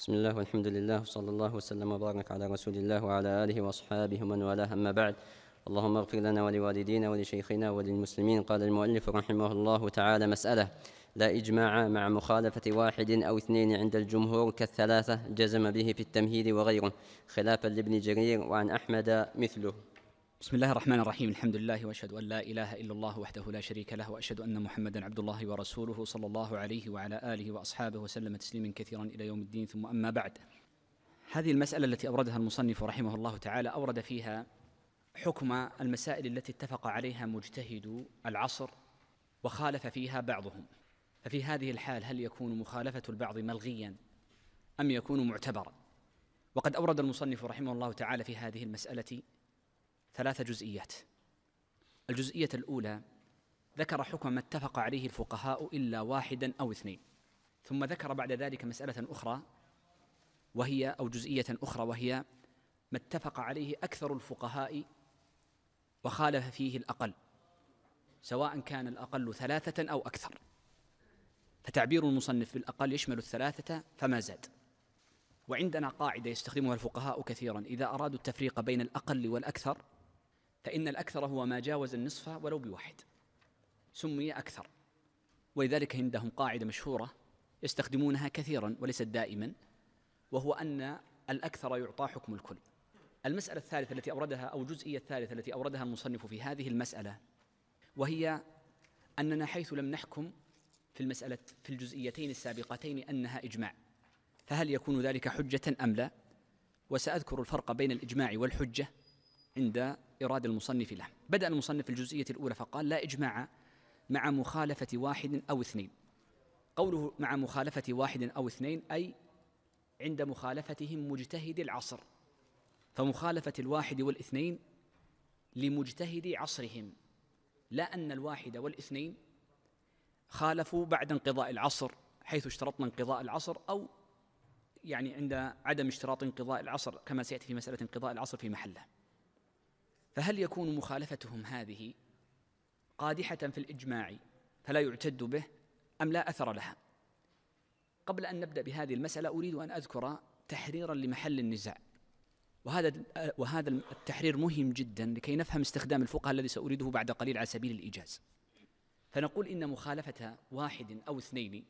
بسم الله والحمد لله وصلى الله وسلم وبارك على رسول الله وعلى آله وأصحابه ومن والاه أما بعد اللهم اغفر لنا ولوالدينا ولشيخنا وللمسلمين قال المؤلف رحمه الله تعالى مسألة لا إجماع مع مخالفة واحد أو اثنين عند الجمهور كالثلاثة جزم به في التمهيد وغيره خلافا لابن جرير وعن أحمد مثله بسم الله الرحمن الرحيم الحمد لله واشهد ان لا اله الا الله وحده لا شريك له واشهد ان محمدا عبد الله ورسوله صلى الله عليه وعلى اله واصحابه وسلم تسليما كثيرا الى يوم الدين ثم اما بعد هذه المساله التي اوردها المصنف رحمه الله تعالى اورد فيها حكم المسائل التي اتفق عليها مجتهدو العصر وخالف فيها بعضهم ففي هذه الحال هل يكون مخالفه البعض ملغيا ام يكون معتبرا وقد اورد المصنف رحمه الله تعالى في هذه المساله ثلاث جزئيات الجزئية الأولى ذكر حكم ما اتفق عليه الفقهاء إلا واحدا أو اثنين ثم ذكر بعد ذلك مسألة أخرى وهي أو جزئية أخرى وهي ما اتفق عليه أكثر الفقهاء وخالف فيه الأقل سواء كان الأقل ثلاثة أو أكثر فتعبير المصنف بالأقل يشمل الثلاثة فما زاد وعندنا قاعدة يستخدمها الفقهاء كثيرا إذا أرادوا التفريق بين الأقل والأكثر فإن الأكثر هو ما جاوز النصف ولو بواحد سمي أكثر ولذلك عندهم قاعدة مشهورة يستخدمونها كثيرا وليست دائما وهو أن الأكثر يعطى حكم الكل المسألة الثالثة التي أوردها أو الجزئية الثالثة التي أوردها المصنف في هذه المسألة وهي أننا حيث لم نحكم في المسألة في الجزئيتين السابقتين أنها إجماع فهل يكون ذلك حجة أم لا؟ وسأذكر الفرق بين الإجماع والحجة عند إرادة المصنف له بدأ المصنف الجزئية الأولى فقال لا إجماع مع مخالفة واحد أو اثنين قوله مع مخالفة واحد أو اثنين أي عند مخالفتهم مجتهد العصر فمخالفة الواحد والاثنين لمجتهد عصرهم لا أن الواحد والاثنين خالفوا بعد انقضاء العصر حيث اشترطنا انقضاء العصر أو يعني عند عدم اشتراط انقضاء العصر كما سيأتي في مسألة انقضاء العصر في محله فهل يكون مخالفتهم هذه قادحة في الإجماع فلا يعتد به أم لا أثر لها قبل أن نبدأ بهذه المسألة أريد أن أذكر تحريرا لمحل النزاع وهذا وهذا التحرير مهم جدا لكي نفهم استخدام الفقهاء الذي سأريده بعد قليل على سبيل الإيجاز فنقول إن مخالفة واحد أو اثنين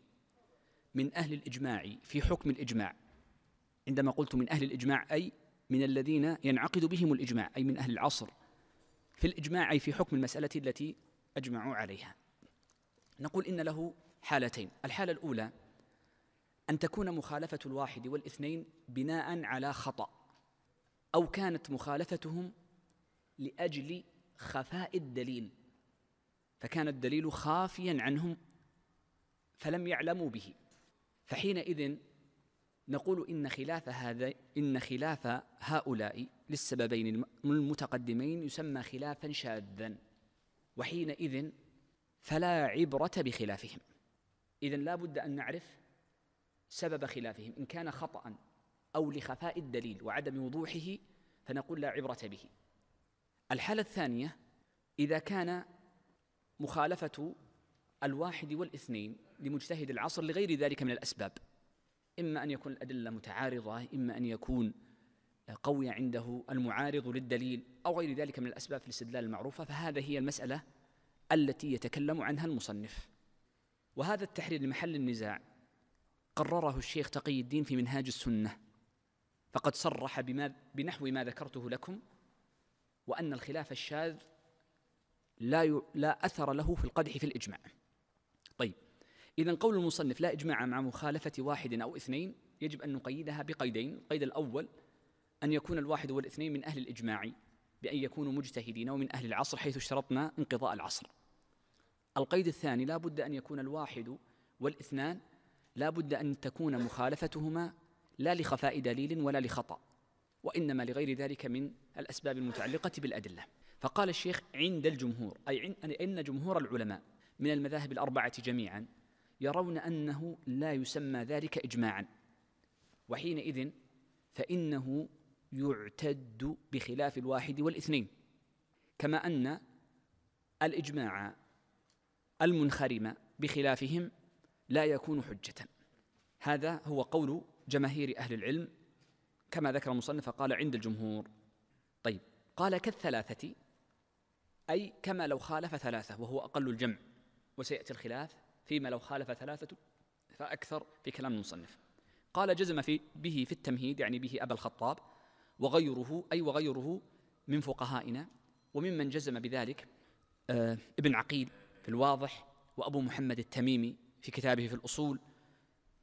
من أهل الإجماع في حكم الإجماع عندما قلت من أهل الإجماع أي من الذين ينعقد بهم الإجماع أي من أهل العصر في الإجماع أي في حكم المسألة التي أجمعوا عليها نقول إن له حالتين الحالة الأولى أن تكون مخالفة الواحد والاثنين بناء على خطأ أو كانت مخالفتهم لأجل خفاء الدليل فكان الدليل خافيا عنهم فلم يعلموا به فحينئذ نقول إن خلاف هذا إن خلاف هؤلاء للسببين المتقدمين يسمى خلافا شاذا وحينئذ فلا عبرة بخلافهم إذا لا بد أن نعرف سبب خلافهم إن كان خطأ أو لخفاء الدليل وعدم وضوحه فنقول لا عبرة به الحالة الثانية إذا كان مخالفة الواحد والاثنين لمجتهد العصر لغير ذلك من الأسباب إما أن يكون الأدلة متعارضة إما أن يكون آه، قوي عنده المعارض للدليل أو غير ذلك من الأسباب في الاستدلال المعروفة فهذه هي المسألة التي يتكلم عنها المصنف وهذا التحرير لمحل النزاع قرره الشيخ تقي الدين في منهاج السنة فقد صرح بما بنحو ما ذكرته لكم وأن الخلاف الشاذ لا لا أثر له في القدح في الإجماع طيب إذا قول المصنف لا إجماع مع مخالفة واحد أو اثنين يجب أن نقيدها بقيدين القيد الأول أن يكون الواحد والاثنين من أهل الإجماع بأن يكونوا مجتهدين ومن أهل العصر حيث اشترطنا انقضاء العصر القيد الثاني لا بد أن يكون الواحد والاثنان لا بد أن تكون مخالفتهما لا لخفاء دليل ولا لخطأ وإنما لغير ذلك من الأسباب المتعلقة بالأدلة فقال الشيخ عند الجمهور أي أن جمهور العلماء من المذاهب الأربعة جميعا يرون أنه لا يسمى ذلك إجماعا وحينئذ فإنه يعتد بخلاف الواحد والاثنين كما أن الإجماع المنخرم بخلافهم لا يكون حجة هذا هو قول جماهير أهل العلم كما ذكر المصنف قال عند الجمهور طيب قال كالثلاثة أي كما لو خالف ثلاثة وهو أقل الجمع وسيأتي الخلاف فيما لو خالف ثلاثة فأكثر في كلام المصنف قال جزم في به في التمهيد يعني به أبا الخطاب وغيره أي وغيره من فقهائنا وممن جزم بذلك آه، ابن عقيل في الواضح وأبو محمد التميمي في كتابه في الأصول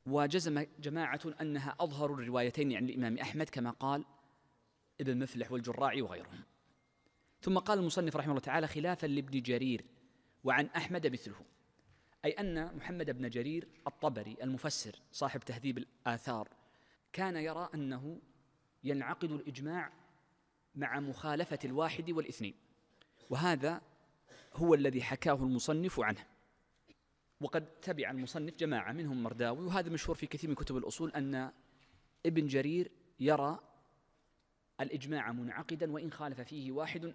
وجزم جماعة أنها أظهر الروايتين عن يعني الإمام أحمد كما قال ابن مفلح والجراعي وغيرهم ثم قال المصنف رحمه الله تعالى خلافا لابن جرير وعن أحمد مثله أي أن محمد بن جرير الطبري المفسر صاحب تهذيب الآثار كان يرى أنه ينعقد الإجماع مع مخالفة الواحد والاثنين وهذا هو الذي حكاه المصنف عنه وقد تبع المصنف جماعة منهم مرداوي وهذا مشهور في كثير من كتب الأصول أن ابن جرير يرى الإجماع منعقدا وإن خالف فيه واحد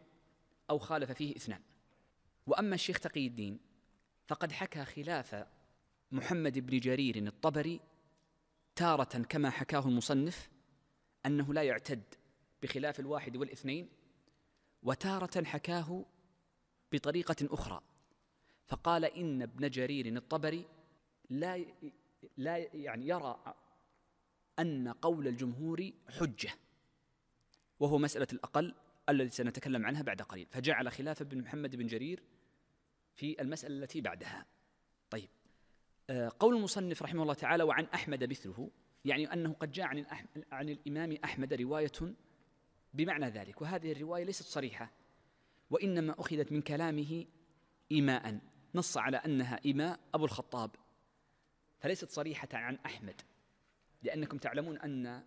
أو خالف فيه اثنان وأما الشيخ تقي الدين فقد حكى خلاف محمد بن جرير الطبري تارة كما حكاه المصنف أنه لا يعتد بخلاف الواحد والاثنين وتارة حكاه بطريقة أخرى فقال إن ابن جرير الطبري لا لا يعني يرى أن قول الجمهور حجة وهو مسألة الأقل الذي سنتكلم عنها بعد قليل فجعل خلاف ابن محمد بن جرير في المسألة التي بعدها طيب آه، قول المصنف رحمه الله تعالى وعن أحمد مثله يعني أنه قد جاء عن, عن الإمام أحمد رواية بمعنى ذلك وهذه الرواية ليست صريحة وإنما أخذت من كلامه إيماء نص على أنها إيماء أبو الخطاب فليست صريحة عن أحمد لأنكم تعلمون أن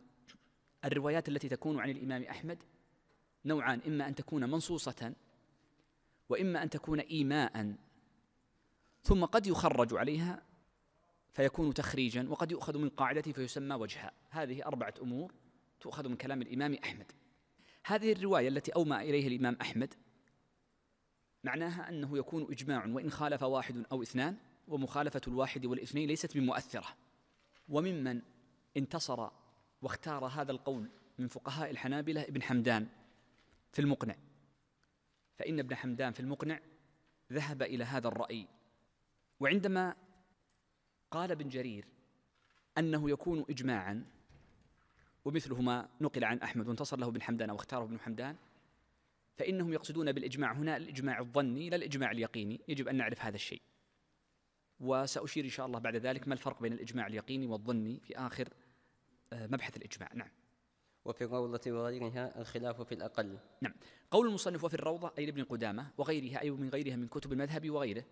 الروايات التي تكون عن الإمام أحمد نوعان إما أن تكون منصوصة وإما أن تكون إيماء ثم قد يخرج عليها فيكون تخريجا وقد يؤخذ من قاعدته فيسمى وجها هذه أربعة أمور تؤخذ من كلام الإمام أحمد هذه الرواية التي أومأ إليها الإمام أحمد معناها أنه يكون إجماع وإن خالف واحد أو اثنان ومخالفة الواحد والاثنين ليست بمؤثرة وممن انتصر واختار هذا القول من فقهاء الحنابلة ابن حمدان في المقنع فإن ابن حمدان في المقنع ذهب إلى هذا الرأي وعندما قال ابن جرير أنه يكون إجماعا ومثله ما نقل عن أحمد وانتصر له ابن حمدان أو اختاره ابن حمدان فإنهم يقصدون بالإجماع هنا الإجماع الظني لا الإجماع اليقيني يجب أن نعرف هذا الشيء وسأشير إن شاء الله بعد ذلك ما الفرق بين الإجماع اليقيني والظني في آخر آه، مبحث الإجماع نعم وفي الروضة وغيرها الخلاف في الأقل نعم قول المصنف وفي الروضة أي لابن قدامة وغيرها أي من غيرها من كتب المذهب وغيره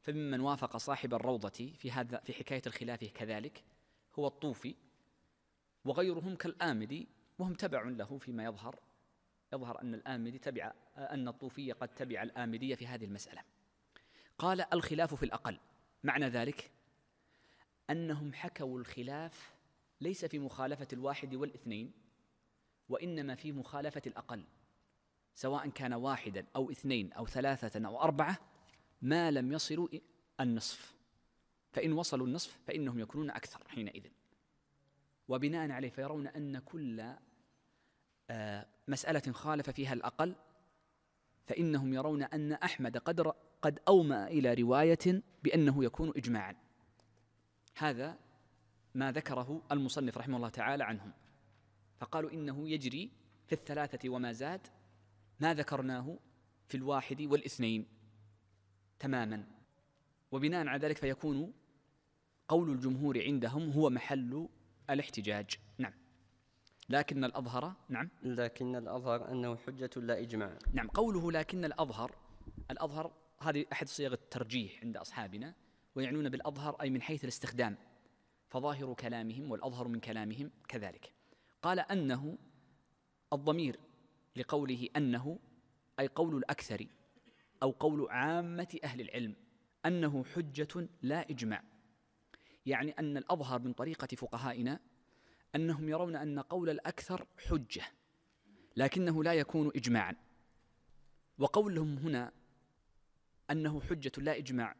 فممن وافق صاحب الروضة في هذا في حكاية الخلاف كذلك هو الطوفي وغيرهم كالآمدي وهم تبع له فيما يظهر يظهر أن الآمدي تبع أن الطوفي قد تبع الآمدية في هذه المسألة قال الخلاف في الأقل معنى ذلك أنهم حكوا الخلاف ليس في مخالفة الواحد والاثنين وإنما في مخالفة الأقل سواء كان واحدا أو اثنين أو ثلاثة أو أربعة ما لم يصلوا النصف فإن وصلوا النصف فإنهم يكونون أكثر حينئذ وبناء عليه فيرون أن كل آه، مسألة خالف فيها الأقل فإنهم يرون أن أحمد قد قد أومى إلى رواية بأنه يكون إجماعا هذا ما ذكره المصنف رحمه الله تعالى عنهم فقالوا إنه يجري في الثلاثة وما زاد ما ذكرناه في الواحد والاثنين تماما وبناء على ذلك فيكون قول الجمهور عندهم هو محل الاحتجاج نعم لكن الأظهر نعم لكن الأظهر أنه حجة لا إجماع نعم قوله لكن الأظهر الأظهر هذه أحد صيغ الترجيح عند أصحابنا ويعنون بالأظهر أي من حيث الاستخدام فظاهر كلامهم والأظهر من كلامهم كذلك قال أنه الضمير لقوله أنه أي قول الأكثر أو قول عامة أهل العلم أنه حجة لا إجماع يعني أن الأظهر من طريقة فقهائنا أنهم يرون أن قول الأكثر حجة لكنه لا يكون إجماعا وقولهم هنا أنه حجة لا إجماع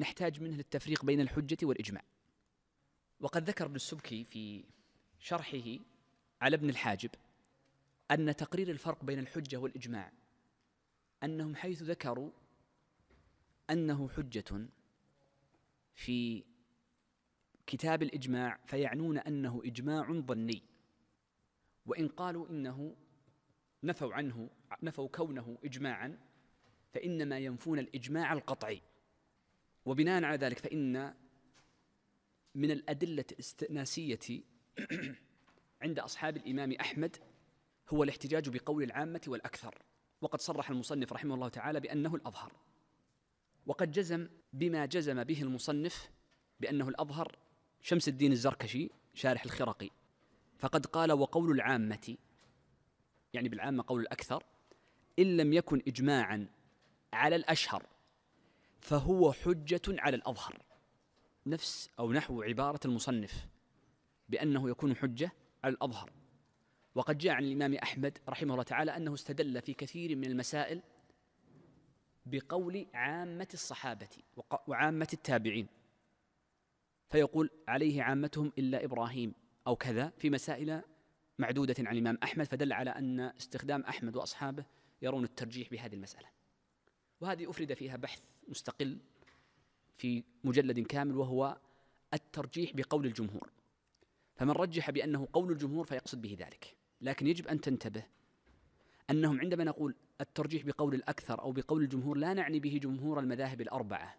نحتاج منه للتفريق بين الحجة والإجماع وقد ذكر ابن السبكي في شرحه على ابن الحاجب أن تقرير الفرق بين الحجة والإجماع أنهم حيث ذكروا أنه حجة في كتاب الإجماع فيعنون أنه إجماع ظني وإن قالوا إنه نفوا عنه نفوا كونه إجماعا فإنما ينفون الإجماع القطعي وبناء على ذلك فإن من الأدلة الاستئناسية عند أصحاب الإمام أحمد هو الاحتجاج بقول العامة والأكثر وقد صرح المصنف رحمه الله تعالى بأنه الأظهر وقد جزم بما جزم به المصنف بأنه الأظهر شمس الدين الزركشي شارح الخرقي فقد قال وقول العامة يعني بالعامة قول الأكثر إن لم يكن إجماعا على الأشهر فهو حجة على الأظهر نفس أو نحو عبارة المصنف بأنه يكون حجة على الأظهر وقد جاء عن الإمام أحمد رحمه الله تعالى أنه استدل في كثير من المسائل بقول عامة الصحابة وعامة التابعين فيقول عليه عامتهم إلا إبراهيم أو كذا في مسائل معدودة عن الإمام أحمد فدل على أن استخدام أحمد وأصحابه يرون الترجيح بهذه المسألة وهذه أفرد فيها بحث مستقل في مجلد كامل وهو الترجيح بقول الجمهور فمن رجح بأنه قول الجمهور فيقصد به ذلك لكن يجب أن تنتبه أنهم عندما نقول الترجيح بقول الأكثر أو بقول الجمهور لا نعني به جمهور المذاهب الأربعة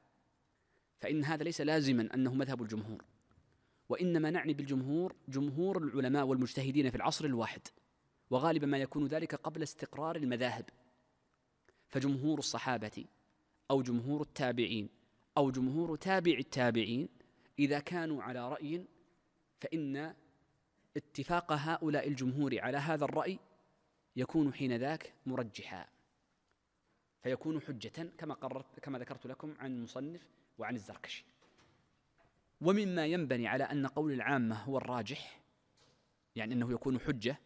فإن هذا ليس لازما أنه مذهب الجمهور وإنما نعني بالجمهور جمهور العلماء والمجتهدين في العصر الواحد وغالبا ما يكون ذلك قبل استقرار المذاهب فجمهور الصحابة أو جمهور التابعين أو جمهور تابع التابعين إذا كانوا على رأي فإن اتفاق هؤلاء الجمهور على هذا الرأي يكون حين ذاك مرجحا فيكون حجة كما قررت كما ذكرت لكم عن المصنف وعن الزركشي ومما ينبني على أن قول العامة هو الراجح يعني أنه يكون حجة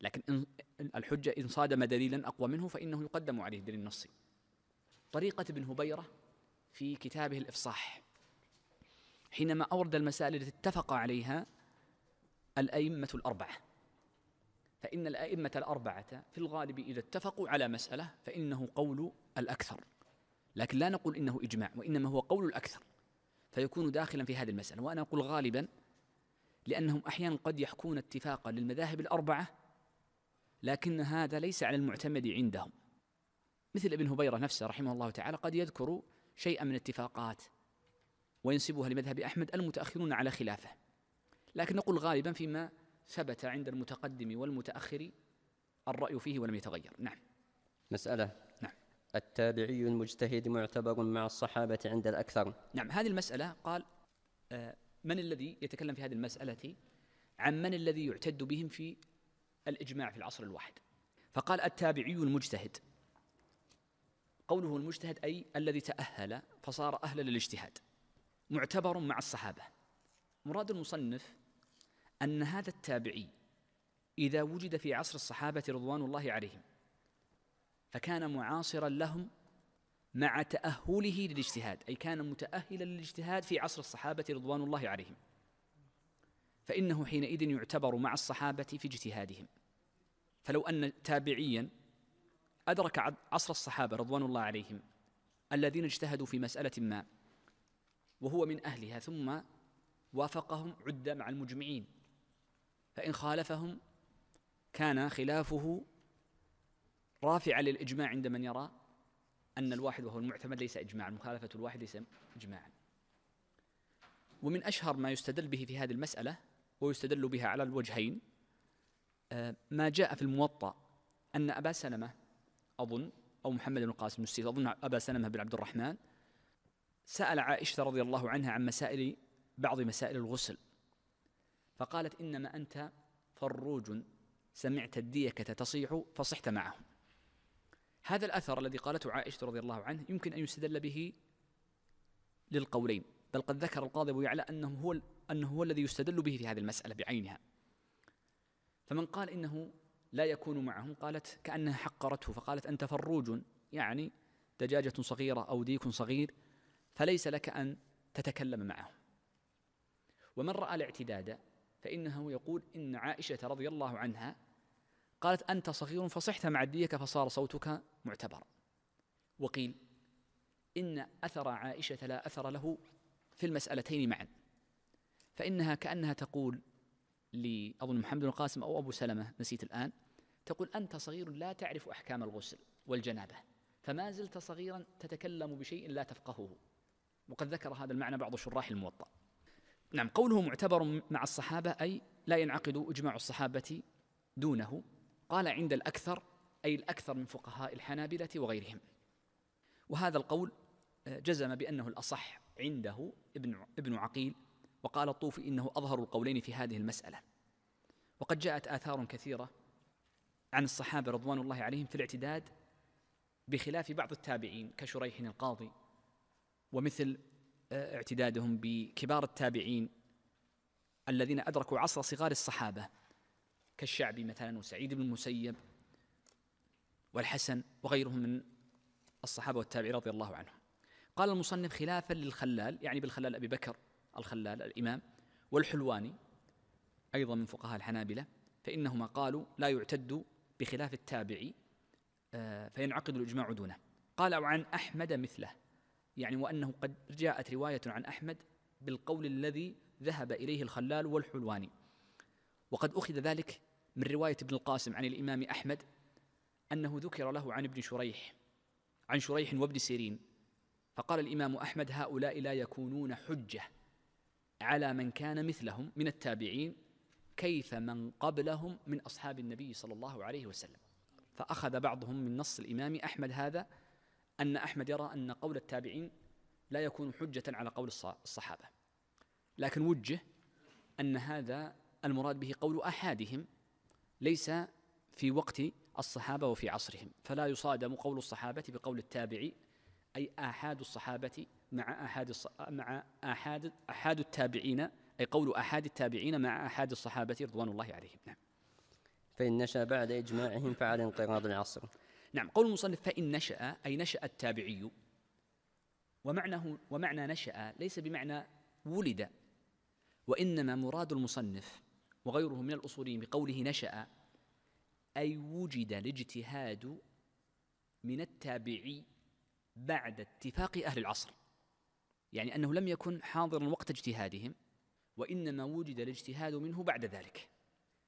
لكن إن الحجة إن صادم دليلا أقوى منه فإنه يقدم عليه دليل نصي طريقة ابن هبيرة في كتابه الإفصاح حينما أورد المسائل التي اتفق عليها الأئمة الأربعة فإن الأئمة الأربعة في الغالب إذا اتفقوا على مسألة فإنه قول الأكثر لكن لا نقول إنه إجماع وإنما هو قول الأكثر فيكون داخلا في هذه المسألة وأنا أقول غالبا لأنهم أحيانا قد يحكون اتفاقا للمذاهب الأربعة لكن هذا ليس على المعتمد عندهم مثل ابن هبيرة نفسه رحمه الله تعالى قد يذكر شيئا من اتفاقات وينسبها لمذهب أحمد المتأخرون على خلافه لكن نقول غالبا فيما ثبت عند المتقدم والمتأخر الرأي فيه ولم يتغير نعم مسألة نعم التابعي المجتهد معتبر مع الصحابة عند الأكثر نعم هذه المسألة قال آه، من الذي يتكلم في هذه المسألة عن من الذي يعتد بهم في الإجماع في العصر الواحد فقال التابعي المجتهد قوله المجتهد أي الذي تأهل فصار أهلا للاجتهاد معتبر مع الصحابة مراد المصنف أن هذا التابعي إذا وجد في عصر الصحابة رضوان الله عليهم فكان معاصرا لهم مع تأهله للاجتهاد أي كان متأهلا للاجتهاد في عصر الصحابة رضوان الله عليهم فإنه حينئذ يعتبر مع الصحابة في اجتهادهم فلو أن تابعيا أدرك عصر الصحابة رضوان الله عليهم الذين اجتهدوا في مسألة ما وهو من أهلها ثم وافقهم عد مع المجمعين فإن خالفهم كان خلافه رافعا للإجماع عند من يرى أن الواحد وهو المعتمد ليس إجماعا مخالفة الواحد ليس إجماعا ومن أشهر ما يستدل به في هذه المسألة ويستدل بها على الوجهين آه، ما جاء في الموطأ أن أبا سلمة أظن أو محمد بن القاسم السيد أظن أبا سلمة بن عبد الرحمن سأل عائشة رضي الله عنها عن مسائل بعض مسائل الغسل فقالت إنما أنت فروج سمعت الديكة تصيح فصحت معهم هذا الأثر الذي قالته عائشة رضي الله عنه يمكن أن يستدل به للقولين بل قد ذكر القاضي أبو يعلى أنه هو, أنه هو الذي يستدل به في هذه المسألة بعينها فمن قال إنه لا يكون معهم قالت كأنها حقرته فقالت أنت فروج يعني دجاجة صغيرة أو ديك صغير فليس لك أن تتكلم معهم ومن رأى الاعتداد فإنه يقول إن عائشة رضي الله عنها قالت أنت صغير فصحت معديك فصار صوتك معتبرا وقيل إن أثر عائشة لا أثر له في المسألتين معا فإنها كأنها تقول لأظن محمد بن القاسم أو أبو سلمة نسيت الآن تقول أنت صغير لا تعرف أحكام الغسل والجنابة فما زلت صغيرا تتكلم بشيء لا تفقهه وقد ذكر هذا المعنى بعض شراح الموطأ نعم قوله معتبر مع الصحابة أي لا ينعقد إجماع الصحابة دونه قال عند الأكثر أي الأكثر من فقهاء الحنابلة وغيرهم وهذا القول آه، جزم بأنه الأصح عنده ابن ابن عقيل وقال الطوفي إنه أظهر القولين في هذه المسألة وقد جاءت آثار كثيرة عن الصحابة رضوان الله عليهم في الاعتداد بخلاف بعض التابعين كشريح القاضي ومثل آه، اعتدادهم بكبار التابعين الذين أدركوا عصر صغار الصحابة كالشعبي مثلا وسعيد بن المسيب والحسن وغيرهم من الصحابة والتابعين رضي الله عنهم قال المصنف خلافا للخلال يعني بالخلال أبي بكر الخلال الإمام والحلواني أيضا من فقهاء الحنابلة فإنهما قالوا لا يعتد بخلاف التابعي آه، فينعقد الإجماع دونه قال وعن أحمد مثله يعني وأنه قد جاءت رواية عن أحمد بالقول الذي ذهب إليه الخلال والحلواني وقد أخذ ذلك من رواية ابن القاسم عن الإمام أحمد أنه ذكر له عن ابن شريح عن شريح وابن سيرين فقال الإمام أحمد هؤلاء لا يكونون حجة على من كان مثلهم من التابعين كيف من قبلهم من أصحاب النبي صلى الله عليه وسلم فأخذ بعضهم من نص الإمام أحمد هذا أن أحمد يرى أن قول التابعين لا يكون حجة على قول الصحابة لكن وجه أن هذا المراد به قول أحدهم ليس في وقت الصحابة وفي عصرهم فلا يصادم قول الصحابة بقول التابعي أي آحاد الصحابة مع آحاد الص... مع آحاد آحاد التابعين أي قول آحاد التابعين مع آحاد الصحابة رضوان الله عليهم نعم فإن نشأ بعد إجماعهم فعلى انقراض العصر نعم قول المصنف فإن نشأ أي نشأ التابعي ومعناه ومعنى نشأ ليس بمعنى ولد وإنما مراد المصنف وغيره من الأصوليين بقوله نشأ أي وجد الاجتهاد من التابعي بعد اتفاق أهل العصر يعني أنه لم يكن حاضرا وقت اجتهادهم وإنما وجد الاجتهاد منه بعد ذلك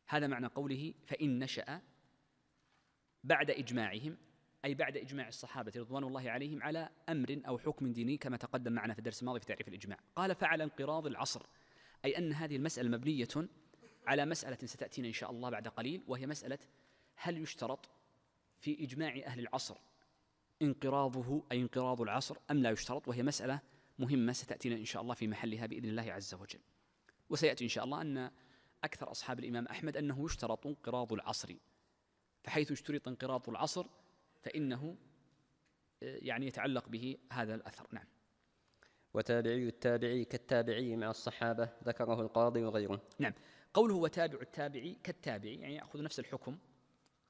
هذا معنى قوله فإن نشأ بعد إجماعهم أي بعد إجماع الصحابة رضوان الله عليهم على أمر أو حكم ديني كما تقدم معنا في الدرس الماضي في تعريف الإجماع قال فعلى انقراض العصر أي أن هذه المسألة مبنية على مسألة ستأتينا إن شاء الله بعد قليل وهي مسألة هل يشترط في إجماع أهل العصر انقراضه أي انقراض العصر أم لا يشترط وهي مسألة مهمة ستأتينا إن شاء الله في محلها بإذن الله عز وجل وسيأتي إن شاء الله أن أكثر أصحاب الإمام أحمد أنه يشترط انقراض العصر فحيث اشترط انقراض العصر فإنه آه، يعني يتعلق به هذا الأثر نعم وتابعي التابعي كالتابعي مع الصحابة ذكره القاضي وغيره نعم قوله وتابع التابعي كالتابعي يعني يأخذ نفس الحكم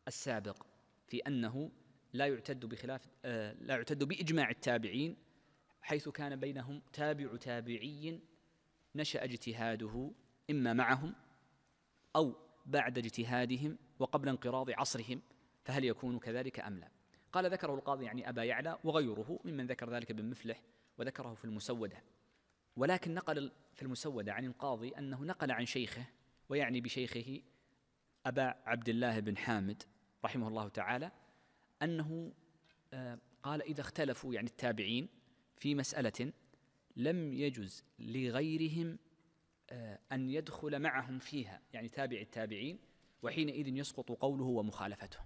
السابق في أنه لا يعتد بخلاف آه، لا يعتد بإجماع التابعين حيث كان بينهم تابع تابعي نشأ اجتهاده إما معهم أو بعد اجتهادهم وقبل انقراض عصرهم فهل يكون كذلك أم لا قال ذكره القاضي يعني أبا يعلى وغيره ممن ذكر ذلك ابن مفلح وذكره في المسودة ولكن نقل في المسودة عن القاضي أنه نقل عن شيخه ويعني بشيخه أبا عبد الله بن حامد رحمه الله تعالى أنه آه، قال إذا اختلفوا يعني التابعين في مسألة لم يجز لغيرهم آه، أن يدخل معهم فيها يعني تابع التابعين وحينئذ يسقط قوله ومخالفته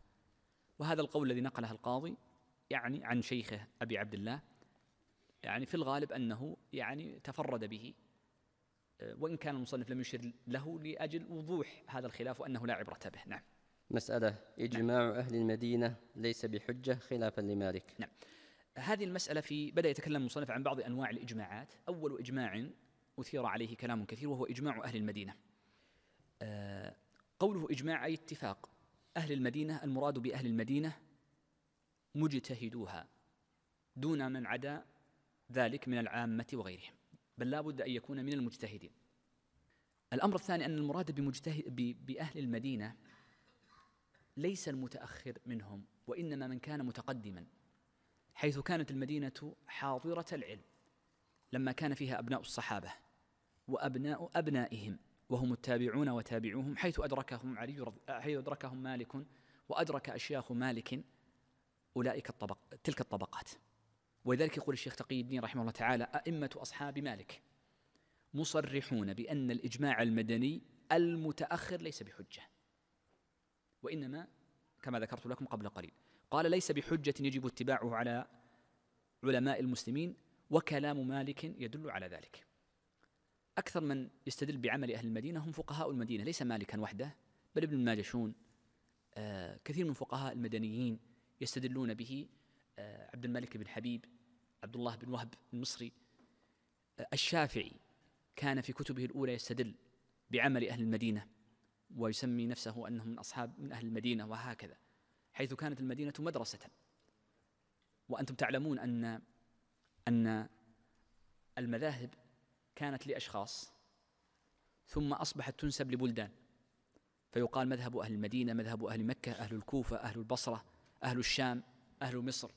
وهذا القول الذي نقله القاضي يعني عن شيخه أبي عبد الله يعني في الغالب أنه يعني تفرد به آه، وإن كان المصنف لم يشر له لأجل وضوح هذا الخلاف وأنه لا عبرة به نعم مسألة إجماع نعم. أهل المدينة ليس بحجة خلافا لمالك نعم هذه المسألة في بدأ يتكلم المصنف عن بعض أنواع الإجماعات أول إجماع أثير عليه كلام كثير وهو إجماع أهل المدينة آه، قوله إجماع أي اتفاق أهل المدينة المراد بأهل المدينة مجتهدوها دون من عدا ذلك من العامة وغيرهم بل لا بد أن يكون من المجتهدين الأمر الثاني أن المراد بمجتهد بأهل المدينة ليس المتأخر منهم وإنما من كان متقدما حيث كانت المدينة حاضرة العلم لما كان فيها أبناء الصحابة وأبناء أبنائهم وهم التابعون وتابعوهم حيث أدركهم علي حيث أدركهم مالك وأدرك أشياخ مالك أولئك الطبق تلك الطبقات ولذلك يقول الشيخ تقي الدين رحمه الله تعالى أئمة أصحاب مالك مصرحون بأن الإجماع المدني المتأخر ليس بحجة وإنما كما ذكرت لكم قبل قليل قال ليس بحجة يجب اتباعه على علماء المسلمين وكلام مالك يدل على ذلك أكثر من يستدل بعمل أهل المدينة هم فقهاء المدينة ليس مالكا وحده بل ابن الماجشون آه كثير من فقهاء المدنيين يستدلون به آه عبد الملك بن حبيب عبد الله بن وهب المصري آه الشافعي كان في كتبه الأولى يستدل بعمل أهل المدينة ويسمي نفسه أنه من أصحاب من أهل المدينة وهكذا حيث كانت المدينة مدرسة وأنتم تعلمون أن أن المذاهب كانت لأشخاص ثم أصبحت تنسب لبلدان فيقال مذهب أهل المدينة مذهب أهل مكة أهل الكوفة أهل البصرة أهل الشام أهل مصر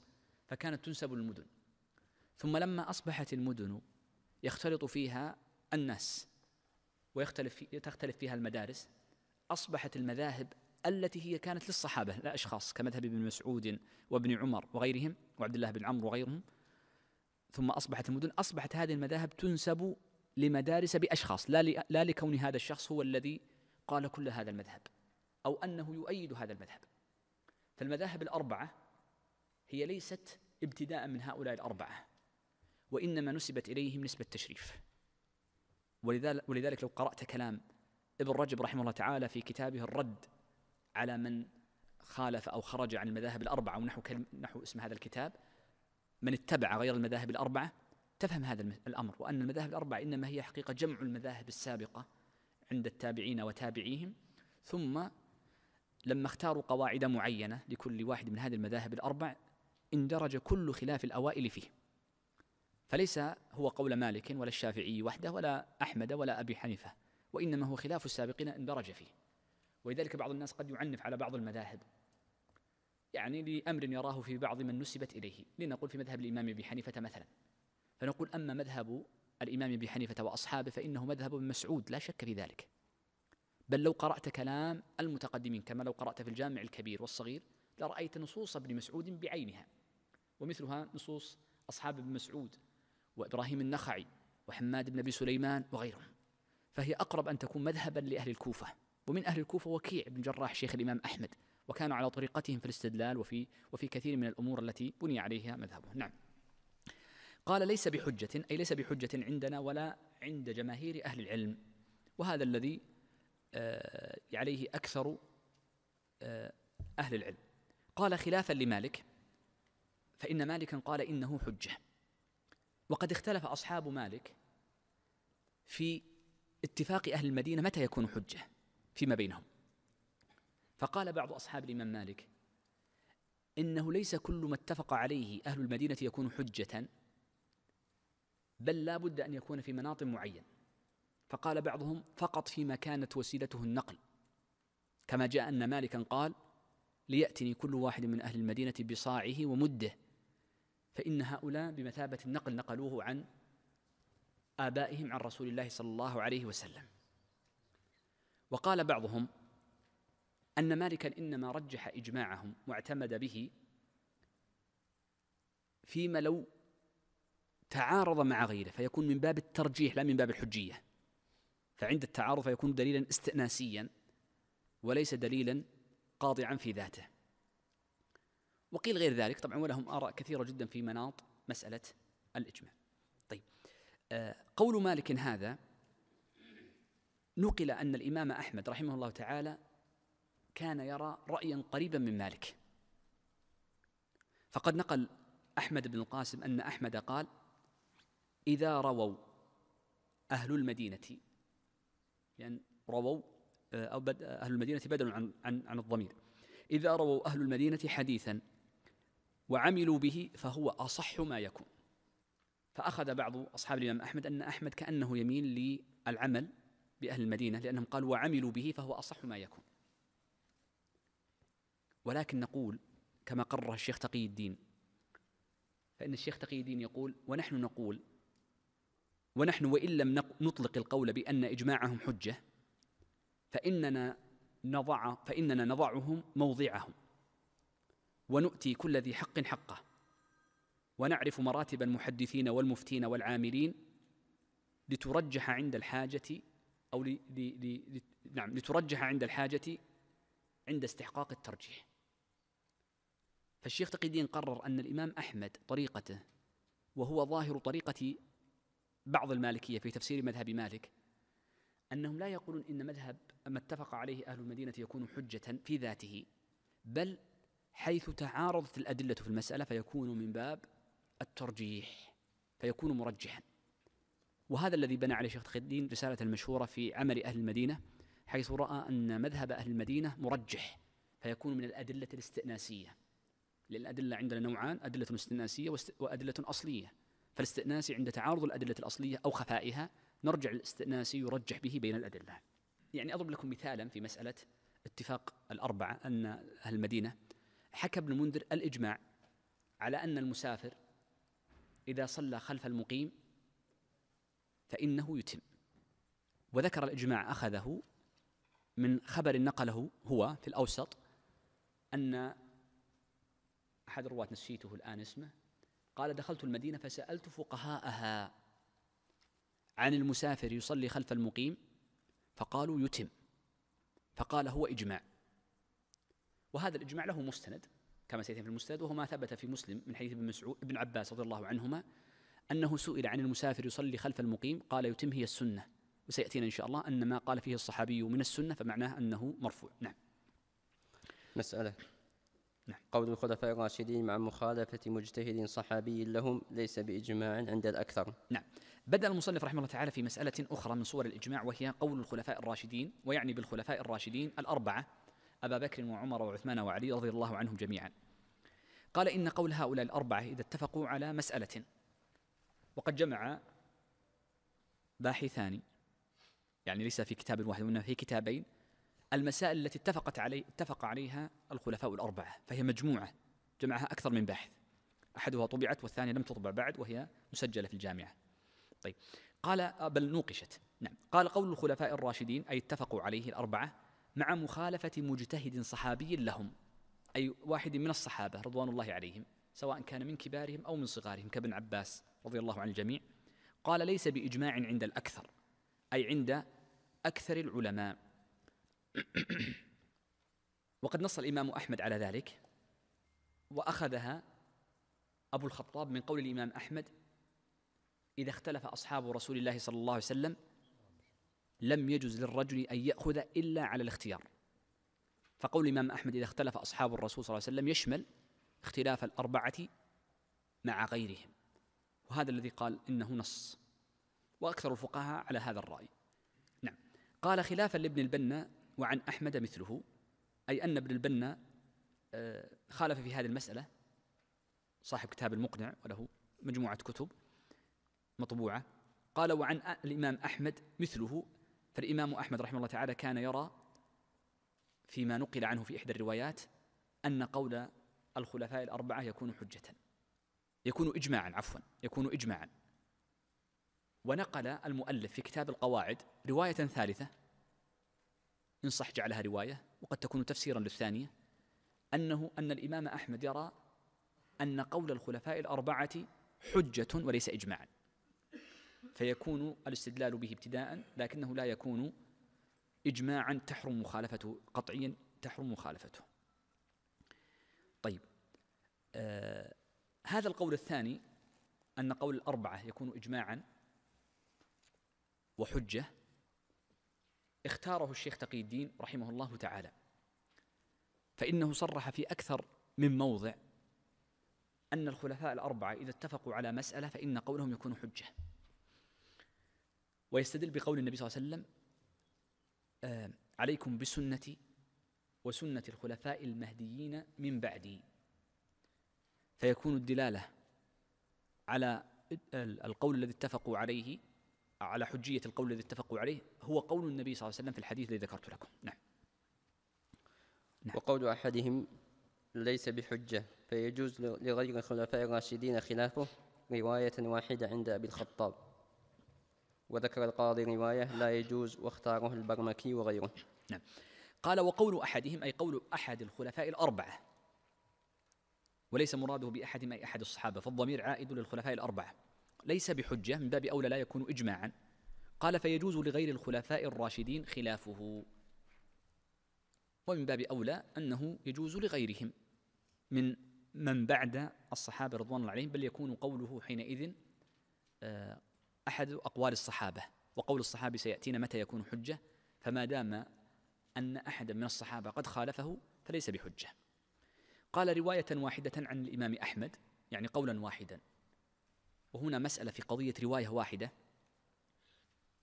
فكانت تنسب للمدن ثم لما أصبحت المدن يختلط فيها الناس ويختلف في تختلف فيها المدارس أصبحت المذاهب التي هي كانت للصحابة لا أشخاص كمذهب ابن مسعود وابن عمر وغيرهم وعبد الله بن عمرو وغيرهم ثم أصبحت المدن أصبحت هذه المذاهب تنسب لمدارس بأشخاص لا, لا لكون هذا الشخص هو الذي قال كل هذا المذهب أو أنه يؤيد هذا المذهب فالمذاهب الأربعة هي ليست ابتداء من هؤلاء الأربعة وإنما نسبت إليهم نسبة تشريف ولذلك لو قرأت كلام ابن رجب رحمه الله تعالى في كتابه الرد على من خالف أو خرج عن المذاهب الأربعة ونحو نحو اسم هذا الكتاب من اتبع غير المذاهب الأربعة تفهم هذا الأمر وأن المذاهب الأربعة إنما هي حقيقة جمع المذاهب السابقة عند التابعين وتابعيهم ثم لما اختاروا قواعد معينة لكل واحد من هذه المذاهب الأربع اندرج كل خلاف الأوائل فيه فليس هو قول مالك ولا الشافعي وحده ولا أحمد ولا أبي حنيفة وإنما هو خلاف السابقين اندرج فيه ولذلك بعض الناس قد يعنف على بعض المذاهب يعني لأمر يراه في بعض من نسبت إليه لنقول في مذهب الإمام أبي حنيفة مثلا فنقول أما مذهب الإمام أبي حنيفة وأصحابه فإنه مذهب ابن مسعود لا شك في ذلك بل لو قرأت كلام المتقدمين كما لو قرأت في الجامع الكبير والصغير لرأيت نصوص ابن مسعود بعينها ومثلها نصوص أصحاب ابن مسعود وإبراهيم النخعي وحماد بن أبي سليمان وغيرهم فهي أقرب أن تكون مذهبا لأهل الكوفة ومن أهل الكوفة وكيع بن جراح شيخ الإمام أحمد وكانوا على طريقتهم في الاستدلال وفي وفي كثير من الأمور التي بني عليها مذهبه نعم قال ليس بحجة أي ليس بحجة عندنا ولا عند جماهير أهل العلم وهذا الذي آه، عليه أكثر آه، أهل العلم قال خلافا لمالك فإن مالكا قال إنه حجة وقد اختلف أصحاب مالك في اتفاق أهل المدينة متى يكون حجة فيما بينهم فقال بعض أصحاب الإمام مالك إنه ليس كل ما اتفق عليه أهل المدينة يكون حجة بل لا بد أن يكون في مناط معين فقال بعضهم فقط فيما كانت وسيلته النقل كما جاء أن مالكا قال ليأتني كل واحد من أهل المدينة بصاعه ومده فإن هؤلاء بمثابة النقل نقلوه عن آبائهم عن رسول الله صلى الله عليه وسلم وقال بعضهم أن مالكا إنما رجح إجماعهم واعتمد به فيما لو تعارض مع غيره فيكون من باب الترجيح لا من باب الحجية فعند التعارض فيكون دليلا استئناسيا وليس دليلا قاطعا في ذاته وقيل غير ذلك طبعا ولهم آراء كثيرة جدا في مناط مسألة الإجماع طيب آه، قول مالك هذا نقل أن الإمام أحمد رحمه الله تعالى كان يرى رأيا قريبا من مالك فقد نقل أحمد بن القاسم أن أحمد قال إذا رووا أهل المدينة لأن يعني رووا آه، أو أهل المدينة بدل عن, عن, عن الضمير إذا رووا أهل المدينة حديثا وعملوا به فهو أصح ما يكون فأخذ بعض أصحاب الإمام أحمد أن أحمد كأنه يميل للعمل بأهل المدينة لأنهم قالوا وعملوا به فهو أصح ما يكون ولكن نقول كما قرر الشيخ تقي الدين فإن الشيخ تقي الدين يقول ونحن نقول ونحن وان لم نطلق القول بان اجماعهم حجه فاننا نضع فاننا نضعهم موضعهم ونؤتي كل ذي حق حقه ونعرف مراتب المحدثين والمفتين والعاملين لترجح عند الحاجه او ل... ل... ل... نعم لترجح عند الحاجه عند استحقاق الترجيح فالشيخ تقي الدين قرر ان الامام احمد طريقته وهو ظاهر طريقه بعض المالكية في تفسير مذهب مالك أنهم لا يقولون إن مذهب ما اتفق عليه أهل المدينة يكون حجة في ذاته بل حيث تعارضت الأدلة في المسألة فيكون من باب الترجيح فيكون مرجحا وهذا الذي بنى عليه شيخ تقي الدين رسالة المشهورة في عمل أهل المدينة حيث رأى أن مذهب أهل المدينة مرجح فيكون من الأدلة الاستئناسية لأن الأدلة عندنا نوعان أدلة استئناسية وأدلة أصلية فالاستئناسي عند تعارض الأدلة الأصلية أو خفائها نرجع الاستئناسي يرجح به بين الأدلة يعني أضرب لكم مثالا في مسألة اتفاق الأربعة أن أهل المدينة حكى ابن منذر الإجماع على أن المسافر إذا صلى خلف المقيم فإنه يتم وذكر الإجماع أخذه من خبر نقله هو في الأوسط أن أحد الرواة نسيته الآن اسمه قال دخلت المدينة فسألت فقهاءها عن المسافر يصلي خلف المقيم فقالوا يتم فقال هو إجماع وهذا الإجماع له مستند كما سيتم في المستند وهو ما ثبت في مسلم من حديث ابن مسعود ابن عباس رضي الله عنهما أنه سئل عن المسافر يصلي خلف المقيم قال يتم هي السنة وسيأتينا إن شاء الله أن ما قال فيه الصحابي من السنة فمعناه أنه مرفوع نعم مسألة نعم. قول الخلفاء الراشدين مع مخالفة مجتهد صحابي لهم ليس بإجماع عند الأكثر نعم بدأ المصنف رحمه الله تعالى في مسألة أخرى من صور الإجماع وهي قول الخلفاء الراشدين ويعني بالخلفاء الراشدين الأربعة أبا بكر وعمر وعثمان وعلي رضي الله عنهم جميعا قال إن قول هؤلاء الأربعة إذا اتفقوا على مسألة وقد جمع باحثان يعني ليس في كتاب واحد وإنما في كتابين المسائل التي اتفقت علي اتفق عليها الخلفاء الأربعة فهي مجموعة جمعها أكثر من باحث أحدها طبعت والثانية لم تطبع بعد وهي مسجلة في الجامعة طيب قال بل نوقشت نعم قال قول الخلفاء الراشدين أي اتفقوا عليه الأربعة مع مخالفة مجتهد صحابي لهم أي واحد من الصحابة رضوان الله عليهم سواء كان من كبارهم أو من صغارهم كابن عباس رضي الله عن الجميع قال ليس بإجماع عند الأكثر أي عند أكثر العلماء وقد نص الإمام أحمد على ذلك وأخذها أبو الخطاب من قول الإمام أحمد إذا اختلف أصحاب رسول الله صلى الله عليه وسلم لم يجز للرجل أن يأخذ إلا على الاختيار فقول الإمام أحمد إذا اختلف أصحاب الرسول صلى الله عليه وسلم يشمل اختلاف الأربعة مع غيرهم وهذا الذي قال إنه نص وأكثر الفقهاء على هذا الرأي نعم قال خلافا لابن البنا وعن أحمد مثله أي أن ابن البنا آه، خالف في هذه المسألة صاحب كتاب المقنع وله مجموعة كتب مطبوعة قال وعن الإمام أحمد مثله فالإمام أحمد رحمه الله تعالى كان يرى فيما نقل عنه في إحدى الروايات أن قول الخلفاء الأربعة يكون حجة يكون إجماعا عفوا يكون إجماعا ونقل المؤلف في كتاب القواعد رواية ثالثة إن صح جعلها رواية وقد تكون تفسيرا للثانية أنه أن الإمام أحمد يرى أن قول الخلفاء الأربعة حجة وليس إجماعا فيكون الاستدلال به ابتداء لكنه لا يكون إجماعا تحرم مخالفته قطعيا تحرم مخالفته طيب آه هذا القول الثاني أن قول الأربعة يكون إجماعا وحجة اختاره الشيخ تقي الدين رحمه الله تعالى فإنه صرح في أكثر من موضع أن الخلفاء الأربعة إذا اتفقوا على مسألة فإن قولهم يكون حجة ويستدل بقول النبي صلى الله عليه وسلم آه عليكم بسنتي وسنة الخلفاء المهديين من بعدي فيكون الدلالة على القول الذي اتفقوا عليه على حجية القول الذي اتفقوا عليه هو قول النبي صلى الله عليه وسلم في الحديث الذي ذكرت لكم نعم, نعم. وقول أحدهم ليس بحجة فيجوز لغير الخلفاء الراشدين خلافه رواية واحدة عند أبي الخطاب وذكر القاضي رواية لا يجوز واختاره البرمكي وغيره نعم قال وقول أحدهم أي قول أحد الخلفاء الأربعة وليس مراده بأحد أي أحد الصحابة فالضمير عائد للخلفاء الأربعة ليس بحجة من باب أولى لا يكون إجماعا قال فيجوز لغير الخلفاء الراشدين خلافه ومن باب أولى أنه يجوز لغيرهم من من بعد الصحابة رضوان الله عليهم بل يكون قوله حينئذ آه، أحد أقوال الصحابة وقول الصحابي سيأتينا متى يكون حجة فما دام أن أحدا من الصحابة قد خالفه فليس بحجة قال رواية واحدة عن الإمام أحمد يعني قولا واحدا وهنا مسألة في قضية رواية واحدة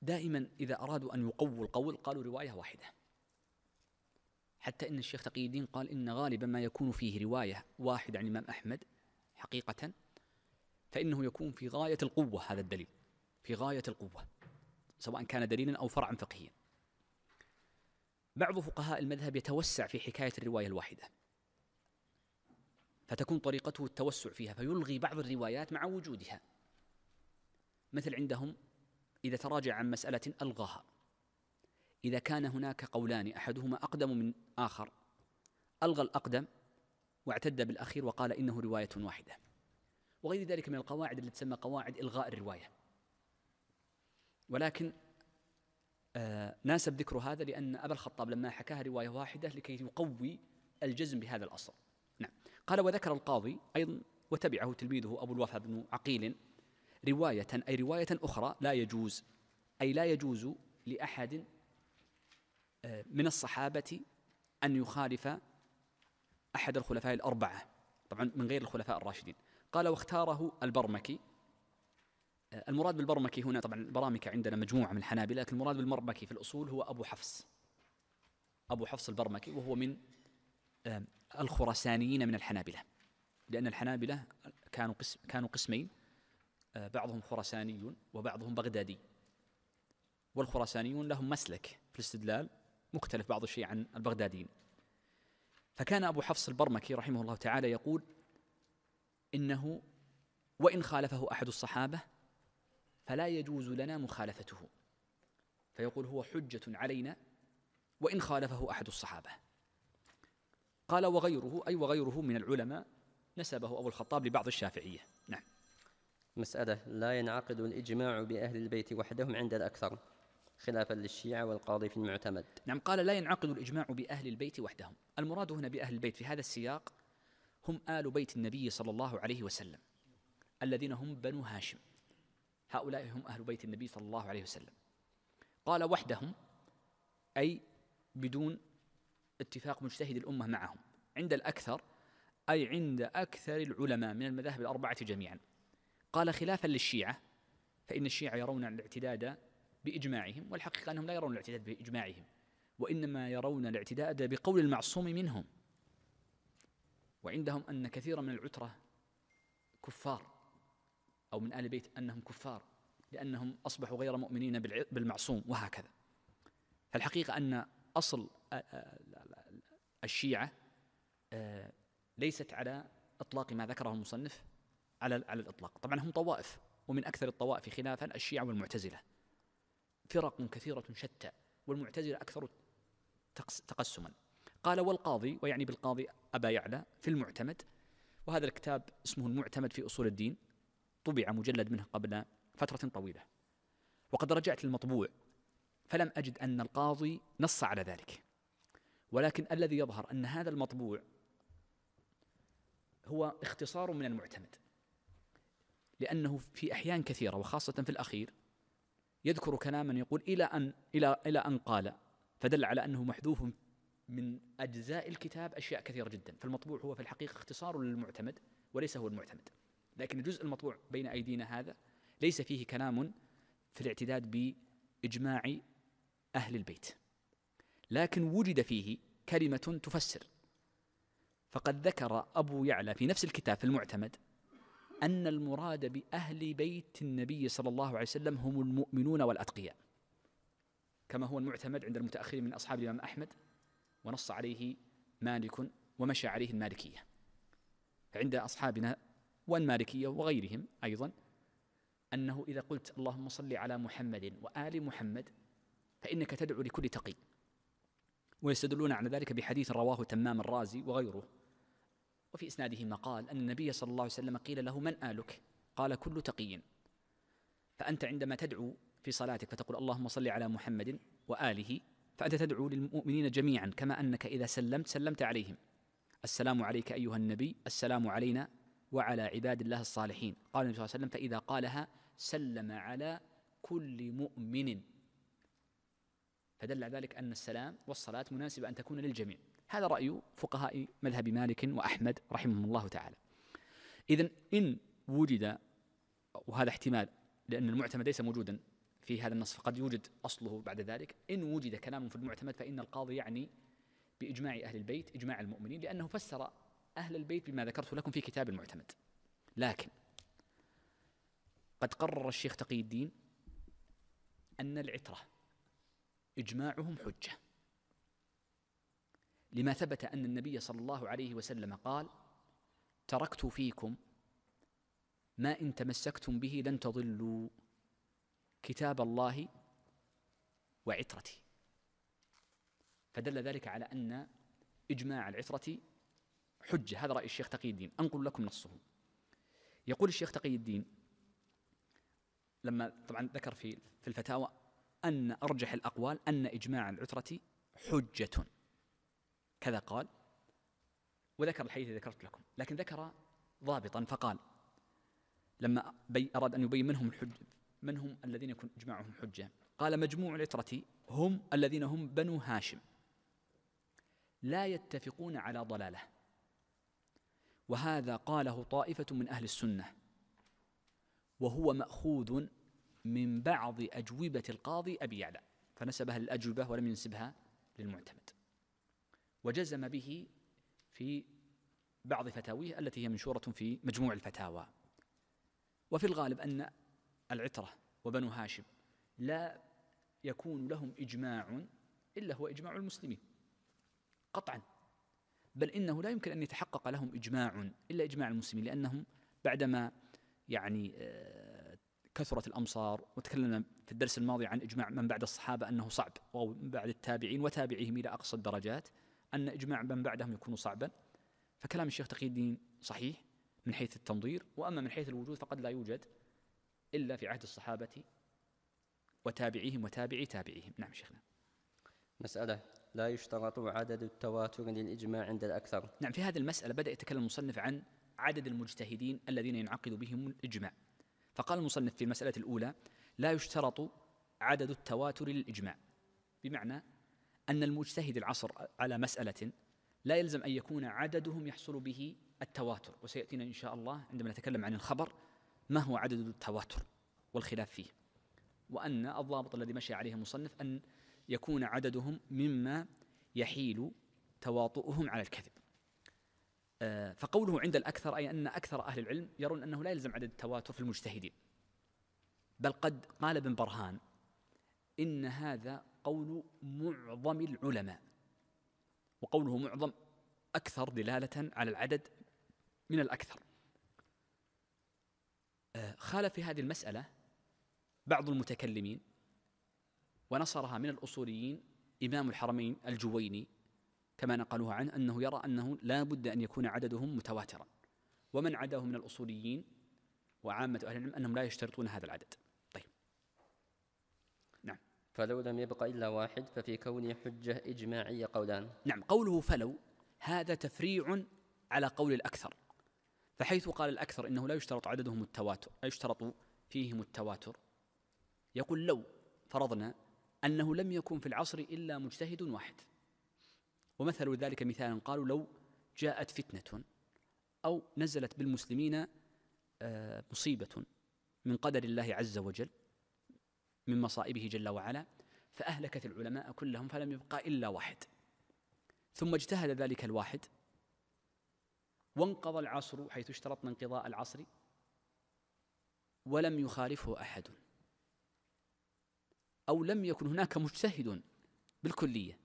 دائما إذا أرادوا أن يقووا القول قالوا رواية واحدة حتى إن الشيخ تقي الدين قال إن غالبا ما يكون فيه رواية واحدة عن الإمام أحمد حقيقة فإنه يكون في غاية القوة هذا الدليل في غاية القوة سواء كان دليلا أو فرعا فقهيا بعض فقهاء المذهب يتوسع في حكاية الرواية الواحدة فتكون طريقته التوسع فيها فيلغي بعض الروايات مع وجودها مثل عندهم إذا تراجع عن مسألة ألغاها إذا كان هناك قولان أحدهما أقدم من آخر ألغى الأقدم واعتد بالأخير وقال إنه رواية واحدة وغير ذلك من القواعد التي تسمى قواعد إلغاء الرواية ولكن آه ناسب ذكر هذا لأن أبا الخطاب لما حكاها رواية واحدة لكي يقوي الجزم بهذا الأصل نعم قال وذكر القاضي أيضا وتبعه تلميذه أبو الوفا بن عقيل رواية أي رواية أخرى لا يجوز أي لا يجوز لأحد آه، من الصحابة أن يخالف أحد الخلفاء الأربعة طبعا من غير الخلفاء الراشدين قال واختاره البرمكي آه، المراد بالبرمكي هنا طبعا البرامكة عندنا مجموعة من الحنابلة لكن المراد بالبرمكي في الأصول هو أبو حفص أبو حفص البرمكي وهو من آه، الخراسانيين من الحنابلة لأن الحنابلة كانوا قسم كانوا قسمين آه، بعضهم خراساني وبعضهم بغدادي والخراسانيون لهم مسلك في الاستدلال مختلف بعض الشيء عن البغداديين فكان أبو حفص البرمكي رحمه الله تعالى يقول إنه وإن خالفه أحد الصحابة فلا يجوز لنا مخالفته فيقول هو حجة علينا وإن خالفه أحد الصحابة قال وغيره أي وغيره من العلماء نسبه أبو الخطاب لبعض الشافعية نعم مسألة لا ينعقد الإجماع بأهل البيت وحدهم عند الأكثر خلافا للشيعة والقاضي في المعتمد نعم قال لا ينعقد الإجماع بأهل البيت وحدهم المراد هنا بأهل البيت في هذا السياق هم آل بيت النبي صلى الله عليه وسلم الذين هم بنو هاشم هؤلاء هم أهل بيت النبي صلى الله عليه وسلم قال وحدهم أي بدون اتفاق مجتهد الأمة معهم عند الأكثر أي عند أكثر العلماء من المذاهب الأربعة جميعا قال خلافا للشيعة فإن الشيعة يرون الاعتداد بإجماعهم والحقيقة أنهم لا يرون الاعتداد بإجماعهم وإنما يرون الاعتداد بقول المعصوم منهم وعندهم أن كثيرا من العترة كفار أو من آل بيت أنهم كفار لأنهم أصبحوا غير مؤمنين بالمعصوم وهكذا فالحقيقة أن أصل الشيعة آه، ليست على إطلاق ما ذكره المصنف على على الاطلاق طبعا هم طوائف ومن اكثر الطوائف خلافا الشيعه والمعتزله فرق كثيره شتى والمعتزله اكثر تقسما قال والقاضي ويعني بالقاضي ابا يعلى في المعتمد وهذا الكتاب اسمه المعتمد في اصول الدين طبع مجلد منه قبل فتره طويله وقد رجعت للمطبوع فلم اجد ان القاضي نص على ذلك ولكن الذي يظهر ان هذا المطبوع هو اختصار من المعتمد لأنه في أحيان كثيرة وخاصة في الأخير يذكر كلاما يقول إلى أن إلى إلى أن قال فدل على أنه محذوف من أجزاء الكتاب أشياء كثيرة جدا فالمطبوع هو في الحقيقة اختصار للمعتمد وليس هو المعتمد لكن الجزء المطبوع بين أيدينا هذا ليس فيه كلام في الاعتداد بإجماع أهل البيت لكن وجد فيه كلمة تفسر فقد ذكر أبو يعلى في نفس الكتاب في المعتمد أن المراد بأهل بيت النبي صلى الله عليه وسلم هم المؤمنون والأتقياء كما هو المعتمد عند المتأخرين من أصحاب الإمام أحمد ونص عليه مالك ومشى عليه المالكية عند أصحابنا والمالكية وغيرهم أيضا أنه إذا قلت اللهم صل على محمد وآل محمد فإنك تدعو لكل تقي ويستدلون على ذلك بحديث رواه تمام الرازي وغيره وفي إسناده مقال أن النبي صلى الله عليه وسلم قيل له من آلك قال كل تقي فأنت عندما تدعو في صلاتك فتقول اللهم صل على محمد وآله فأنت تدعو للمؤمنين جميعا كما أنك إذا سلمت سلمت عليهم السلام عليك أيها النبي السلام علينا وعلى عباد الله الصالحين قال النبي صلى الله عليه وسلم فإذا قالها سلم على كل مؤمن فدل على ذلك أن السلام والصلاة مناسبة أن تكون للجميع هذا رأي فقهاء مذهب مالك وأحمد رحمهم الله تعالى إذا إن وجد وهذا احتمال لأن المعتمد ليس موجودا في هذا النص فقد يوجد أصله بعد ذلك إن وجد كلام في المعتمد فإن القاضي يعني بإجماع أهل البيت إجماع المؤمنين لأنه فسر أهل البيت بما ذكرت لكم في كتاب المعتمد لكن قد قرر الشيخ تقي الدين أن العترة إجماعهم حجة لما ثبت أن النبي صلى الله عليه وسلم قال تركت فيكم ما إن تمسكتم به لن تضلوا كتاب الله وعترتي فدل ذلك على أن إجماع العترة حجة هذا رأي الشيخ تقي الدين أنقل لكم نصه يقول الشيخ تقي الدين لما طبعا ذكر في في الفتاوى أن أرجح الأقوال أن إجماع العترة حجة كذا قال وذكر الحديث الذي ذكرت لكم لكن ذكر ضابطا فقال لما بي أراد أن يبين من هم الحج من هم الذين يكون إجماعهم حجة قال مجموع العترة هم الذين هم بنو هاشم لا يتفقون على ضلاله وهذا قاله طائفة من أهل السنة وهو مأخوذ من بعض أجوبة القاضي أبي يعلى فنسبها للأجوبة ولم ينسبها للمعتمد وجزم به في بعض فتاويه التي هي منشورة في مجموع الفتاوى وفي الغالب أن العترة وبنو هاشم لا يكون لهم إجماع إلا هو إجماع المسلمين قطعا بل إنه لا يمكن أن يتحقق لهم إجماع إلا إجماع المسلمين لأنهم بعدما يعني آه، كثرت الأمصار وتكلمنا في الدرس الماضي عن إجماع من بعد الصحابة أنه صعب ومن بعد التابعين وتابعيهم إلى أقصى الدرجات أن إجماع من بعدهم يكون صعبا فكلام الشيخ تقي الدين صحيح من حيث التنظير وأما من حيث الوجود فقد لا يوجد إلا في عهد الصحابة وتابعيهم وتابعي تابعيهم نعم شيخنا مسألة لا يشترط عدد التواتر للإجماع عند الأكثر نعم في هذه المسألة بدأ يتكلم المصنف عن عدد المجتهدين الذين ينعقد بهم الإجماع فقال المصنف في المسألة الأولى لا يشترط عدد التواتر للإجماع بمعنى أن المجتهد العصر على مسألة لا يلزم أن يكون عددهم يحصل به التواتر وسيأتينا إن شاء الله عندما نتكلم عن الخبر ما هو عدد التواتر والخلاف فيه وأن الضابط الذي مشى عليه المصنف أن يكون عددهم مما يحيل تواطؤهم على الكذب آه، فقوله عند الأكثر أي أن أكثر أهل العلم يرون أنه لا يلزم عدد التواتر في المجتهدين بل قد قال ابن برهان إن هذا قول معظم العلماء وقوله معظم أكثر دلالة على العدد من الأكثر آه، خالف في هذه المسألة بعض المتكلمين ونصرها من الأصوليين إمام الحرمين الجويني كما نقلوها عنه أنه يرى أنه لا بد أن يكون عددهم متواترا ومن عداه من الأصوليين وعامة أهل العلم أنهم لا يشترطون هذا العدد فلو لم يبق إلا واحد ففي كونه حجة إجماعية قولان نعم قوله فلو هذا تفريع على قول الأكثر فحيث قال الأكثر إنه لا يشترط عددهم التواتر لا يشترط فيهم التواتر يقول لو فرضنا أنه لم يكن في العصر إلا مجتهد واحد ومثل ذلك مثالا قالوا لو جاءت فتنة أو نزلت بالمسلمين آه، مصيبة من قدر الله عز وجل من مصائبه جل وعلا فأهلكت العلماء كلهم فلم يبقى إلا واحد ثم اجتهد ذلك الواحد وانقضى العصر حيث اشترطنا انقضاء العصر ولم يخالفه أحد أو لم يكن هناك مجتهد بالكلية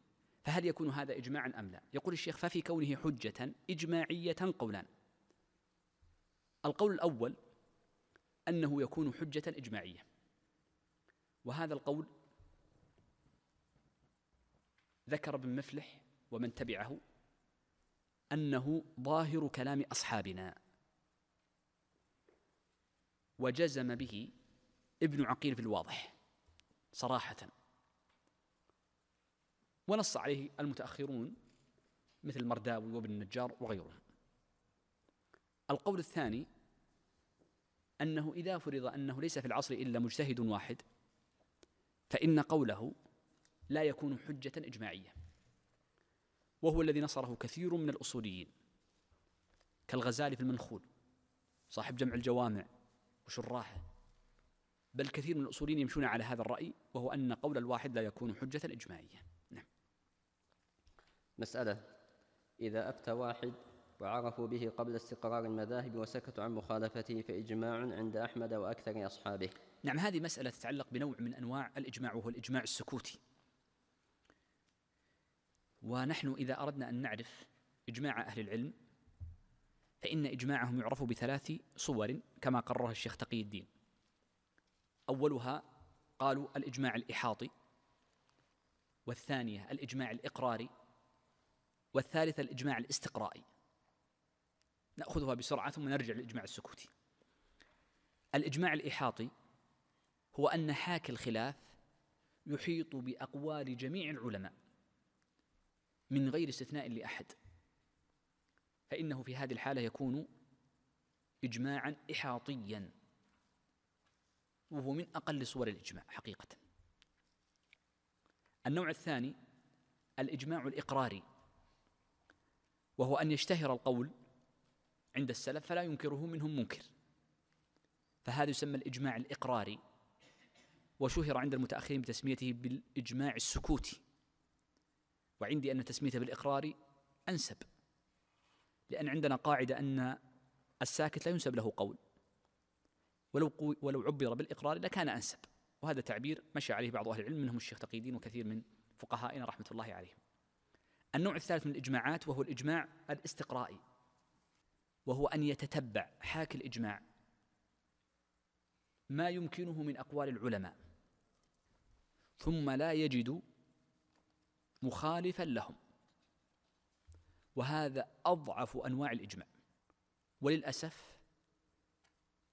فهل يكون هذا إجماعا أم لا يقول الشيخ ففي كونه حجة إجماعية قولان القول الأول أنه يكون حجة إجماعية وهذا القول ذكر ابن مفلح ومن تبعه انه ظاهر كلام اصحابنا وجزم به ابن عقيل في الواضح صراحه ونص عليه المتاخرون مثل المرداوي وابن النجار وغيرهم القول الثاني انه اذا فرض انه ليس في العصر الا مجتهد واحد فإن قوله لا يكون حجة إجماعية وهو الذي نصره كثير من الأصوليين كالغزالي في المنخول صاحب جمع الجوامع وشراحه بل كثير من الأصوليين يمشون على هذا الرأي وهو أن قول الواحد لا يكون حجة إجماعية نعم مسألة إذا أفتى واحد وعرفوا به قبل استقرار المذاهب وسكتوا عن مخالفته فإجماع عند أحمد وأكثر أصحابه نعم هذه مسألة تتعلق بنوع من أنواع الإجماع وهو الإجماع السكوتي ونحن إذا أردنا أن نعرف إجماع أهل العلم فإن إجماعهم يعرف بثلاث صور كما قررها الشيخ تقي الدين أولها قالوا الإجماع الإحاطي والثانية الإجماع الإقراري والثالثة الإجماع الاستقرائي نأخذها بسرعة ثم نرجع للإجماع السكوتي الإجماع الإحاطي هو أن حاكي الخلاف يحيط بأقوال جميع العلماء من غير استثناء لأحد فإنه في هذه الحالة يكون إجماعا إحاطيا وهو من أقل صور الإجماع حقيقة النوع الثاني الإجماع الإقراري وهو أن يشتهر القول عند السلف فلا ينكره منهم منكر فهذا يسمى الإجماع الإقراري وشهر عند المتأخرين بتسميته بالإجماع السكوتي وعندي أن تسميته بالإقرار أنسب لأن عندنا قاعدة أن الساكت لا ينسب له قول ولو ولو عبر بالإقرار لكان أنسب وهذا تعبير مشى عليه بعض أهل العلم منهم الشيخ تقيدين وكثير من فقهائنا رحمة الله عليهم النوع الثالث من الإجماعات وهو الإجماع الاستقرائي وهو أن يتتبع حاكي الإجماع ما يمكنه من أقوال العلماء ثم لا يجد مخالفا لهم وهذا اضعف انواع الاجماع وللاسف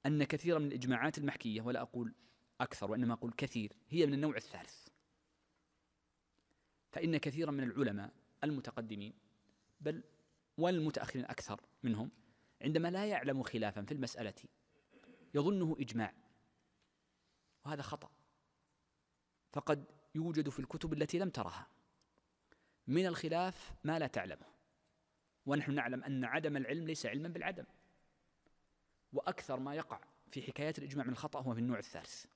ان كثيرا من الاجماعات المحكيه ولا اقول اكثر وانما اقول كثير هي من النوع الثالث فان كثيرا من العلماء المتقدمين بل والمتاخرين اكثر منهم عندما لا يعلم خلافا في المساله يظنه اجماع وهذا خطأ فقد يوجد في الكتب التي لم ترها من الخلاف ما لا تعلمه ونحن نعلم ان عدم العلم ليس علما بالعدم واكثر ما يقع في حكايات الاجماع من الخطا هو من النوع الثالث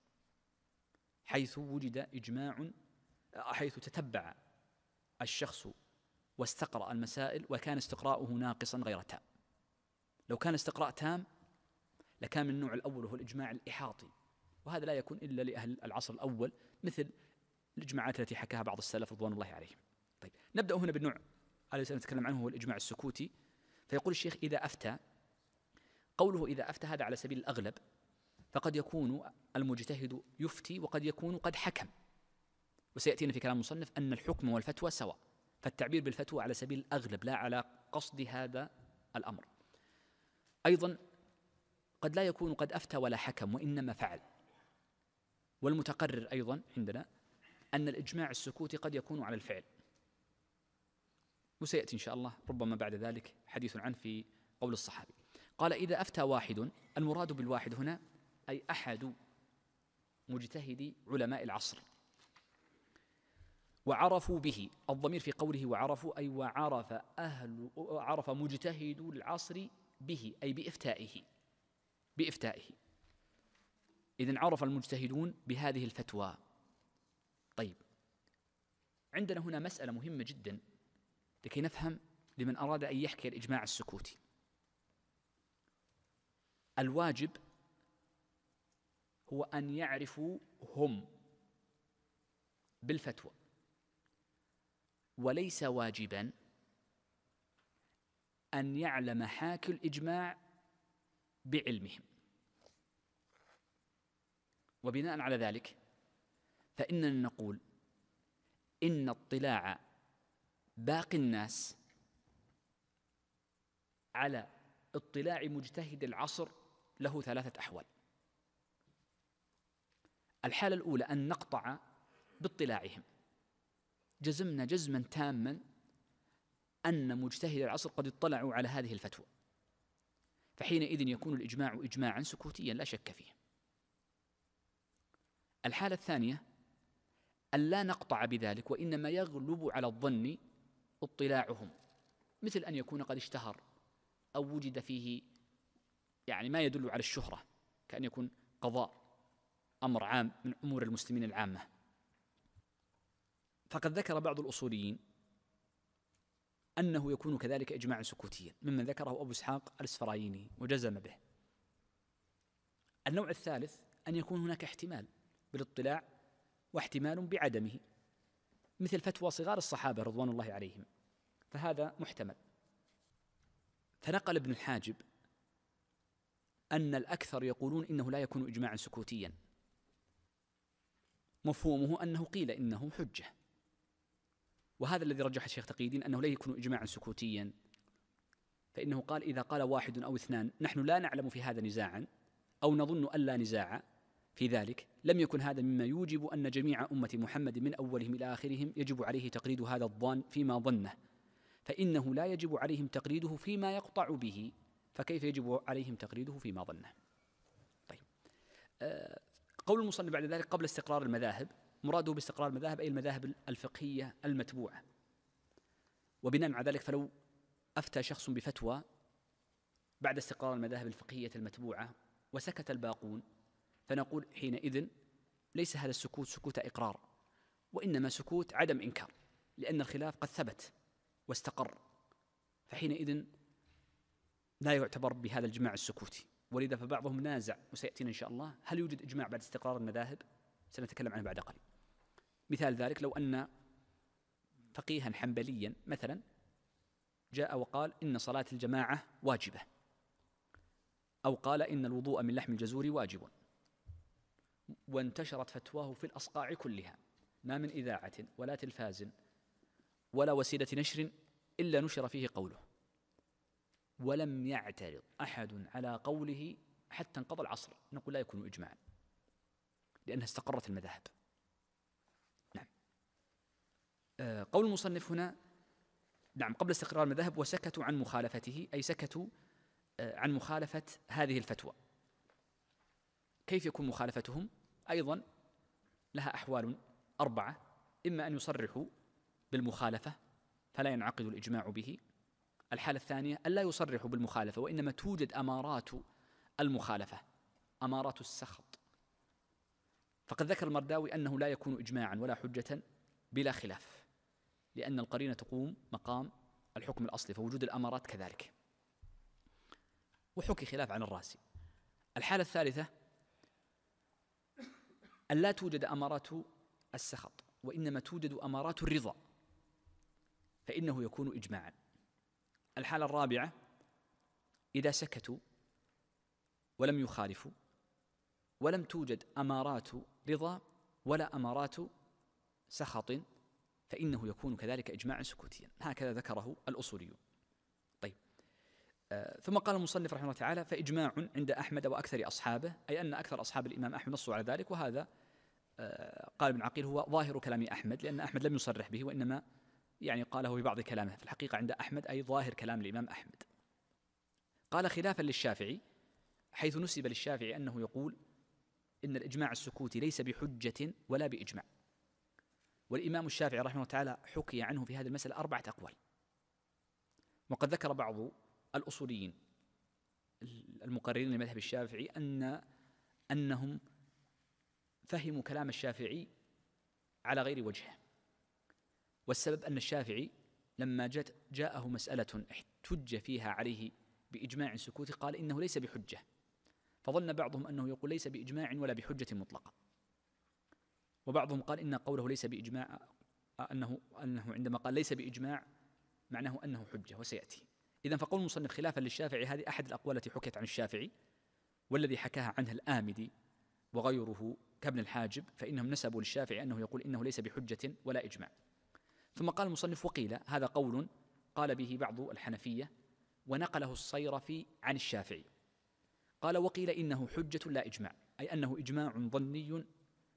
حيث وجد اجماع حيث تتبع الشخص واستقرأ المسائل وكان استقراؤه ناقصا غير تام لو كان استقراء تام لكان من النوع الأول وهو الإجماع الإحاطي وهذا لا يكون إلا لأهل العصر الأول مثل الإجماعات التي حكاها بعض السلف رضوان الله عليهم طيب نبدأ هنا بالنوع الذي سنتكلم عنه هو الإجماع السكوتي فيقول الشيخ إذا أفتى قوله إذا أفتى هذا على سبيل الأغلب فقد يكون المجتهد يفتي وقد يكون قد حكم وسيأتينا في كلام المصنف أن الحكم والفتوى سواء فالتعبير بالفتوى على سبيل الأغلب لا على قصد هذا الأمر أيضا قد لا يكون قد أفتى ولا حكم وإنما فعل والمتقرر أيضا عندنا أن الإجماع السكوتي قد يكون على الفعل وسيأتي إن شاء الله ربما بعد ذلك حديث عنه في قول الصحابي قال إذا أفتى واحد المراد بالواحد هنا أي أحد مجتهدي علماء العصر وعرفوا به الضمير في قوله وعرفوا أي وعرف أهل وعرف مجتهد العصر به أي بإفتائه بإفتائه إذن عرف المجتهدون بهذه الفتوى طيب عندنا هنا مسألة مهمة جدا لكي نفهم لمن أراد أن يحكي الإجماع السكوتي الواجب هو أن يعرفوا هم بالفتوى وليس واجبا أن يعلم حاكي الإجماع بعلمهم وبناء على ذلك فإننا نقول إن اطلاع باقي الناس على اطلاع مجتهد العصر له ثلاثة أحوال الحالة الأولى أن نقطع باطلاعهم جزمنا جزما تاما أن مجتهد العصر قد اطلعوا على هذه الفتوى فحينئذ يكون الإجماع إجماعا سكوتيا لا شك فيه الحالة الثانية أن لا نقطع بذلك وإنما يغلب على الظن اطلاعهم مثل أن يكون قد اشتهر أو وجد فيه يعني ما يدل على الشهرة كأن يكون قضاء أمر عام من أمور المسلمين العامة فقد ذكر بعض الأصوليين أنه يكون كذلك إجماعا سكوتيا مما ذكره أبو إسحاق الإسفرايني وجزم به النوع الثالث أن يكون هناك احتمال بالاطلاع واحتمال بعدمه مثل فتوى صغار الصحابة رضوان الله عليهم فهذا محتمل فنقل ابن الحاجب أن الأكثر يقولون إنه لا يكون إجماعا سكوتيا مفهومه أنه قيل إنه حجة وهذا الذي رجح الشيخ تقي الدين أنه لا يكون إجماعا سكوتيا فإنه قال إذا قال واحد أو اثنان نحن لا نعلم في هذا نزاعا أو نظن ألا نزاعا في ذلك لم يكن هذا مما يوجب أن جميع أمة محمد من أولهم إلى آخرهم يجب عليه تقليد هذا الضان فيما ظنه فإنه لا يجب عليهم تقليده فيما يقطع به فكيف يجب عليهم تقليده فيما ظنه طيب آه، قول المصنف بعد ذلك قبل استقرار المذاهب مراده باستقرار المذاهب أي المذاهب الفقهية المتبوعة وبناء على ذلك فلو أفتى شخص بفتوى بعد استقرار المذاهب الفقهية المتبوعة وسكت الباقون فنقول حينئذ ليس هذا السكوت سكوت إقرار وإنما سكوت عدم إنكار لأن الخلاف قد ثبت واستقر فحينئذ لا يعتبر بهذا الإجماع السكوتي ولذا فبعضهم نازع وسيأتينا إن شاء الله هل يوجد إجماع بعد استقرار المذاهب سنتكلم عنه بعد قليل مثال ذلك لو أن فقيها حنبليا مثلا جاء وقال إن صلاة الجماعة واجبة أو قال إن الوضوء من لحم الجزور واجب وانتشرت فتواه في الأصقاع كلها ما من إذاعة ولا تلفاز ولا وسيلة نشر إلا نشر فيه قوله ولم يعترض أحد على قوله حتى انقضى العصر نقول لا يكون إجماعا لأنها استقرت المذاهب نعم آه، قول المصنف هنا نعم قبل استقرار المذهب وسكتوا عن مخالفته أي سكتوا آه، عن مخالفة هذه الفتوى كيف يكون مخالفتهم أيضا لها أحوال أربعة إما أن يصرحوا بالمخالفة فلا ينعقد الإجماع به الحالة الثانية ألا يصرحوا بالمخالفة وإنما توجد أمارات المخالفة أمارات السخط فقد ذكر المرداوي أنه لا يكون إجماعا ولا حجة بلا خلاف لأن القرينة تقوم مقام الحكم الأصلي فوجود الأمارات كذلك وحكي خلاف عن الراسي الحالة الثالثة أن لا توجد أمارات السخط وإنما توجد أمارات الرضا فإنه يكون إجماعا الحالة الرابعة إذا سكتوا ولم يخالفوا ولم توجد أمارات رضا ولا أمارات سخط فإنه يكون كذلك إجماعا سكوتيا هكذا ذكره الأصوليون طيب آه ثم قال المصنف رحمه الله تعالى فإجماع عند أحمد وأكثر أصحابه أي أن أكثر أصحاب الإمام أحمد نصوا على ذلك وهذا قال ابن عقيل هو ظاهر كلام أحمد لأن أحمد لم يصرح به وإنما يعني قاله في بعض كلامه في الحقيقة عند أحمد أي ظاهر كلام الإمام أحمد قال خلافا للشافعي حيث نسب للشافعي أنه يقول إن الإجماع السكوتي ليس بحجة ولا بإجماع والإمام الشافعي رحمه الله تعالى حكي عنه في هذه المسألة أربعة أقوال وقد ذكر بعض الأصوليين المقررين لمذهب الشافعي أن أنهم فهموا كلام الشافعي على غير وجهه والسبب أن الشافعي لما جت جاءه مسألة احتج فيها عليه بإجماع سكوت قال إنه ليس بحجة فظن بعضهم أنه يقول ليس بإجماع ولا بحجة مطلقة وبعضهم قال إن قوله ليس بإجماع أنه أنه عندما قال ليس بإجماع معناه أنه حجة وسيأتي إذا فقول المصنف خلافا للشافعي هذه أحد الأقوال التي حكيت عن الشافعي والذي حكاها عنه الآمدي وغيره كابن الحاجب فإنهم نسبوا للشافعي أنه يقول إنه ليس بحجة ولا إجماع ثم قال المصنف وقيل هذا قول قال به بعض الحنفية ونقله الصيرفي عن الشافعي قال وقيل إنه حجة لا إجماع أي أنه إجماع ظني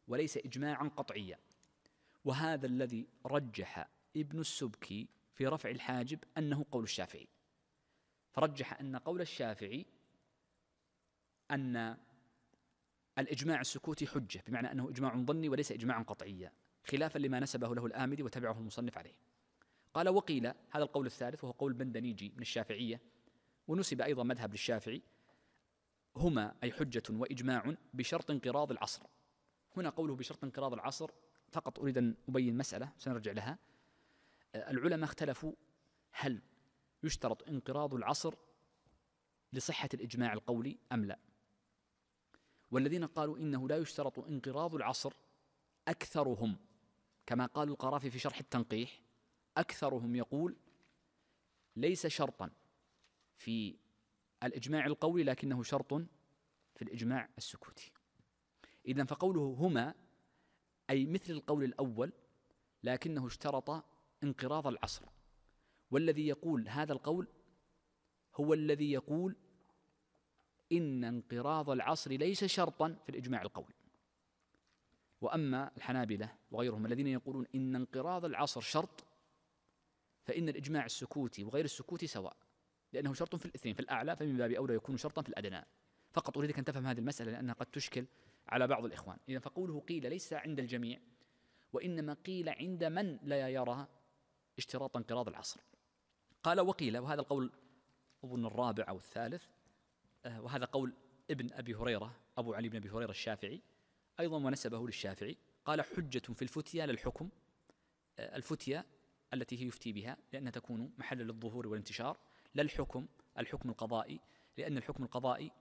وليس إجماعا قطعيا وهذا الذي رجح ابن السبكي في رفع الحاجب أنه قول الشافعي فرجح أن قول الشافعي أن الإجماع السكوتي حجة بمعنى أنه إجماع ظني وليس إجماعا قطعيا خلافا لما نسبه له الآمدي وتبعه المصنف عليه قال وقيل هذا القول الثالث وهو قول بندنيجي من الشافعية ونسب أيضا مذهب للشافعي هما أي حجة وإجماع بشرط انقراض العصر هنا قوله بشرط انقراض العصر فقط أريد أن أبين مسألة سنرجع لها العلماء اختلفوا هل يشترط انقراض العصر لصحة الإجماع القولي أم لا والذين قالوا إنه لا يشترط انقراض العصر أكثرهم كما قال القرافي في شرح التنقيح أكثرهم يقول ليس شرطا في الإجماع القولي لكنه شرط في الإجماع السكوتي إذا فقوله هما أي مثل القول الأول لكنه اشترط انقراض العصر والذي يقول هذا القول هو الذي يقول إن انقراض العصر ليس شرطا في الإجماع القولي وأما الحنابلة وغيرهم الذين يقولون إن انقراض العصر شرط فإن الإجماع السكوتي وغير السكوتي سواء لأنه شرط في الاثنين في الأعلى فمن باب أولى يكون شرطا في الأدنى فقط أريدك أن تفهم هذه المسألة لأنها قد تشكل على بعض الإخوان إذا فقوله قيل ليس عند الجميع وإنما قيل عند من لا يرى اشتراط انقراض العصر قال وقيل وهذا القول أظن الرابع أو الثالث آه، وهذا قول ابن أبي هريرة أبو علي بن أبي هريرة الشافعي أيضا ونسبه للشافعي قال حجة في الفتية للحكم آه، الفتية التي هي يفتي بها لأنها تكون محلا للظهور والانتشار لا الحكم الحكم القضائي لأن الحكم القضائي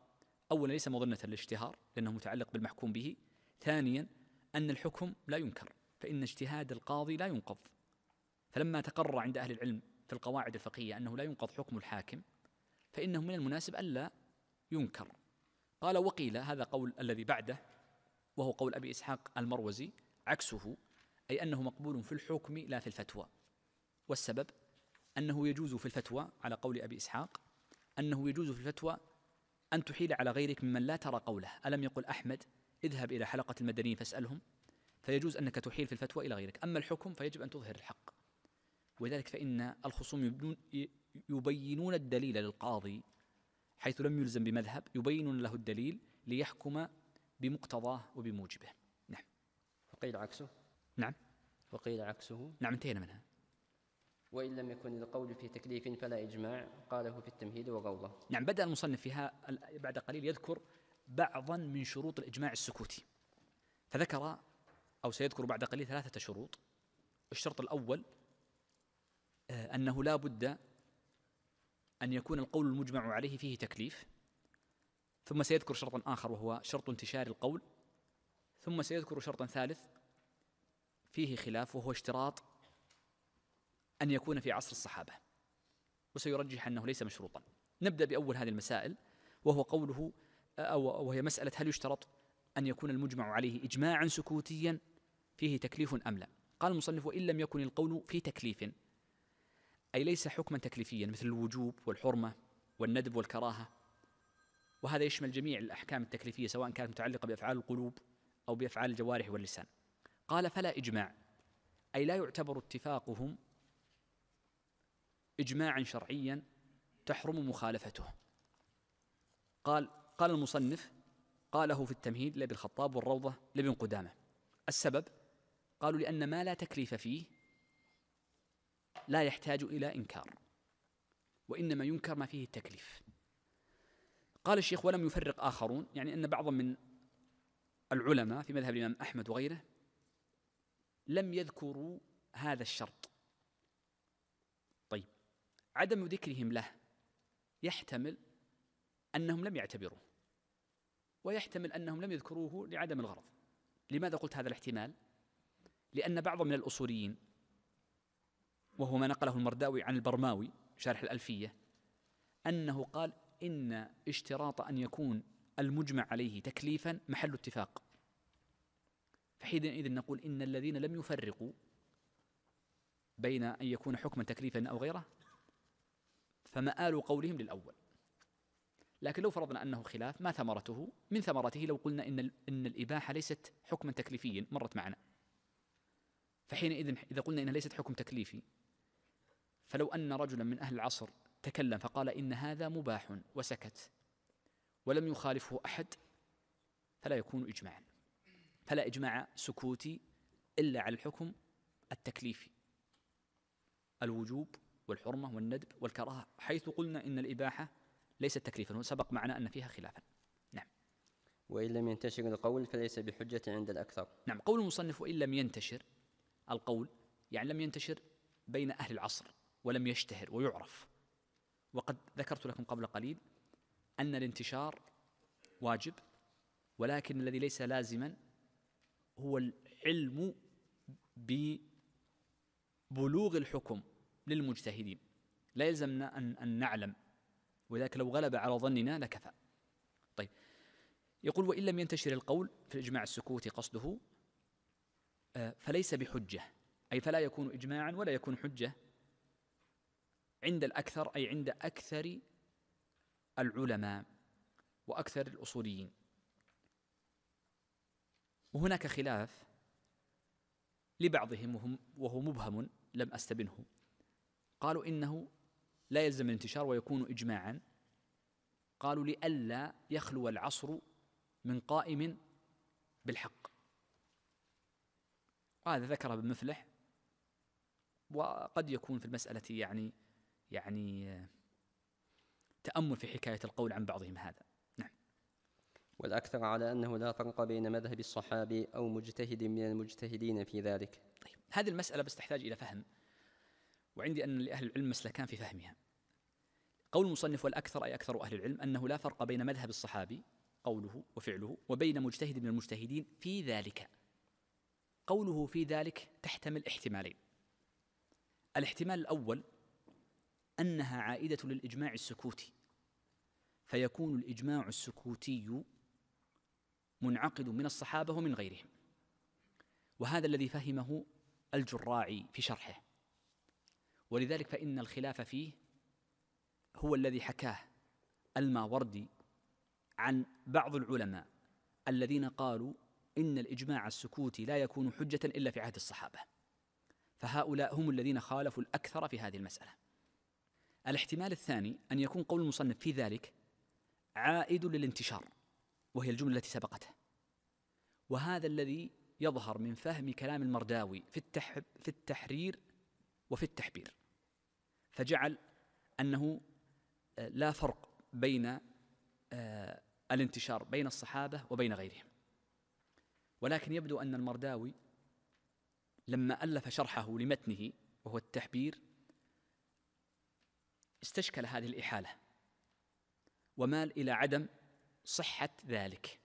أولا ليس مظنة للاشتهار لأنه متعلق بالمحكوم به ثانيا أن الحكم لا ينكر فإن اجتهاد القاضي لا ينقض فلما تقرر عند أهل العلم في القواعد الفقهية أنه لا ينقض حكم الحاكم فإنه من المناسب ألا ينكر قال وقيل هذا قول الذي بعده وهو قول أبي إسحاق المروزي عكسه أي أنه مقبول في الحكم لا في الفتوى والسبب أنه يجوز في الفتوى على قول أبي إسحاق أنه يجوز في الفتوى أن تحيل على غيرك ممن لا ترى قوله ألم يقل أحمد اذهب إلى حلقة المدنيين فاسألهم فيجوز أنك تحيل في الفتوى إلى غيرك أما الحكم فيجب أن تظهر الحق ولذلك فإن الخصوم يبينون الدليل للقاضي حيث لم يلزم بمذهب يبين له الدليل ليحكم بمقتضاه وبموجبه نعم وقيل عكسه نعم وقيل عكسه نعم انتهينا منها وإن لم يكن القول في تكليف فلا إجماع قاله في التمهيد وغوضه نعم بدأ المصنف فيها بعد قليل يذكر بعضا من شروط الإجماع السكوتي فذكر أو سيذكر بعد قليل ثلاثة شروط الشرط الأول آه، أنه لا بد أن يكون القول المجمع عليه فيه تكليف ثم سيذكر شرطا آخر وهو شرط انتشار القول ثم سيذكر شرطا ثالث فيه خلاف وهو اشتراط أن يكون في عصر الصحابة وسيرجح أنه ليس مشروطا نبدأ بأول هذه المسائل وهو قوله أو وهي مسألة هل يشترط أن يكون المجمع عليه إجماعا سكوتيا فيه تكليف أم لا قال المصنف وإن لم يكن القول في تكليف أي ليس حكما تكليفيا مثل الوجوب والحرمة والندب والكراهة وهذا يشمل جميع الأحكام التكليفية سواء كانت متعلقة بأفعال القلوب أو بأفعال الجوارح واللسان قال فلا إجماع أي لا يعتبر اتفاقهم إجماعا شرعيا تحرم مخالفته قال قال المصنف قاله في التمهيد لابن الخطاب والروضة لابن قدامة السبب قالوا لأن ما لا تكليف فيه لا يحتاج إلى إنكار وإنما ينكر ما فيه التكليف قال الشيخ ولم يفرق آخرون يعني أن بعضا من العلماء في مذهب الإمام أحمد وغيره لم يذكروا هذا الشرط طيب عدم ذكرهم له يحتمل أنهم لم يعتبروه ويحتمل أنهم لم يذكروه لعدم الغرض لماذا قلت هذا الاحتمال؟ لأن بعض من الأصوليين وهو ما نقله المرداوي عن البرماوي شارح الألفية أنه قال إن اشتراط أن يكون المجمع عليه تكليفا محل اتفاق فحينئذ نقول إن الذين لم يفرقوا بين أن يكون حكما تكليفا أو غيره فمآل قولهم للأول لكن لو فرضنا أنه خلاف ما ثمرته من ثمرته لو قلنا إن, إن الإباحة ليست حكما تكليفيا مرت معنا فحينئذ إذا قلنا إنها ليست حكم تكليفي فلو أن رجلا من أهل العصر تكلم فقال إن هذا مباح وسكت ولم يخالفه أحد فلا يكون إجماعا فلا إجماع سكوتي إلا على الحكم التكليفي الوجوب والحرمة والندب والكراهة حيث قلنا إن الإباحة ليست تكليفا وسبق معنا أن فيها خلافا نعم وإن لم ينتشر القول فليس بحجة عند الأكثر نعم قول المصنف وإن لم ينتشر القول يعني لم ينتشر بين أهل العصر ولم يشتهر ويعرف وقد ذكرت لكم قبل قليل أن الانتشار واجب ولكن الذي ليس لازما هو العلم ببلوغ الحكم للمجتهدين لا يلزمنا أن, أن نعلم ولذلك لو غلب على ظننا لكفى طيب يقول وإن لم ينتشر القول في الإجماع السكوتي قصده آه، فليس بحجة أي فلا يكون إجماعا ولا يكون حجة عند الأكثر أي عند أكثر العلماء وأكثر الأصوليين وهناك خلاف لبعضهم وهم وهو مبهم لم أستبنه قالوا إنه لا يلزم الانتشار ويكون إجماعا قالوا لئلا يخلو العصر من قائم بالحق وهذا ذكره ابن مفلح وقد يكون في المسألة يعني يعني تأمل في حكاية القول عن بعضهم هذا نعم والأكثر على أنه لا فرق بين مذهب الصحابي أو مجتهد من المجتهدين في ذلك طيب هذه المسألة بس تحتاج إلى فهم وعندي أن لأهل العلم مسلكان في فهمها قول المصنف والأكثر أي أكثر أهل العلم أنه لا فرق بين مذهب الصحابي قوله وفعله وبين مجتهد من المجتهدين في ذلك قوله في ذلك تحتمل احتمالين الاحتمال الأول أنها عائدة للإجماع السكوتي فيكون الإجماع السكوتي منعقد من الصحابة ومن غيرهم وهذا الذي فهمه الجراعي في شرحه ولذلك فإن الخلاف فيه هو الذي حكاه الماوردي عن بعض العلماء الذين قالوا إن الإجماع السكوتي لا يكون حجة إلا في عهد الصحابة فهؤلاء هم الذين خالفوا الأكثر في هذه المسألة الاحتمال الثاني أن يكون قول المصنف في ذلك عائد للانتشار وهي الجملة التي سبقتها وهذا الذي يظهر من فهم كلام المرداوي في, التح في التحرير وفي التحبير فجعل أنه آه، لا فرق بين آه، الانتشار بين الصحابة وبين غيرهم ولكن يبدو أن المرداوي لما ألف شرحه لمتنه وهو التحبير استشكل هذه الإحالة ومال إلى عدم صحة ذلك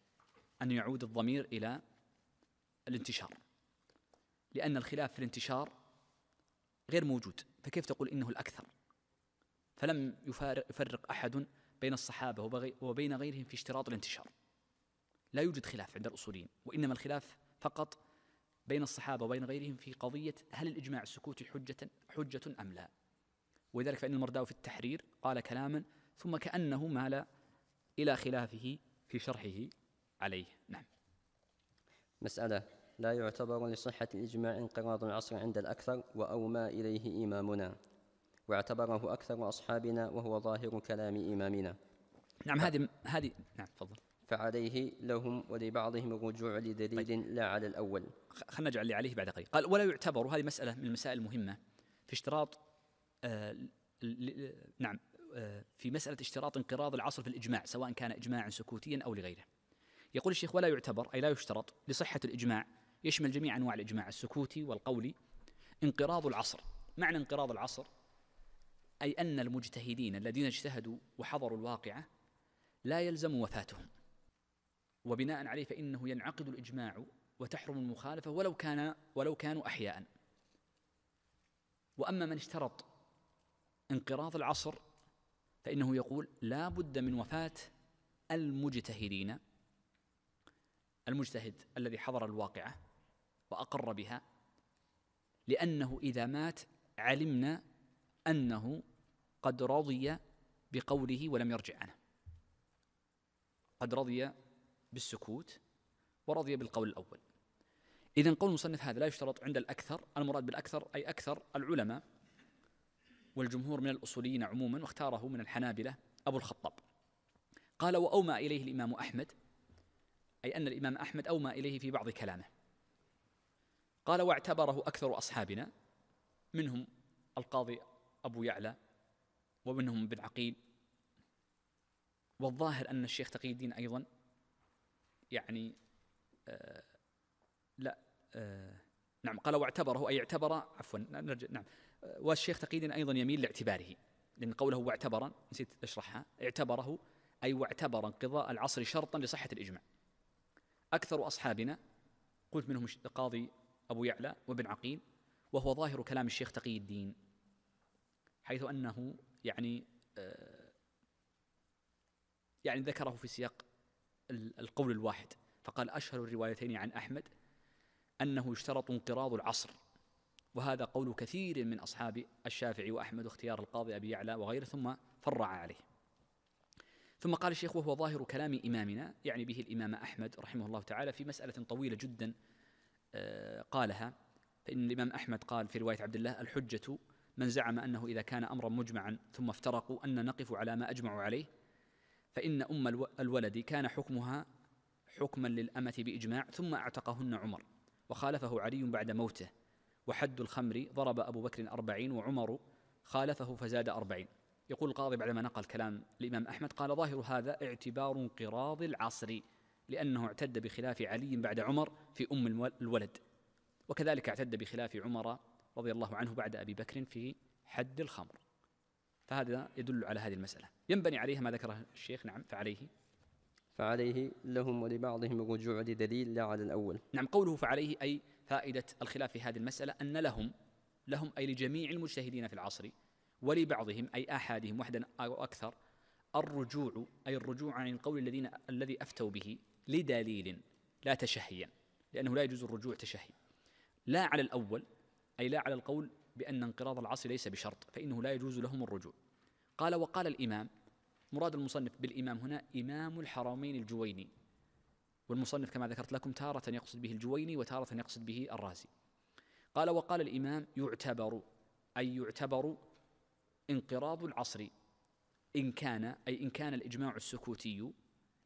أن يعود الضمير إلى الانتشار لأن الخلاف في الانتشار غير موجود فكيف تقول إنه الأكثر فلم يفرق أحد بين الصحابة وبين غيرهم في اشتراط الانتشار لا يوجد خلاف عند الأصوليين وإنما الخلاف فقط بين الصحابة وبين غيرهم في قضية هل الإجماع السكوتي حجة حجة أم لا ولذلك فإن المرداوي في التحرير قال كلاما ثم كأنه مال إلى خلافه في شرحه عليه نعم مسألة لا يعتبر لصحة الإجماع انقراض العصر عند الأكثر وأومى إليه إمامنا واعتبره أكثر أصحابنا وهو ظاهر كلام إمامنا نعم هذه هذه نعم تفضل فعليه لهم ولبعضهم الرجوع لدليل طيب. لا على الأول خلينا نجعل اللي عليه بعد قليل قال ولا يعتبر هذه مسألة من المسائل المهمة في اشتراط آه، نعم آه، في مسألة اشتراط انقراض العصر في الإجماع سواء كان إجماعا سكوتيا أو لغيره يقول الشيخ ولا يعتبر أي لا يشترط لصحة الإجماع يشمل جميع أنواع الإجماع السكوتي والقولي انقراض العصر معنى انقراض العصر أي أن المجتهدين الذين اجتهدوا وحضروا الواقعة لا يلزم وفاتهم وبناء عليه فإنه ينعقد الإجماع وتحرم المخالفة ولو كان ولو كانوا أحياء وأما من اشترط انقراض العصر فإنه يقول لا بد من وفاة المجتهدين المجتهد الذي حضر الواقعة وأقر بها لأنه إذا مات علمنا أنه قد رضي بقوله ولم يرجع عنه قد رضي بالسكوت ورضي بالقول الأول إذا قول المصنف هذا لا يشترط عند الأكثر المراد بالأكثر أي أكثر العلماء والجمهور من الأصوليين عموما واختاره من الحنابلة أبو الخطاب قال وأومى إليه الإمام أحمد أي أن الإمام أحمد أومى إليه في بعض كلامه قال واعتبره أكثر أصحابنا منهم القاضي أبو يعلى ومنهم ابن عقيل والظاهر أن الشيخ تقي الدين أيضا يعني آه لا آه نعم قال واعتبره أي اعتبر عفوا نعم والشيخ تقي الدين أيضا يميل لاعتباره لأن قوله واعتبر نسيت أشرحها اعتبره أي واعتبر انقضاء العصر شرطا لصحة الإجماع أكثر أصحابنا قلت منهم القاضي أبو يعلى وابن عقيل وهو ظاهر كلام الشيخ تقي الدين حيث أنه يعني آه، يعني ذكره في سياق القول الواحد فقال أشهر الروايتين عن أحمد أنه يشترط انقراض العصر وهذا قول كثير من أصحاب الشافعي وأحمد واختيار القاضي أبي يعلى وغيره ثم فرع عليه ثم قال الشيخ وهو ظاهر كلام إمامنا يعني به الإمام أحمد رحمه الله تعالى في مسألة طويلة جدا آه، قالها فإن الإمام أحمد قال في رواية عبد الله الحجة من زعم أنه إذا كان أمرا مجمعا ثم افترقوا أن نقف على ما أجمعوا عليه فإن أم الولد كان حكمها حكما للأمة بإجماع ثم أعتقهن عمر وخالفه علي بعد موته وحد الخمر ضرب أبو بكر أربعين وعمر خالفه فزاد أربعين يقول القاضي بعدما نقل كلام الإمام أحمد قال ظاهر هذا اعتبار انقراض العصر لأنه اعتد بخلاف علي بعد عمر في أم الولد وكذلك اعتد بخلاف عمر رضي الله عنه بعد أبي بكر في حد الخمر فهذا يدل على هذه المسألة ينبني عليها ما ذكره الشيخ نعم فعليه فعليه لهم ولبعضهم الرجوع لدليل لا على الأول نعم قوله فعليه أي فائدة الخلاف في هذه المسألة أن لهم لهم أي لجميع المجتهدين في العصر ولبعضهم أي أحدهم وحدا أو أكثر الرجوع أي الرجوع عن القول الذين الذي أفتوا به لدليل لا تشهيا لأنه لا يجوز الرجوع تشهي لا على الأول أي لا على القول بأن انقراض العصر ليس بشرط فإنه لا يجوز لهم الرجوع قال وقال الإمام مراد المصنف بالإمام هنا إمام الحرمين الجويني والمصنف كما ذكرت لكم تارة يقصد به الجويني وتارة يقصد به الرازي قال وقال الإمام يعتبر أي يعتبر انقراض العصر إن كان أي إن كان الإجماع السكوتي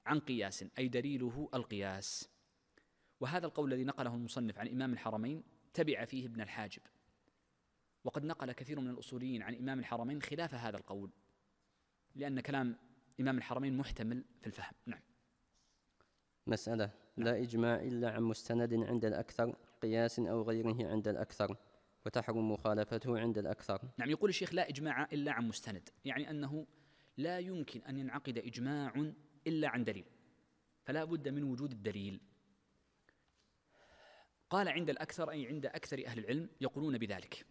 عن قياس أي دليله القياس وهذا القول الذي نقله المصنف عن إمام الحرمين تبع فيه ابن الحاجب وقد نقل كثير من الأصوليين عن إمام الحرمين خلاف هذا القول لأن كلام إمام الحرمين محتمل في الفهم نعم مسألة لا نعم. إجماع إلا عن مستند عند الأكثر قياس أو غيره عند الأكثر وتحرم مخالفته عند الأكثر نعم يقول الشيخ لا إجماع إلا عن مستند يعني أنه لا يمكن أن ينعقد إجماع إلا عن دليل فلا بد من وجود الدليل قال عند الأكثر أي عند أكثر أهل العلم يقولون بذلك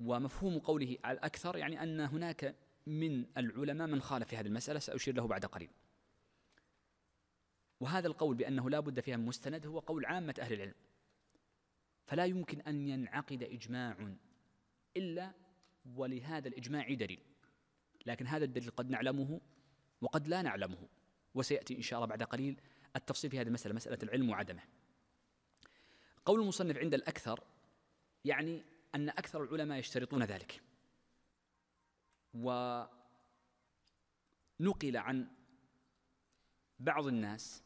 ومفهوم قوله على الأكثر يعني أن هناك من العلماء من خالف في هذه المسألة سأشير له بعد قليل وهذا القول بأنه لا بد فيها من مستند هو قول عامة أهل العلم فلا يمكن أن ينعقد إجماع إلا ولهذا الإجماع دليل لكن هذا الدليل قد نعلمه وقد لا نعلمه وسيأتي إن شاء الله بعد قليل التفصيل في هذه المسألة مسألة العلم وعدمه قول المصنف عند الأكثر يعني أن أكثر العلماء يشترطون ذلك ونقل عن بعض الناس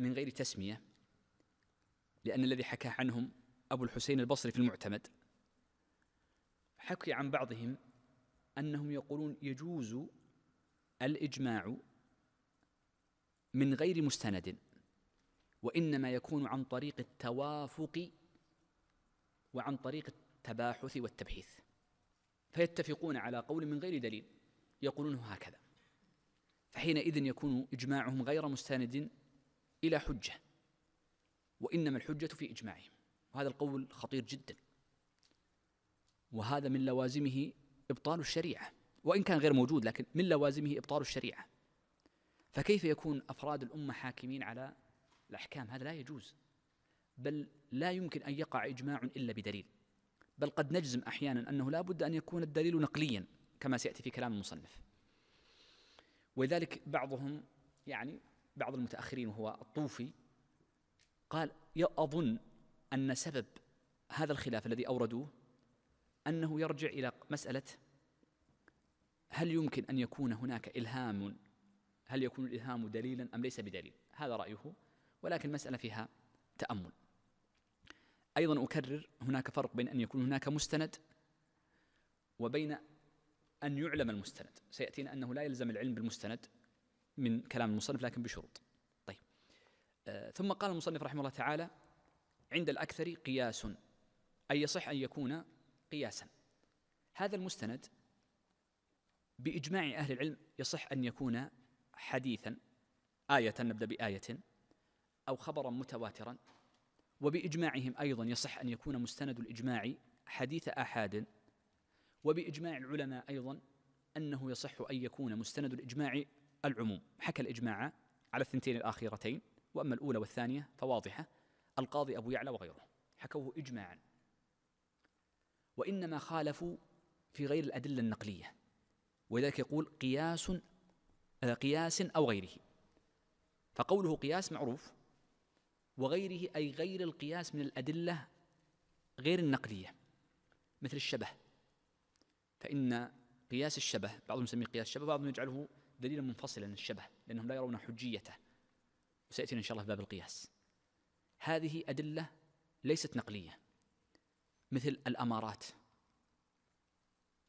من غير تسمية لأن الذي حكى عنهم أبو الحسين البصري في المعتمد حكي عن بعضهم أنهم يقولون يجوز الإجماع من غير مستند وإنما يكون عن طريق التوافق وعن طريق التباحث والتبحيث فيتفقون على قول من غير دليل يقولونه هكذا فحينئذ يكون إجماعهم غير مستند إلى حجة وإنما الحجة في إجماعهم وهذا القول خطير جدا وهذا من لوازمه إبطال الشريعة وإن كان غير موجود لكن من لوازمه إبطال الشريعة فكيف يكون أفراد الأمة حاكمين على الأحكام هذا لا يجوز بل لا يمكن أن يقع إجماع إلا بدليل بل قد نجزم أحيانا أنه لا بد أن يكون الدليل نقليا كما سيأتي في كلام المصنف ولذلك بعضهم يعني بعض المتأخرين وهو الطوفي قال أظن أن سبب هذا الخلاف الذي أوردوه أنه يرجع إلى مسألة هل يمكن أن يكون هناك إلهام هل يكون الإلهام دليلا أم ليس بدليل هذا رأيه ولكن مسألة فيها تأمل أيضا أكرر هناك فرق بين أن يكون هناك مستند وبين أن يعلم المستند سيأتينا أنه لا يلزم العلم بالمستند من كلام المصنف لكن بشروط طيب آه ثم قال المصنف رحمه الله تعالى عند الأكثر قياس أي يصح أن يكون قياسا هذا المستند بإجماع أهل العلم يصح أن يكون حديثا آية نبدأ بآية أو خبرا متواترا وبإجماعهم أيضا يصح أن يكون مستند الإجماع حديث آحاد وبإجماع العلماء أيضا أنه يصح أن يكون مستند الإجماع العموم حكى الإجماع على الثنتين الأخيرتين وأما الأولى والثانية فواضحة القاضي أبو يعلى وغيره حكوه إجماعا وإنما خالفوا في غير الأدلة النقلية ولذلك يقول قياس آه، قياس أو غيره فقوله قياس معروف وغيره أي غير القياس من الأدلة غير النقلية مثل الشبه فإن قياس الشبه بعضهم يسميه قياس الشبه بعضهم يجعله دليلا منفصلا عن الشبه لأنهم لا يرون حجيته وسيأتينا إن شاء الله في باب القياس هذه أدلة ليست نقلية مثل الأمارات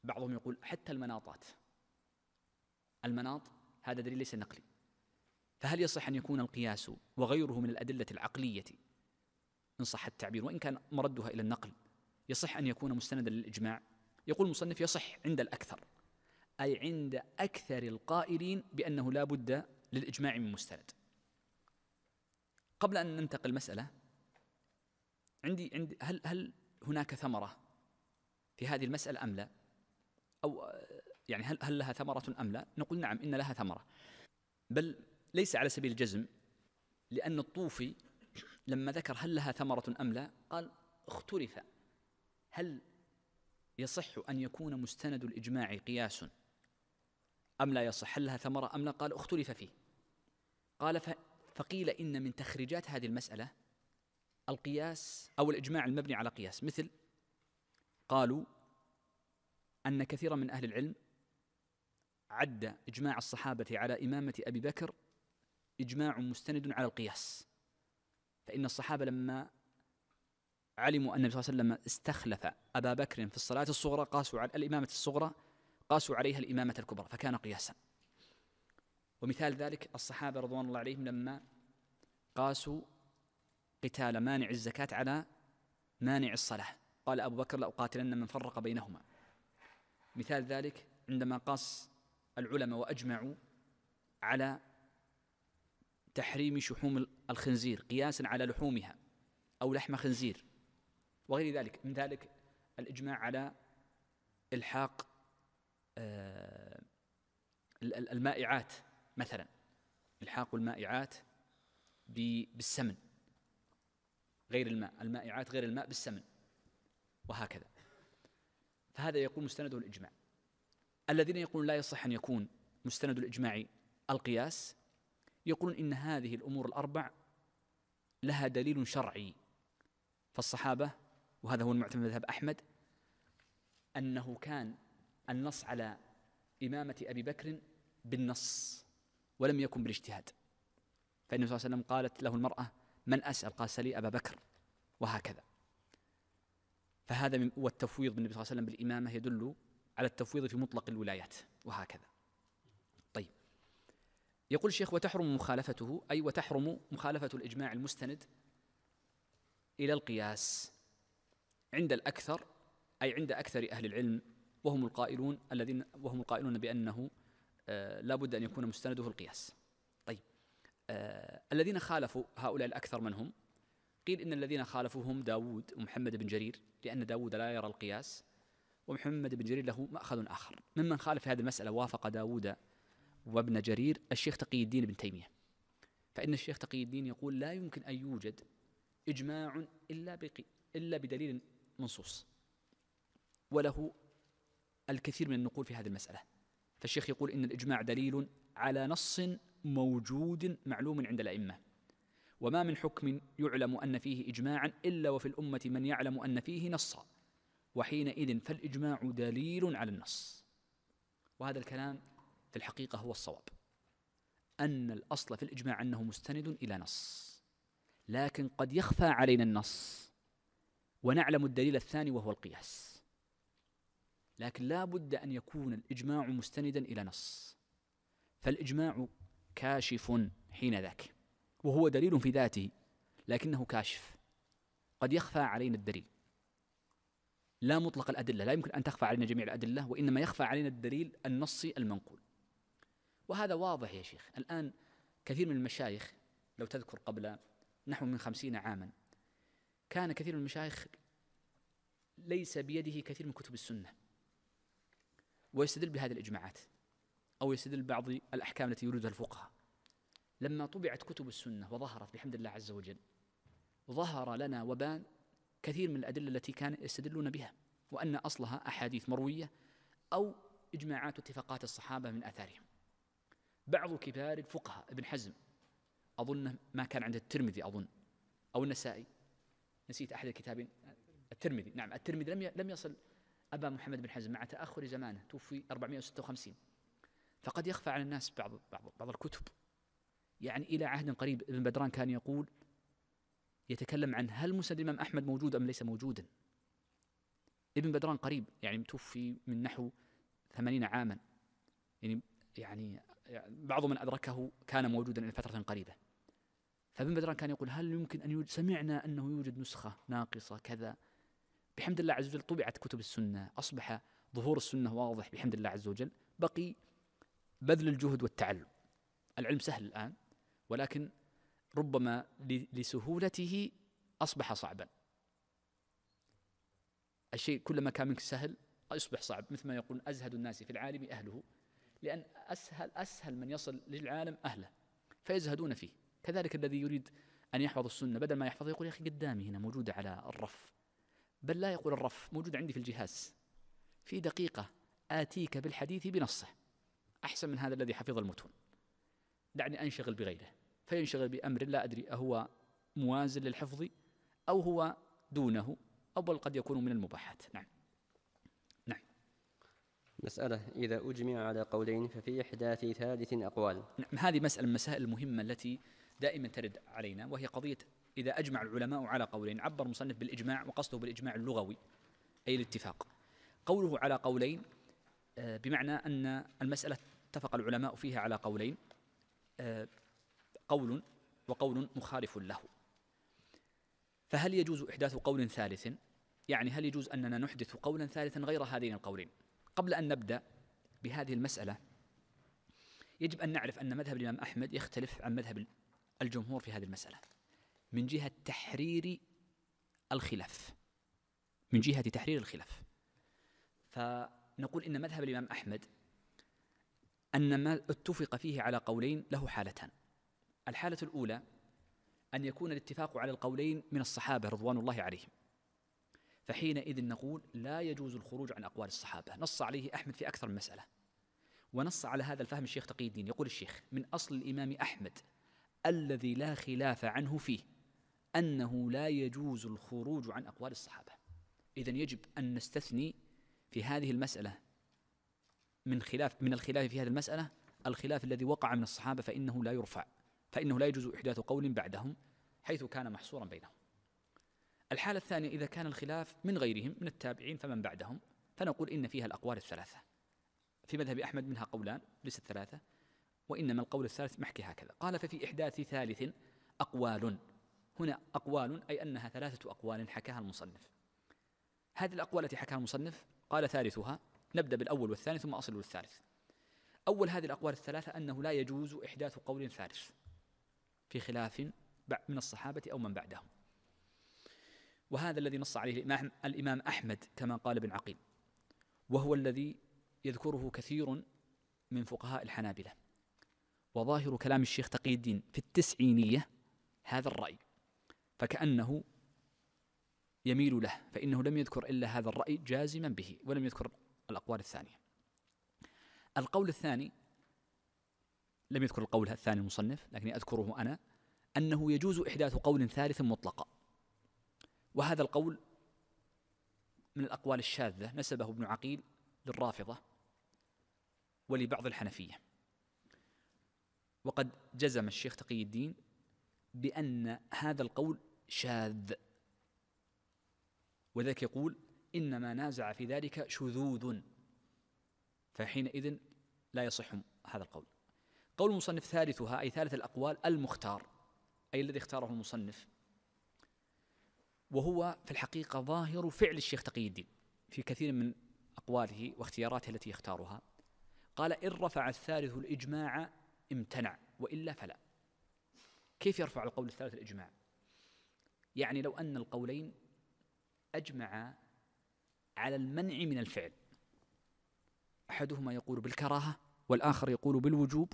بعضهم يقول حتى المناطات المناط هذا دليل ليس نقلي فهل يصح أن يكون القياس وغيره من الأدلة العقلية إن صح التعبير وإن كان مردها إلى النقل يصح أن يكون مستندا للإجماع يقول المصنف يصح عند الأكثر أي عند أكثر القائلين بأنه لا بد للإجماع من مستند قبل أن ننتقل المسألة عندي عندي هل هل هناك ثمرة في هذه المسألة أم لا؟ أو يعني هل هل لها ثمرة أم لا؟ نقول نعم إن لها ثمرة بل ليس على سبيل الجزم لأن الطوفي لما ذكر هل لها ثمرة أم لا قال اختلف هل يصح أن يكون مستند الإجماع قياس أم لا يصح هل لها ثمرة أم لا قال اختلف فيه قال فقيل إن من تخريجات هذه المسألة القياس أو الإجماع المبني على قياس مثل قالوا أن كثيرا من أهل العلم عد إجماع الصحابة على إمامة أبي بكر إجماع مستند على القياس فإن الصحابة لما علموا أن النبي صلى الله عليه وسلم استخلف أبا بكر في الصلاة الصغرى قاسوا على الإمامة الصغرى قاسوا عليها الإمامة الكبرى فكان قياسا ومثال ذلك الصحابة رضوان الله عليهم لما قاسوا قتال مانع الزكاة على مانع الصلاة قال أبو بكر لأقاتلن من فرق بينهما مثال ذلك عندما قاس العلماء وأجمعوا على تحريم شحوم الخنزير قياسا على لحومها أو لحم خنزير وغير ذلك من ذلك الإجماع على إلحاق آه، المائعات مثلا الحاق المائعات بالسمن غير الماء المائعات غير الماء بالسمن وهكذا فهذا يقول مستنده الإجماع الذين يقولون لا يصح أن يكون مستند الإجماع القياس يقولون إن هذه الأمور الأربع لها دليل شرعي فالصحابة وهذا هو المعتمد مذهب أحمد أنه كان النص على إمامة أبي بكر بالنص ولم يكن بالاجتهاد فإن صلى الله عليه وسلم قالت له المرأة من أسأل قال سلي أبا بكر وهكذا فهذا من والتفويض بالنبي صلى الله عليه وسلم بالإمامة يدل على التفويض في مطلق الولايات وهكذا طيب يقول الشيخ وتحرم مخالفته أي وتحرم مخالفة الإجماع المستند إلى القياس عند الأكثر أي عند أكثر أهل العلم وهم القائلون الذين وهم القائلون بأنه آه، لا بد أن يكون مستنده القياس طيب آه، الذين خالفوا هؤلاء الأكثر منهم قيل إن الذين خالفوا هم ومحمد بن جرير لأن داوود لا يرى القياس ومحمد بن جرير له مأخذ آخر ممن خالف هذه المسألة وافق داوود وابن جرير الشيخ تقي الدين بن تيمية فإن الشيخ تقي الدين يقول لا يمكن أن يوجد إجماع إلا إلا بدليل منصوص وله الكثير من النقول في هذه المسألة فالشيخ يقول إن الإجماع دليل على نص موجود معلوم عند الأئمة وما من حكم يعلم أن فيه إجماعا إلا وفي الأمة من يعلم أن فيه نصا وحينئذ فالإجماع دليل على النص وهذا الكلام في الحقيقة هو الصواب أن الأصل في الإجماع أنه مستند إلى نص لكن قد يخفى علينا النص ونعلم الدليل الثاني وهو القياس لكن لا بد أن يكون الإجماع مستندا إلى نص فالإجماع كاشف حين ذاك وهو دليل في ذاته لكنه كاشف قد يخفى علينا الدليل لا مطلق الأدلة لا يمكن أن تخفى علينا جميع الأدلة وإنما يخفى علينا الدليل النصي المنقول وهذا واضح يا شيخ الآن كثير من المشايخ لو تذكر قبل نحو من خمسين عاما كان كثير من المشايخ ليس بيده كثير من كتب السنة ويستدل بهذه الإجماعات أو يستدل بعض الأحكام التي يريدها الفقهاء لما طبعت كتب السنة وظهرت بحمد الله عز وجل ظهر لنا وبان كثير من الأدلة التي كان يستدلون بها وأن أصلها أحاديث مروية أو إجماعات واتفاقات الصحابة من آثارهم بعض كبار الفقهاء ابن حزم أظن ما كان عند الترمذي أظن أو النسائي نسيت أحد الكتابين الترمذي نعم الترمذي لم لم يصل أبا محمد بن حزم مع تأخر زمانه توفي 456 فقد يخفى على الناس بعض بعض, بعض الكتب يعني إلى عهد قريب ابن بدران كان يقول يتكلم عن هل مسند الإمام أحمد موجود أم ليس موجودا ابن بدران قريب يعني توفي من نحو ثمانين عاما يعني يعني بعض من أدركه كان موجودا إلى فترة قريبة فابن بدران كان يقول هل يمكن أن يوجد سمعنا أنه يوجد نسخة ناقصة كذا بحمد الله عز وجل طبعت كتب السنة أصبح ظهور السنة واضح بحمد الله عز وجل بقي بذل الجهد والتعلم العلم سهل الآن ولكن ربما لسهولته أصبح صعبا الشيء كلما كان منك سهل يصبح صعب مثل ما يقول أزهد الناس في العالم أهله لأن أسهل أسهل من يصل للعالم أهله فيزهدون فيه كذلك الذي يريد أن يحفظ السنة بدل ما يحفظها يقول يا أخي قدامي هنا موجودة على الرف بل لا يقول الرف موجود عندي في الجهاز في دقيقة آتيك بالحديث بنصه أحسن من هذا الذي حفظ المتون دعني أنشغل بغيره فينشغل بأمر لا أدري أهو موازن للحفظ أو هو دونه أو بل قد يكون من المباحات نعم نعم مسألة إذا أجمع على قولين ففي إحداث ثالث أقوال نعم هذه مسألة من المسائل المهمة التي دائما ترد علينا وهي قضية إذا أجمع العلماء على قولين عبر مصنف بالإجماع وقصده بالإجماع اللغوي أي الاتفاق قوله على قولين آه، بمعنى أن المسألة اتفق العلماء فيها على قولين آه، قول وقول مخالف له فهل يجوز إحداث قول ثالث؟ يعني هل يجوز أننا نحدث قولا ثالثا غير هذين القولين؟ قبل أن نبدأ بهذه المسألة يجب أن نعرف أن مذهب الإمام أحمد يختلف عن مذهب الجمهور في هذه المسألة من جهة تحرير الخلاف من جهة تحرير الخلاف فنقول إن مذهب الإمام أحمد أن ما اتفق فيه على قولين له حالتان الحالة الأولى أن يكون الاتفاق على القولين من الصحابة رضوان الله عليهم فحينئذ نقول لا يجوز الخروج عن أقوال الصحابة نص عليه أحمد في أكثر من مسألة ونص على هذا الفهم الشيخ تقي الدين يقول الشيخ من أصل الإمام أحمد الذي لا خلاف عنه فيه أنه لا يجوز الخروج عن أقوال الصحابة إذا يجب أن نستثني في هذه المسألة من خلاف من الخلاف في هذه المسألة الخلاف الذي وقع من الصحابة فإنه لا يرفع فإنه لا يجوز إحداث قول بعدهم حيث كان محصورا بينهم الحالة الثانية إذا كان الخلاف من غيرهم من التابعين فمن بعدهم فنقول إن فيها الأقوال الثلاثة في مذهب أحمد منها قولان ليست ثلاثة وإنما القول الثالث محكي هكذا قال ففي إحداث ثالث أقوال هنا أقوال أي أنها ثلاثة أقوال حكاها المصنف هذه الأقوال التي حكاها المصنف قال ثالثها نبدأ بالأول والثاني ثم أصل للثالث أول هذه الأقوال الثلاثة أنه لا يجوز إحداث قول ثالث في خلاف من الصحابة أو من بعدهم وهذا الذي نص عليه الإمام أحمد كما قال ابن عقيل وهو الذي يذكره كثير من فقهاء الحنابلة وظاهر كلام الشيخ تقي الدين في التسعينية هذا الرأي فكأنه يميل له فإنه لم يذكر إلا هذا الرأي جازما به ولم يذكر الأقوال الثانية القول الثاني لم يذكر القول الثاني المصنف لكني أذكره أنا أنه يجوز إحداث قول ثالث مطلقا وهذا القول من الأقوال الشاذة نسبه ابن عقيل للرافضة ولبعض الحنفية وقد جزم الشيخ تقي الدين بأن هذا القول شاذ وذلك يقول إنما نازع في ذلك شذوذ فحينئذ لا يصح هذا القول قول المصنف ثالثها أي ثالث الأقوال المختار أي الذي اختاره المصنف وهو في الحقيقة ظاهر فعل الشيخ تقي الدين في كثير من أقواله واختياراته التي يختارها قال إن رفع الثالث الإجماع امتنع وإلا فلا كيف يرفع القول الثالث الإجماع يعني لو أن القولين أجمعا على المنع من الفعل أحدهما يقول بالكراهة والآخر يقول بالوجوب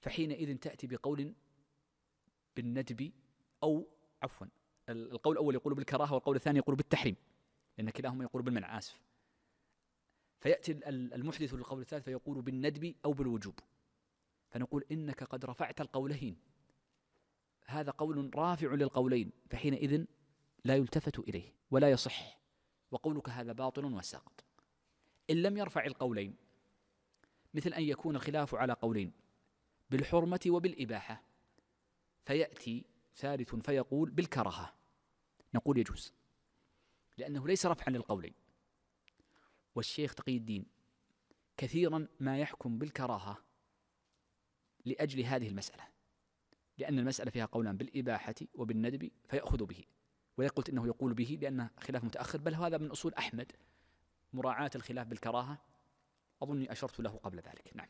فحينئذ تأتي بقول بالندب أو عفوا القول الأول يقول بالكراهة والقول الثاني يقول بالتحريم لأن كلاهما يقول بالمنع آسف فيأتي المحدث للقول الثالث فيقول بالندب أو بالوجوب فنقول إنك قد رفعت القولين هذا قول رافع للقولين فحينئذ لا يلتفت إليه ولا يصح وقولك هذا باطل وساقط إن لم يرفع القولين مثل أن يكون الخلاف على قولين بالحرمة وبالإباحة فيأتي ثالث فيقول بالكرهة نقول يجوز لأنه ليس رفعا للقولين والشيخ تقي الدين كثيرا ما يحكم بالكراهة لأجل هذه المسألة لأن المسألة فيها قولان بالإباحة وبالندب فيأخذ به ولا قلت إنه يقول به لأنه خلاف متأخر بل هذا من أصول أحمد مراعاة الخلاف بالكراهة أظني أشرت له قبل ذلك نعم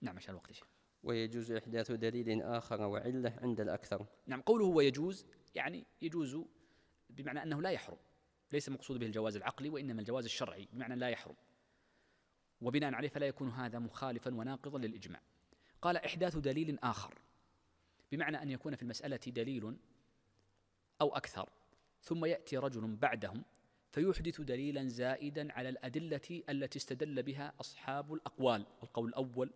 نعم عشان الوقت شيء ويجوز إحداث دليل آخر وعلة عند الأكثر نعم قوله ويجوز يعني يجوز بمعنى أنه لا يحرم ليس مقصود به الجواز العقلي وإنما الجواز الشرعي بمعنى لا يحرم وبناء عليه فلا يكون هذا مخالفا وناقضا للإجماع قال إحداث دليل آخر بمعنى ان يكون في المساله دليل او اكثر ثم ياتي رجل بعدهم فيحدث دليلا زائدا على الادله التي استدل بها اصحاب الاقوال القول الاول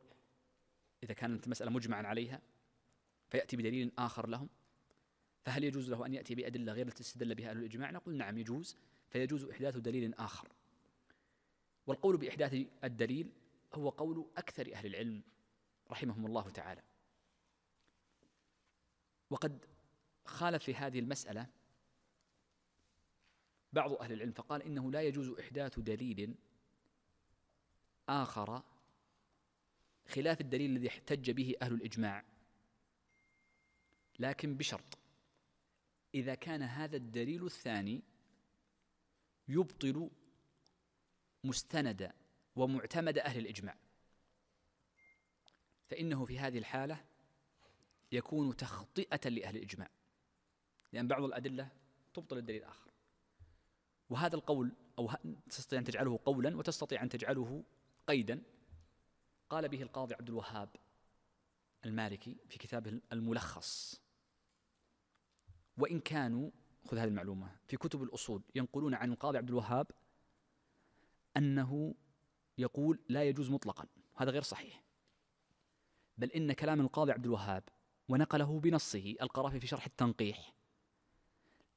اذا كانت المساله مجمعا عليها فياتي بدليل اخر لهم فهل يجوز له ان ياتي بادله غير التي استدل بها اهل الاجماع نقول نعم يجوز فيجوز احداث دليل اخر والقول باحداث الدليل هو قول اكثر اهل العلم رحمهم الله تعالى وقد خالف في هذه المسألة بعض أهل العلم فقال إنه لا يجوز إحداث دليل آخر خلاف الدليل الذي احتج به أهل الإجماع لكن بشرط إذا كان هذا الدليل الثاني يبطل مستند ومعتمد أهل الإجماع فإنه في هذه الحالة يكون تخطئة لأهل الإجماع لأن بعض الأدلة تبطل الدليل الآخر وهذا القول أو تستطيع أن تجعله قولا وتستطيع أن تجعله قيدا قال به القاضي عبد الوهاب المالكي في كتابه الملخص وإن كانوا خذ هذه المعلومة في كتب الأصول ينقلون عن القاضي عبد الوهاب أنه يقول لا يجوز مطلقا هذا غير صحيح بل إن كلام القاضي عبد الوهاب ونقله بنصه القرافي في شرح التنقيح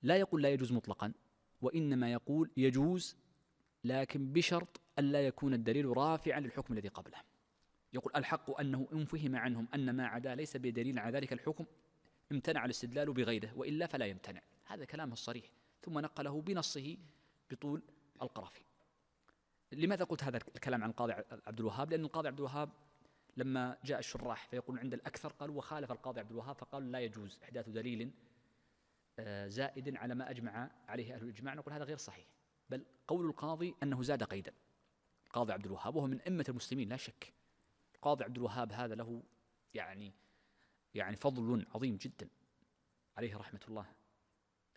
لا يقول لا يجوز مطلقا وإنما يقول يجوز لكن بشرط ألا يكون الدليل رافعا للحكم الذي قبله يقول الحق أنه إن فهم عنهم أن ما عدا ليس بدليل على ذلك الحكم امتنع الاستدلال بغيره وإلا فلا يمتنع هذا كلامه الصريح ثم نقله بنصه بطول القرافي لماذا قلت هذا الكلام عن القاضي عبد الوهاب لأن القاضي عبد الوهاب لما جاء الشراح فيقول عند الأكثر قالوا وخالف القاضي عبد الوهاب فقالوا لا يجوز إحداث دليل آه، زائد على ما أجمع عليه أهل الإجماع نقول هذا غير صحيح بل قول القاضي أنه زاد قيدا القاضي عبد الوهاب وهو من أئمة المسلمين لا شك القاضي عبد الوهاب هذا له يعني يعني فضل عظيم جدا عليه رحمة الله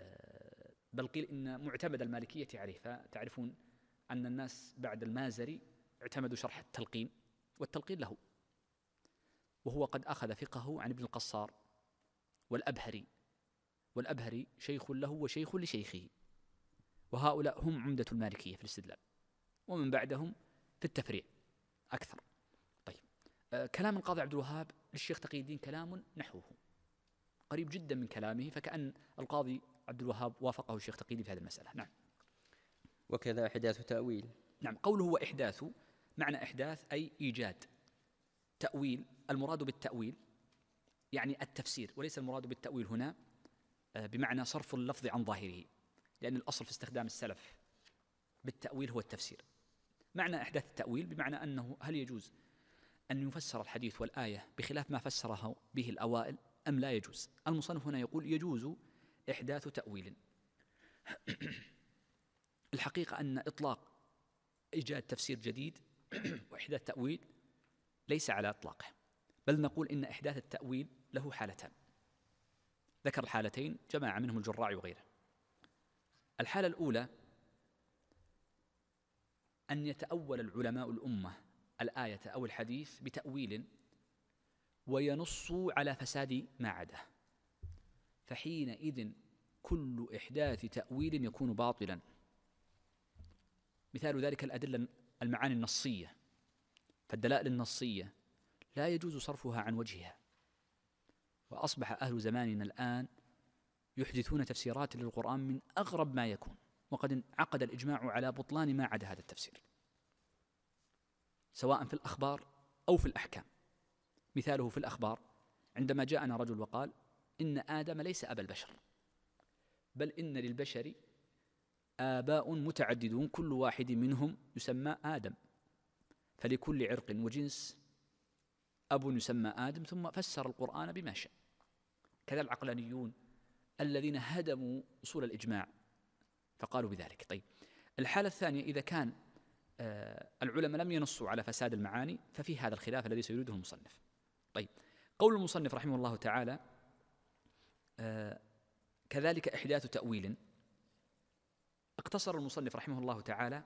آه، بل قيل إن معتمد المالكية عليه فتعرفون أن الناس بعد المازري اعتمدوا شرح التلقين والتلقين له وهو قد أخذ فقهه عن ابن القصار والأبهري والأبهري شيخ له وشيخ لشيخه وهؤلاء هم عمدة المالكية في الاستدلال ومن بعدهم في التفريع أكثر طيب آه كلام القاضي عبد الوهاب للشيخ تقي الدين كلام نحوه قريب جدا من كلامه فكأن القاضي عبد الوهاب وافقه الشيخ تقي الدين في هذه المسألة نعم وكذا إحداث تأويل نعم قوله وإحداث معنى إحداث أي إيجاد تأويل المراد بالتأويل يعني التفسير وليس المراد بالتأويل هنا آه، بمعنى صرف اللفظ عن ظاهره لأن الأصل في استخدام السلف بالتأويل هو التفسير معنى إحداث التأويل بمعنى أنه هل يجوز أن يفسر الحديث والآية بخلاف ما فسره به الأوائل أم لا يجوز المصنف هنا يقول يجوز إحداث تأويل الحقيقة أن إطلاق إيجاد تفسير جديد وإحداث تأويل ليس على إطلاقه بل نقول إن إحداث التأويل له حالتان ذكر الحالتين جمع منهم الجراع وغيره الحالة الأولى أن يتأول العلماء الأمة الآية أو الحديث بتأويل وينصوا على فساد ما عداه فحينئذ كل إحداث تأويل يكون باطلا مثال ذلك الأدلة المعاني النصية فالدلائل النصية لا يجوز صرفها عن وجهها واصبح اهل زماننا الان يحدثون تفسيرات للقران من اغرب ما يكون وقد انعقد الاجماع على بطلان ما عدا هذا التفسير سواء في الاخبار او في الاحكام مثاله في الاخبار عندما جاءنا رجل وقال ان ادم ليس ابا البشر بل ان للبشر اباء متعددون كل واحد منهم يسمى ادم فلكل عرق وجنس أب يسمى آدم ثم فسر القرآن بما شاء كذا العقلانيون الذين هدموا أصول الإجماع فقالوا بذلك طيب الحالة الثانية إذا كان آه، العلماء لم ينصوا على فساد المعاني ففي هذا الخلاف الذي سيريده المصنف طيب قول المصنف رحمه الله تعالى آه، كذلك إحداث تأويل اقتصر المصنف رحمه الله تعالى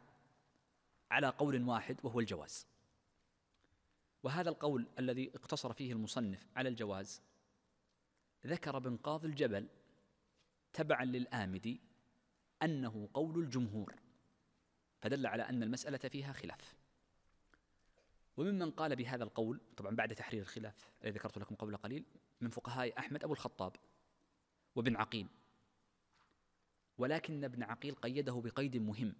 على قول واحد وهو الجواز وهذا القول الذي اقتصر فيه المصنف على الجواز ذكر بن قاض الجبل تبعا للآمدي أنه قول الجمهور فدل على أن المسألة فيها خلاف وممن قال بهذا القول طبعا بعد تحرير الخلاف الذي ذكرت لكم قبل قليل من فقهاء أحمد أبو الخطاب وابن عقيل ولكن ابن عقيل قيده بقيد مهم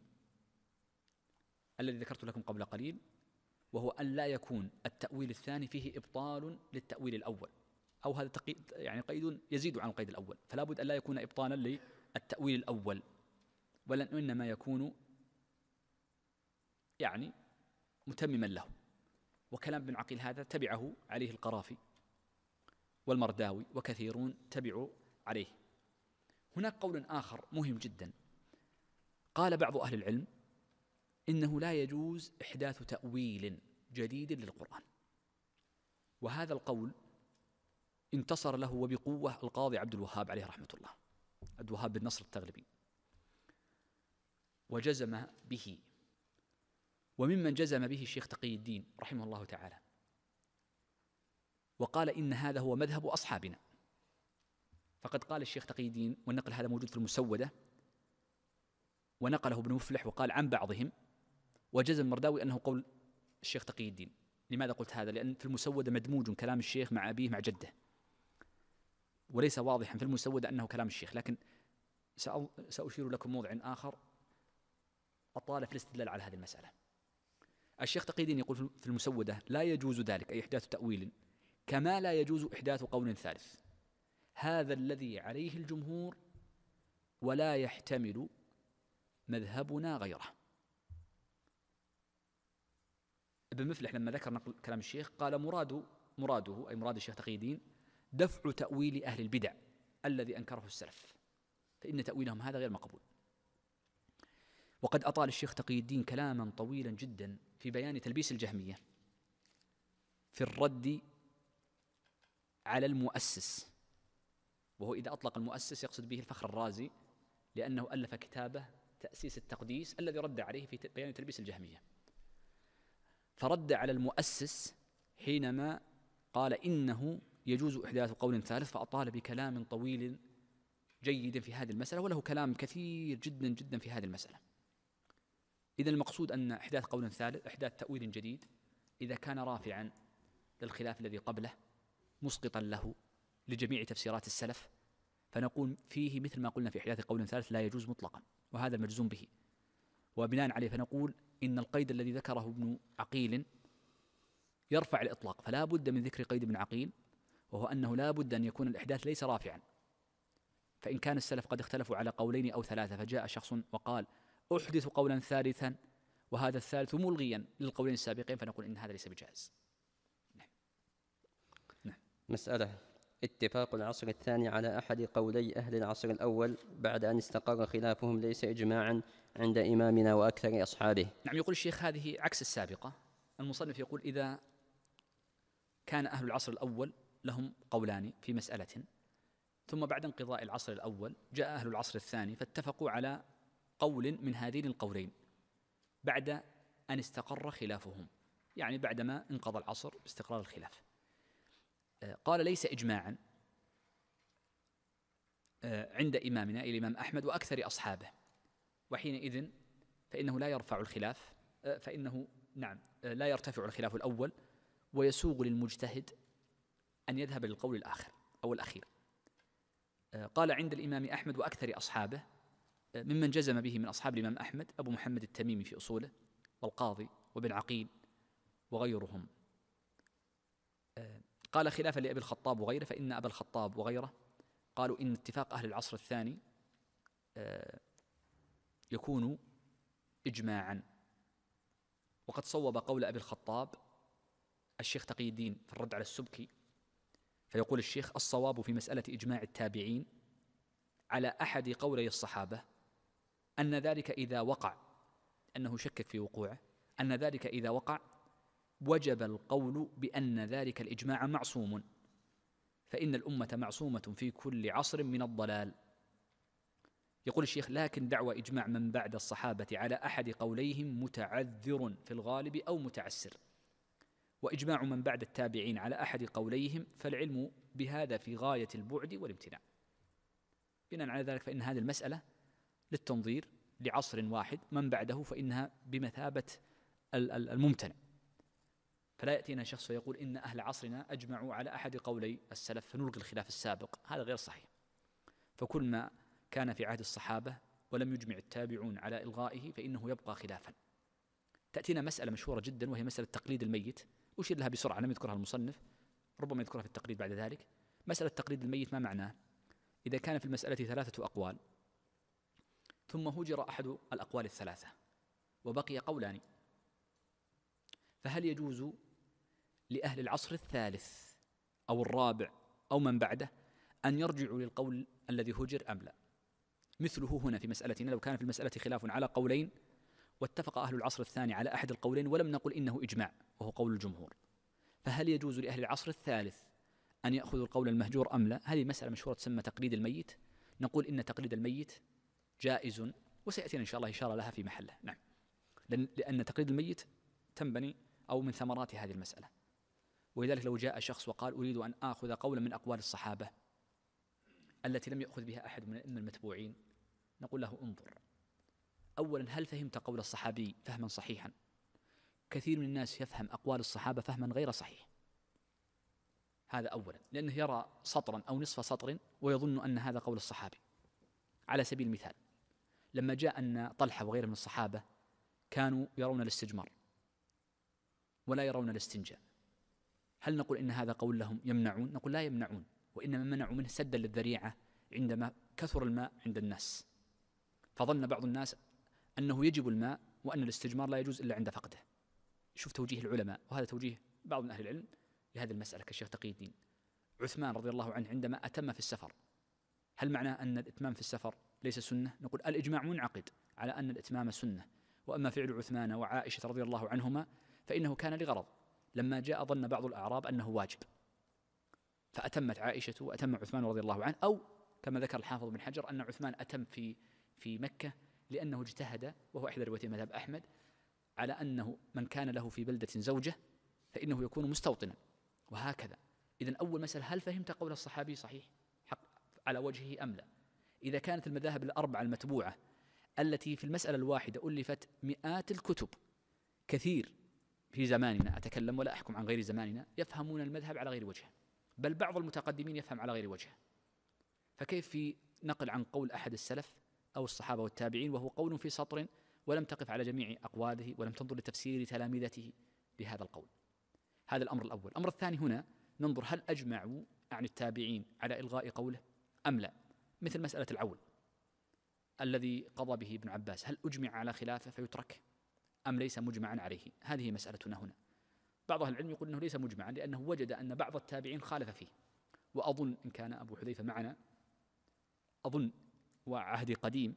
الذي ذكرت لكم قبل قليل وهو أن لا يكون التأويل الثاني فيه إبطال للتأويل الأول أو هذا يعني قيد يزيد عن القيد الأول فلا بد أن لا يكون إبطالا للتأويل الأول بل إنما يكون يعني متمما له وكلام ابن عقيل هذا تبعه عليه القرافي والمرداوي وكثيرون تبعوا عليه هناك قول آخر مهم جدا قال بعض أهل العلم انه لا يجوز احداث تاويل جديد للقران وهذا القول انتصر له وبقوه القاضي عبد الوهاب عليه رحمه الله عبد الوهاب بن نصر التغلبي وجزم به وممن جزم به الشيخ تقي الدين رحمه الله تعالى وقال ان هذا هو مذهب اصحابنا فقد قال الشيخ تقي الدين والنقل هذا موجود في المسوده ونقله ابن مفلح وقال عن بعضهم وجزم المرداوي أنه قول الشيخ تقي الدين لماذا قلت هذا؟ لأن في المسودة مدموج كلام الشيخ مع أبيه مع جده وليس واضحا في المسودة أنه كلام الشيخ لكن سأشير لكم موضع آخر أطال في الاستدلال على هذه المسألة الشيخ تقي الدين يقول في المسودة لا يجوز ذلك أي إحداث تأويل كما لا يجوز إحداث قول ثالث هذا الذي عليه الجمهور ولا يحتمل مذهبنا غيره ابن مفلح لما ذكر نقل كلام الشيخ قال مراد مراده أي مراد الشيخ تقي الدين دفع تأويل أهل البدع الذي أنكره السلف فإن تأويلهم هذا غير مقبول وقد أطال الشيخ تقي الدين كلاما طويلا جدا في بيان تلبيس الجهمية في الرد على المؤسس وهو إذا أطلق المؤسس يقصد به الفخر الرازي لأنه ألف كتابه تأسيس التقديس الذي رد عليه في بيان تلبيس الجهمية فرد على المؤسس حينما قال إنه يجوز إحداث قول ثالث فأطال بكلام طويل جيد في هذه المسألة وله كلام كثير جدا جدا في هذه المسألة إذا المقصود أن إحداث قول ثالث إحداث تأويل جديد إذا كان رافعا للخلاف الذي قبله مسقطا له لجميع تفسيرات السلف فنقول فيه مثل ما قلنا في إحداث قول ثالث لا يجوز مطلقا وهذا مجزوم به وبناء عليه فنقول إن القيد الذي ذكره ابن عقيل يرفع الإطلاق فلا بد من ذكر قيد ابن عقيل وهو أنه لا بد أن يكون الإحداث ليس رافعا فإن كان السلف قد اختلفوا على قولين أو ثلاثة فجاء شخص وقال أحدث قولا ثالثا وهذا الثالث ملغيا للقولين السابقين فنقول إن هذا ليس بجائز نعم. نعم. مسألة اتفاق العصر الثاني على أحد قولي أهل العصر الأول بعد أن استقر خلافهم ليس إجماعا عند إمامنا وأكثر أصحابه نعم يقول الشيخ هذه عكس السابقة المصنف يقول إذا كان أهل العصر الأول لهم قولان في مسألة ثم بعد انقضاء العصر الأول جاء أهل العصر الثاني فاتفقوا على قول من هذين القولين بعد أن استقر خلافهم يعني بعدما انقضى العصر باستقرار الخلاف آه، قال ليس إجماعا آه، عند إمامنا الإمام أحمد وأكثر أصحابه وحينئذ فإنه لا يرفع الخلاف أه، فإنه نعم أه، لا يرتفع الخلاف الأول ويسوغ للمجتهد أن يذهب للقول الآخر أو الأخير أه، قال عند الإمام أحمد وأكثر أصحابه ممن جزم به من أصحاب الإمام أحمد أبو محمد التميمي في أصوله والقاضي وابن عقيل وغيرهم قال خلافا لأبي الخطاب وغيره فإن أبا الخطاب وغيره قالوا إن اتفاق أهل العصر الثاني يكون إجماعا وقد صوب قول أبي الخطاب الشيخ تقي الدين في الرد على السبكي فيقول الشيخ الصواب في مسألة إجماع التابعين على أحد قولي الصحابة أن ذلك إذا وقع أنه شكك في وقوعه أن ذلك إذا وقع وجب القول بأن ذلك الإجماع معصوم فإن الأمة معصومة في كل عصر من الضلال يقول الشيخ لكن دعوى إجماع من بعد الصحابة على أحد قوليهم متعذر في الغالب أو متعسر وإجماع من بعد التابعين على أحد قوليهم فالعلم بهذا في غاية البعد والامتناع بناء على ذلك فإن هذه المسألة للتنظير لعصر واحد من بعده فإنها بمثابة الممتنع فلا يأتينا شخص فيقول إن أهل عصرنا أجمعوا على أحد قولي السلف فنلغي الخلاف السابق هذا غير صحيح فكل ما كان في عهد الصحابة ولم يجمع التابعون على إلغائه فإنه يبقى خلافا تأتينا مسألة مشهورة جدا وهي مسألة تقليد الميت أشير لها بسرعة لم يذكرها المصنف ربما يذكرها في التقليد بعد ذلك مسألة تقليد الميت ما معناه إذا كان في المسألة ثلاثة أقوال ثم هجر أحد الأقوال الثلاثة وبقي قولان فهل يجوز لأهل العصر الثالث أو الرابع أو من بعده أن يرجعوا للقول الذي هجر أم لا مثله هنا في مسألتنا لو كان في المسألة خلاف على قولين واتفق أهل العصر الثاني على أحد القولين ولم نقل إنه إجماع وهو قول الجمهور فهل يجوز لأهل العصر الثالث أن يأخذوا القول المهجور أم لا هذه مسألة مشهورة تسمى تقليد الميت نقول إن تقليد الميت جائز وسيأتينا إن شاء الله إشارة لها في محله نعم لأن تقليد الميت تنبني أو من ثمرات هذه المسألة ولذلك لو جاء شخص وقال أريد أن آخذ قولا من أقوال الصحابة التي لم يأخذ بها أحد من المتبوعين نقول له انظر اولا هل فهمت قول الصحابي فهما صحيحا كثير من الناس يفهم اقوال الصحابه فهما غير صحيح هذا اولا لانه يرى سطرا او نصف سطر ويظن ان هذا قول الصحابي على سبيل المثال لما جاء ان طلحه وغيره من الصحابه كانوا يرون الاستجمار ولا يرون الاستنجاء هل نقول ان هذا قول لهم يمنعون نقول لا يمنعون وانما منعوا منه سدا للذريعه عندما كثر الماء عند الناس فظن بعض الناس أنه يجب الماء وأن الاستجمار لا يجوز إلا عند فقده شوف توجيه العلماء وهذا توجيه بعض من أهل العلم لهذه المسألة كالشيخ تقي الدين عثمان رضي الله عنه عندما أتم في السفر هل معناه أن الإتمام في السفر ليس سنة نقول الإجماع منعقد على أن الإتمام سنة وأما فعل عثمان وعائشة رضي الله عنهما فإنه كان لغرض لما جاء ظن بعض الأعراب أنه واجب فأتمت عائشة وأتم عثمان رضي الله عنه أو كما ذكر الحافظ بن حجر أن عثمان أتم في في مكة لأنه اجتهد وهو إحدى رواية مذهب أحمد على أنه من كان له في بلدة زوجة فإنه يكون مستوطنا وهكذا إذا أول مسألة هل فهمت قول الصحابي صحيح حق على وجهه أم لا إذا كانت المذاهب الأربعة المتبوعة التي في المسألة الواحدة ألفت مئات الكتب كثير في زماننا أتكلم ولا أحكم عن غير زماننا يفهمون المذهب على غير وجهه بل بعض المتقدمين يفهم على غير وجهه فكيف في نقل عن قول أحد السلف أو الصحابة والتابعين وهو قول في سطر ولم تقف على جميع أقواله ولم تنظر لتفسير تلامذته لهذا القول هذا الأمر الأول الأمر الثاني هنا ننظر هل أجمعوا عن التابعين على إلغاء قوله أم لا مثل مسألة العول الذي قضى به ابن عباس هل أجمع على خلافه فيترك أم ليس مجمعا عليه هذه مسألتنا هنا بعض أهل العلم يقول أنه ليس مجمعا لأنه وجد أن بعض التابعين خالف فيه وأظن إن كان أبو حذيفة معنا أظن وعهد قديم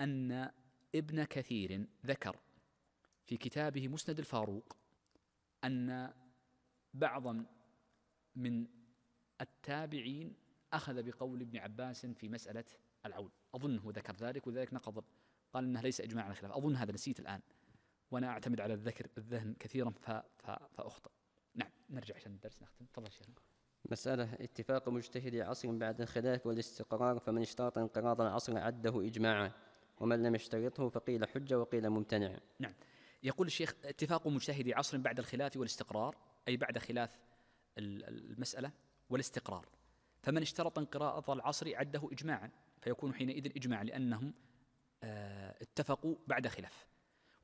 أن ابن كثير ذكر في كتابه مسند الفاروق أن بعضا من التابعين أخذ بقول ابن عباس في مسألة العود أظنه ذكر ذلك وذلك نقض قال إنه ليس إجماع على الخلاف أظن هذا نسيت الآن وأنا أعتمد على الذكر الذهن كثيرا فأخطأ نعم نرجع عشان الدرس نختم تفضل شيخنا مسألة اتفاق مجتهد عصر بعد الخلاف والاستقرار فمن اشترط انقراض العصر عده إجماعا ومن لم يشترطه فقيل حجة وقيل ممتنع نعم يقول الشيخ اتفاق مجتهد عصر بعد الخلاف والاستقرار أي بعد خلاف المسألة والاستقرار فمن اشترط انقراض العصر عده إجماعا فيكون حينئذ إجماع لأنهم آه، اتفقوا بعد خلاف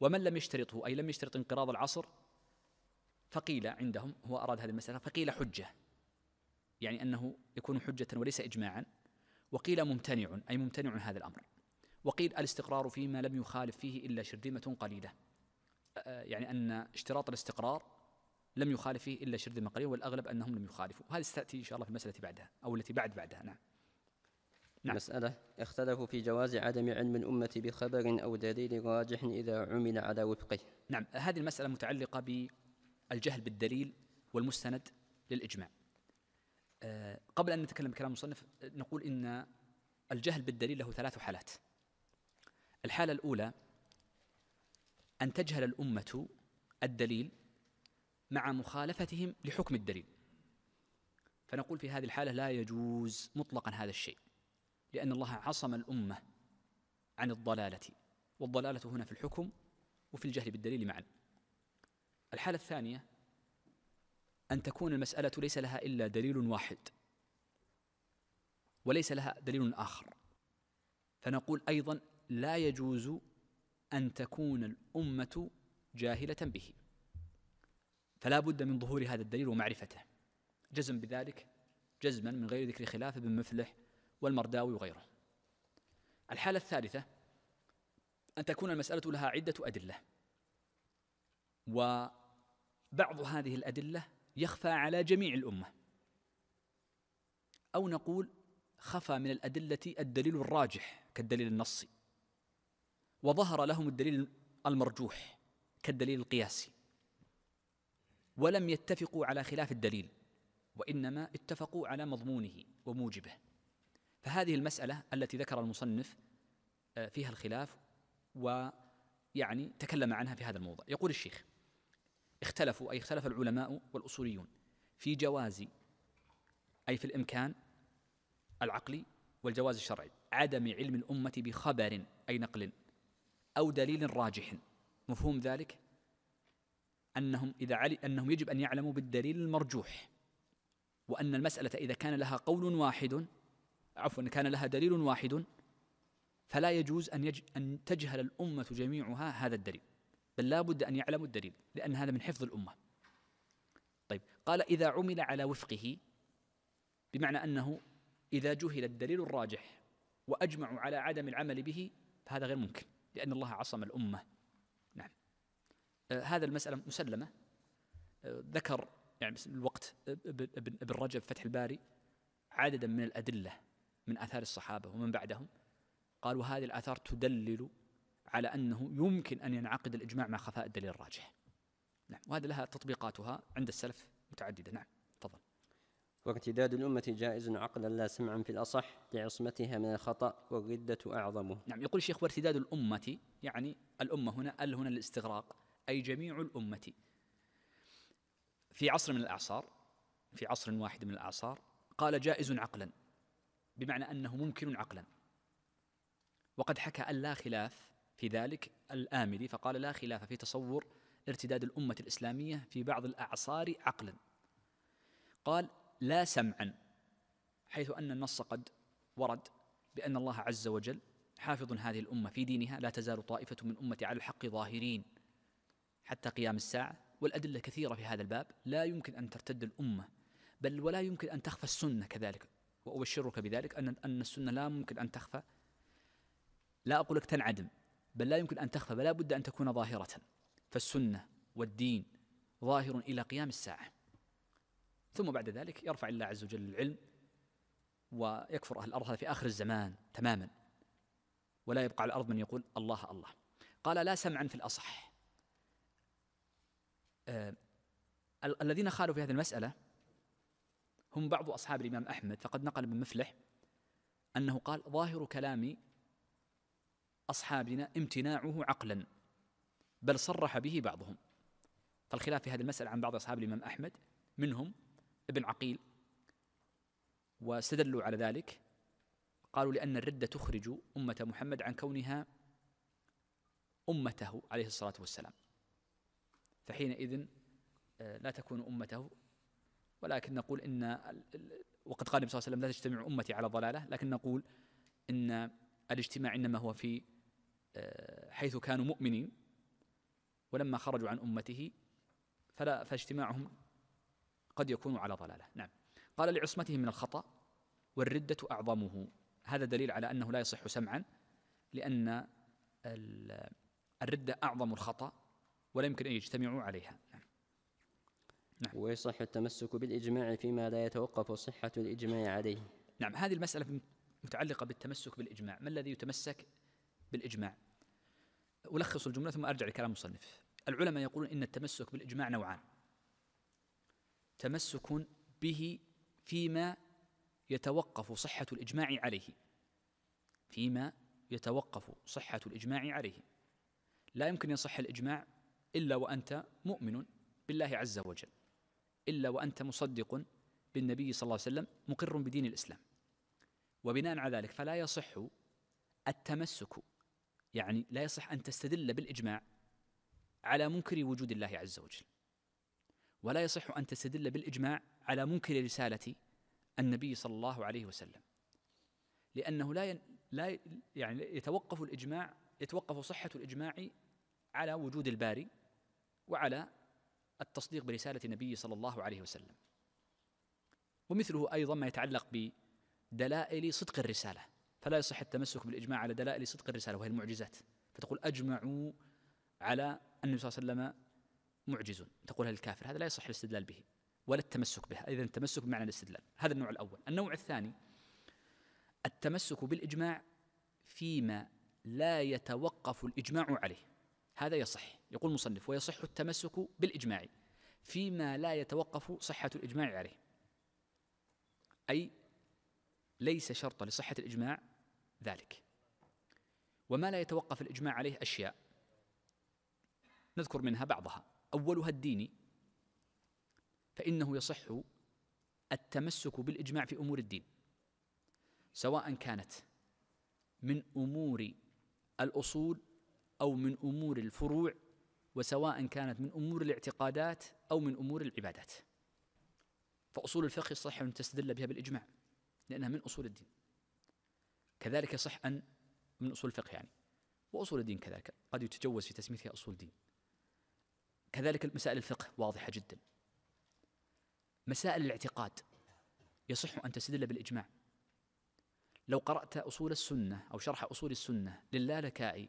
ومن لم يشترطه أي لم يشترط انقراض العصر فقيل عندهم هو أراد هذه المسألة فقيل حجة يعني أنه يكون حجة وليس إجماعا وقيل ممتنع أي ممتنع هذا الأمر وقيل الاستقرار فيما لم يخالف فيه إلا شرذمة قليلة يعني أن اشتراط الاستقرار لم يخالف فيه إلا شرذمة قليلة والأغلب أنهم لم يخالفوا هذه ستأتي إن شاء الله في المسألة بعدها أو التي بعد بعدها نعم نعم. مسألة اختلفوا في جواز عدم علم الأمة بخبر أو دليل راجح إذا عمل على وفقه نعم هذه المسألة متعلقة بالجهل بالدليل والمستند للإجماع آه، قبل أن نتكلم بكلام المصنف آه، نقول إن الجهل بالدليل له ثلاث حالات الحالة الأولى أن تجهل الأمة الدليل مع مخالفتهم لحكم الدليل فنقول في هذه الحالة لا يجوز مطلقا هذا الشيء لأن الله عصم الأمة عن الضلالة والضلالة هنا في الحكم وفي الجهل بالدليل معا الحالة الثانية أن تكون المسألة ليس لها إلا دليل واحد وليس لها دليل آخر فنقول أيضا لا يجوز أن تكون الأمة جاهلة به فلا بد من ظهور هذا الدليل ومعرفته جزم بذلك جزما من غير ذكر خلاف ابن مفلح والمرداوي وغيره الحالة الثالثة أن تكون المسألة لها عدة أدلة وبعض هذه الأدلة يخفى على جميع الامه او نقول خفى من الادله الدليل الراجح كالدليل النصي وظهر لهم الدليل المرجوح كالدليل القياسي ولم يتفقوا على خلاف الدليل وانما اتفقوا على مضمونه وموجبه فهذه المساله التي ذكر المصنف آه، فيها الخلاف ويعني تكلم عنها في هذا الموضع يقول الشيخ اختلفوا أي اختلف العلماء والأصوليون في جواز أي في الإمكان العقلي والجواز الشرعي عدم علم الأمة بخبر أي نقل أو دليل راجح مفهوم ذلك أنهم إذا علي أنهم يجب أن يعلموا بالدليل المرجوح وأن المسألة إذا كان لها قول واحد عفوا كان لها دليل واحد فلا يجوز أن, يج أن تجهل الأمة جميعها هذا الدليل بل لا بد أن يعلموا الدليل لأن هذا من حفظ الأمة طيب قال إذا عمل على وفقه بمعنى أنه إذا جهل الدليل الراجح وأجمعوا على عدم العمل به فهذا غير ممكن لأن الله عصم الأمة نعم آه هذا المسألة مسلمة آه ذكر يعني الوقت ابن, ابن رجب فتح الباري عددا من الأدلة من آثار الصحابة ومن بعدهم قال وهذه الآثار تدلل على أنه يمكن أن ينعقد الإجماع مع خفاء الدليل الراجح نعم وهذا لها تطبيقاتها عند السلف متعددة نعم تفضل وارتداد الأمة جائز عقلا لا سمعا في الأصح لعصمتها من الخطأ والردة أعظمه نعم يقول الشيخ وارتداد الأمة يعني الأمة هنا ال هنا الاستغراق أي جميع الأمة في عصر من الأعصار في عصر واحد من الأعصار قال جائز عقلا بمعنى أنه ممكن عقلا وقد حكى أن لا خلاف في ذلك الآمري فقال لا خلاف في تصور ارتداد الأمة الإسلامية في بعض الأعصار عقلا قال لا سمعا حيث أن النص قد ورد بأن الله عز وجل حافظ هذه الأمة في دينها لا تزال طائفة من أمتي على الحق ظاهرين حتى قيام الساعة والأدلة كثيرة في هذا الباب لا يمكن أن ترتد الأمة بل ولا يمكن أن تخفى السنة كذلك وأبشرك بذلك أن أن السنة لا ممكن أن تخفى لا أقول لك تنعدم بل لا يمكن أن تخفى بل لا بد أن تكون ظاهرة فالسنة والدين ظاهر إلى قيام الساعة ثم بعد ذلك يرفع الله عز وجل العلم ويكفر أهل الأرض هذا في آخر الزمان تماما ولا يبقى على الأرض من يقول الله الله قال لا سمعا في الأصح آه الذين خالوا في هذه المسألة هم بعض أصحاب الإمام أحمد فقد نقل ابن مفلح أنه قال ظاهر كلامي أصحابنا امتناعه عقلا بل صرح به بعضهم فالخلاف في هذه المسألة عن بعض أصحاب الإمام أحمد منهم ابن عقيل واستدلوا على ذلك قالوا لأن الردة تخرج أمة محمد عن كونها أمته عليه الصلاة والسلام فحينئذ آه، لا تكون أمته ولكن نقول إن وقد قال النبي صلى الله عليه وسلم لا تجتمع أمتي على ضلالة لكن نقول إن الاجتماع إنما هو في حيث كانوا مؤمنين ولما خرجوا عن أمته فلا فاجتماعهم قد يكون على ضلالة نعم قال لعصمتهم من الخطأ والردة أعظمه هذا دليل على أنه لا يصح سمعا لأن الردة أعظم الخطأ ولا يمكن أن يجتمعوا عليها نعم. نعم. ويصح التمسك بالإجماع فيما لا يتوقف صحة الإجماع عليه نعم هذه المسألة متعلقة بالتمسك بالإجماع ما الذي يتمسك بالإجماع ألخص الجملة ثم أرجع لكلام المصنف العلماء يقولون إن التمسك بالإجماع نوعان تمسك به فيما يتوقف صحة الإجماع عليه فيما يتوقف صحة الإجماع عليه لا يمكن يصح الإجماع إلا وأنت مؤمن بالله عز وجل إلا وأنت مصدق بالنبي صلى الله عليه وسلم مقر بدين الإسلام وبناء على ذلك فلا يصح التمسك يعني لا يصح أن تستدل بالإجماع على منكر وجود الله عز وجل ولا يصح أن تستدل بالإجماع على منكر رسالة النبي صلى الله عليه وسلم لأنه لا ين... لا يعني يتوقف الإجماع يتوقف صحة الإجماع على وجود الباري وعلى التصديق برسالة النبي صلى الله عليه وسلم ومثله أيضا ما يتعلق بدلائل صدق الرسالة فلا يصح التمسك بالإجماع على دلائل صدق الرسالة وهي المعجزات فتقول أجمعوا على النبي صلى الله عليه وسلم معجز تقولها للكافر هذا لا يصح الاستدلال به ولا التمسك بها إذا التمسك بمعنى الاستدلال هذا النوع الأول النوع الثاني التمسك بالإجماع فيما لا يتوقف الإجماع عليه هذا يصح يقول المصنف ويصح التمسك بالإجماع فيما لا يتوقف صحة الإجماع عليه أي ليس شرطا لصحة الإجماع ذلك وما لا يتوقف الإجماع عليه أشياء نذكر منها بعضها أولها الديني فإنه يصح التمسك بالإجماع في أمور الدين سواء كانت من أمور الأصول أو من أمور الفروع وسواء كانت من أمور الاعتقادات أو من أمور العبادات فأصول الفقه صحيح أن تستدل بها بالإجماع لأنها من أصول الدين كذلك يصح أن من أصول الفقه يعني وأصول الدين كذلك قد يتجوز في تسميتها أصول دين كذلك مسائل الفقه واضحة جدا مسائل الاعتقاد يصح أن تستدل بالإجماع لو قرأت أصول السنة أو شرح أصول السنة للالكائي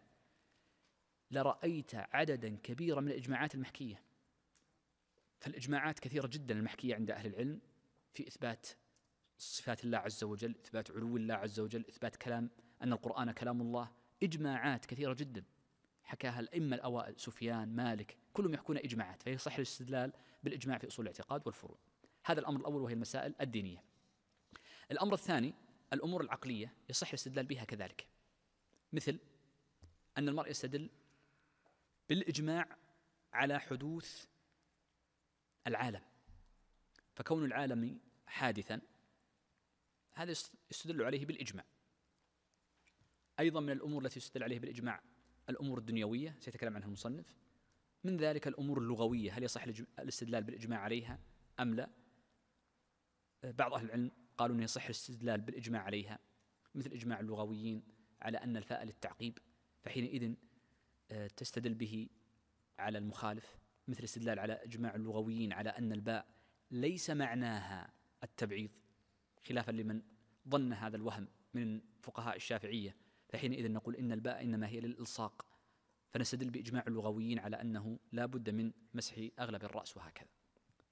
لرأيت عددا كبيرا من الإجماعات المحكية فالإجماعات كثيرة جدا المحكية عند أهل العلم في إثبات صفات الله عز وجل إثبات علو الله عز وجل إثبات كلام أن القرآن كلام الله إجماعات كثيرة جدا حكاها الأئمة الأوائل سفيان مالك كلهم يحكون إجماعات فيصح الاستدلال بالإجماع في أصول الاعتقاد والفروع هذا الأمر الأول وهي المسائل الدينية الأمر الثاني الأمور العقلية يصح الاستدلال بها كذلك مثل أن المرء يستدل بالإجماع على حدوث العالم فكون العالم حادثا هذا يستدل عليه بالإجماع أيضا من الأمور التي يستدل عليه بالإجماع الأمور الدنيوية سيتكلم عنها المصنف من ذلك الأمور اللغوية هل يصح الاستدلال بالإجماع عليها أم لا أه، بعض أهل العلم قالوا أنه يصح الاستدلال بالإجماع عليها مثل إجماع اللغويين على أن الفاء للتعقيب فحينئذ أه، تستدل به على المخالف مثل الاستدلال على إجماع اللغويين على أن الباء ليس معناها التبعيض خلافا لمن ظن هذا الوهم من فقهاء الشافعية فحينئذ نقول إن الباء إنما هي للإلصاق فنستدل بإجماع اللغويين على أنه لا بد من مسح أغلب الرأس وهكذا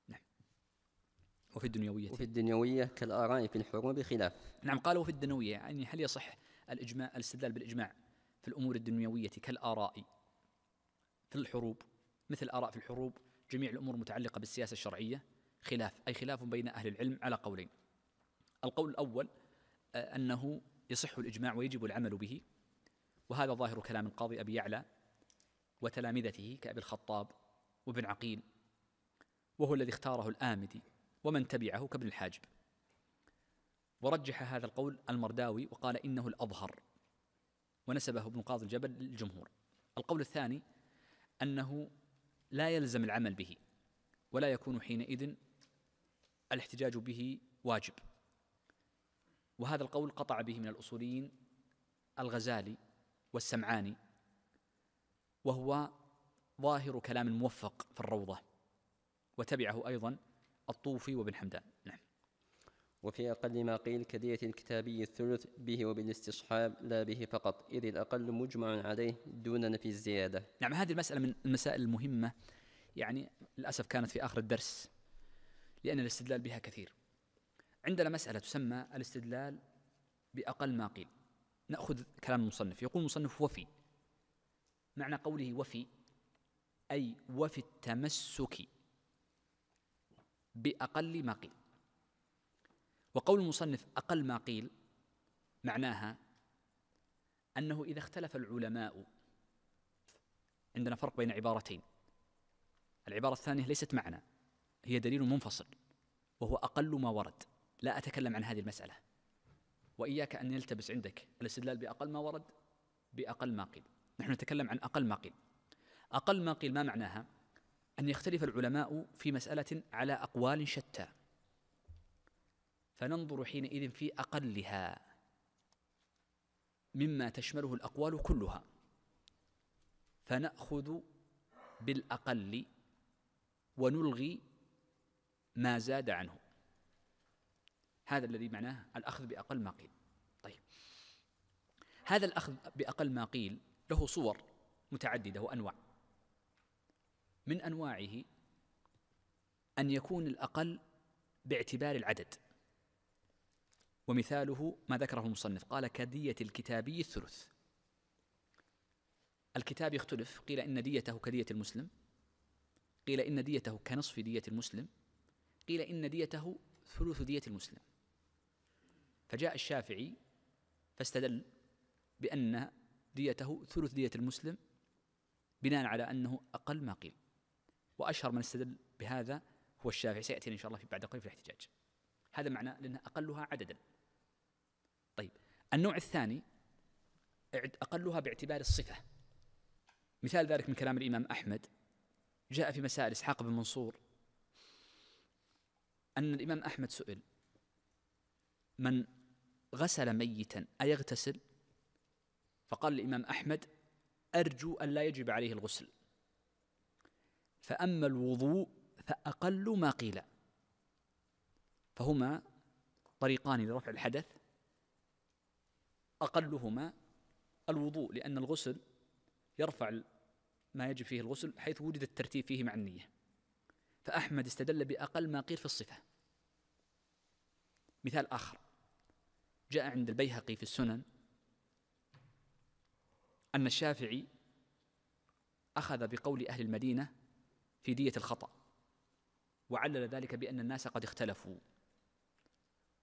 نعم وفي الدنيوية وفي الدنيوية كالآراء في الحروب خلاف نعم قالوا في الدنيوية يعني هل يصح الإجماع الاستدلال بالإجماع في الأمور الدنيوية كالآراء في الحروب مثل آراء في الحروب جميع الأمور متعلقة بالسياسة الشرعية خلاف أي خلاف بين أهل العلم على قولين القول الأول آه، أنه يصح الإجماع ويجب العمل به وهذا ظاهر كلام القاضي أبي يعلى وتلامذته كأبي الخطاب وابن عقيل وهو الذي اختاره الآمدي ومن تبعه كابن الحاجب ورجح هذا القول المرداوي وقال إنه الأظهر ونسبه ابن قاضي الجبل للجمهور القول الثاني أنه لا يلزم العمل به ولا يكون حينئذ الاحتجاج به واجب وهذا القول قطع به من الأصوليين الغزالي والسمعاني وهو ظاهر كلام الموفق في الروضة وتبعه أيضا الطوفي وابن حمدان نعم وفي أقل ما قيل كدية الكتابي الثلث به وبالاستصحاب لا به فقط إذ الأقل مجمع عليه دون نفي الزيادة نعم هذه المسألة من المسائل المهمة يعني للأسف كانت في آخر الدرس لأن الاستدلال بها كثير عندنا مسألة تسمى الاستدلال بأقل ما قيل نأخذ كلام المصنف يقول المصنف وفي معنى قوله وفي أي وفي التمسك بأقل ما قيل وقول المصنف أقل ما قيل معناها أنه إذا اختلف العلماء عندنا فرق بين عبارتين العبارة الثانية ليست معنى هي دليل منفصل وهو أقل ما ورد لا أتكلم عن هذه المسألة وإياك أن يلتبس عندك الاستدلال بأقل ما ورد بأقل ما قيل نحن نتكلم عن أقل ما قيل أقل ما قيل ما معناها أن يختلف العلماء في مسألة على أقوال شتى فننظر حينئذ في أقلها مما تشمله الأقوال كلها فنأخذ بالأقل ونلغي ما زاد عنه هذا الذي معناه الأخذ بأقل ما قيل طيب هذا الأخذ بأقل ما قيل له صور متعددة وأنواع من أنواعه أن يكون الأقل باعتبار العدد ومثاله ما ذكره المصنف قال كدية الكتابي الثلث الكتاب يختلف قيل إن ديته كدية المسلم قيل إن ديته كنصف دية المسلم قيل إن ديته ثلث دية المسلم فجاء الشافعي فاستدل بأن ديته ثلث دية المسلم بناء على أنه أقل ما قيل وأشهر من استدل بهذا هو الشافعي سيأتينا إن شاء الله في بعد قليل في الاحتجاج هذا معنى لأنه أقلها عددا طيب النوع الثاني أقلها باعتبار الصفة مثال ذلك من كلام الإمام أحمد جاء في مسائل إسحاق بن منصور أن الإمام أحمد سئل من غسل ميتا أيغتسل فقال الإمام أحمد أرجو أن لا يجب عليه الغسل فأما الوضوء فأقل ما قيل فهما طريقان لرفع الحدث أقلهما الوضوء لأن الغسل يرفع ما يجب فيه الغسل حيث وجد الترتيب فيه مع النية فأحمد استدل بأقل ما قيل في الصفة مثال آخر جاء عند البيهقي في السنن أن الشافعي أخذ بقول أهل المدينة في دية الخطأ وعلل ذلك بأن الناس قد اختلفوا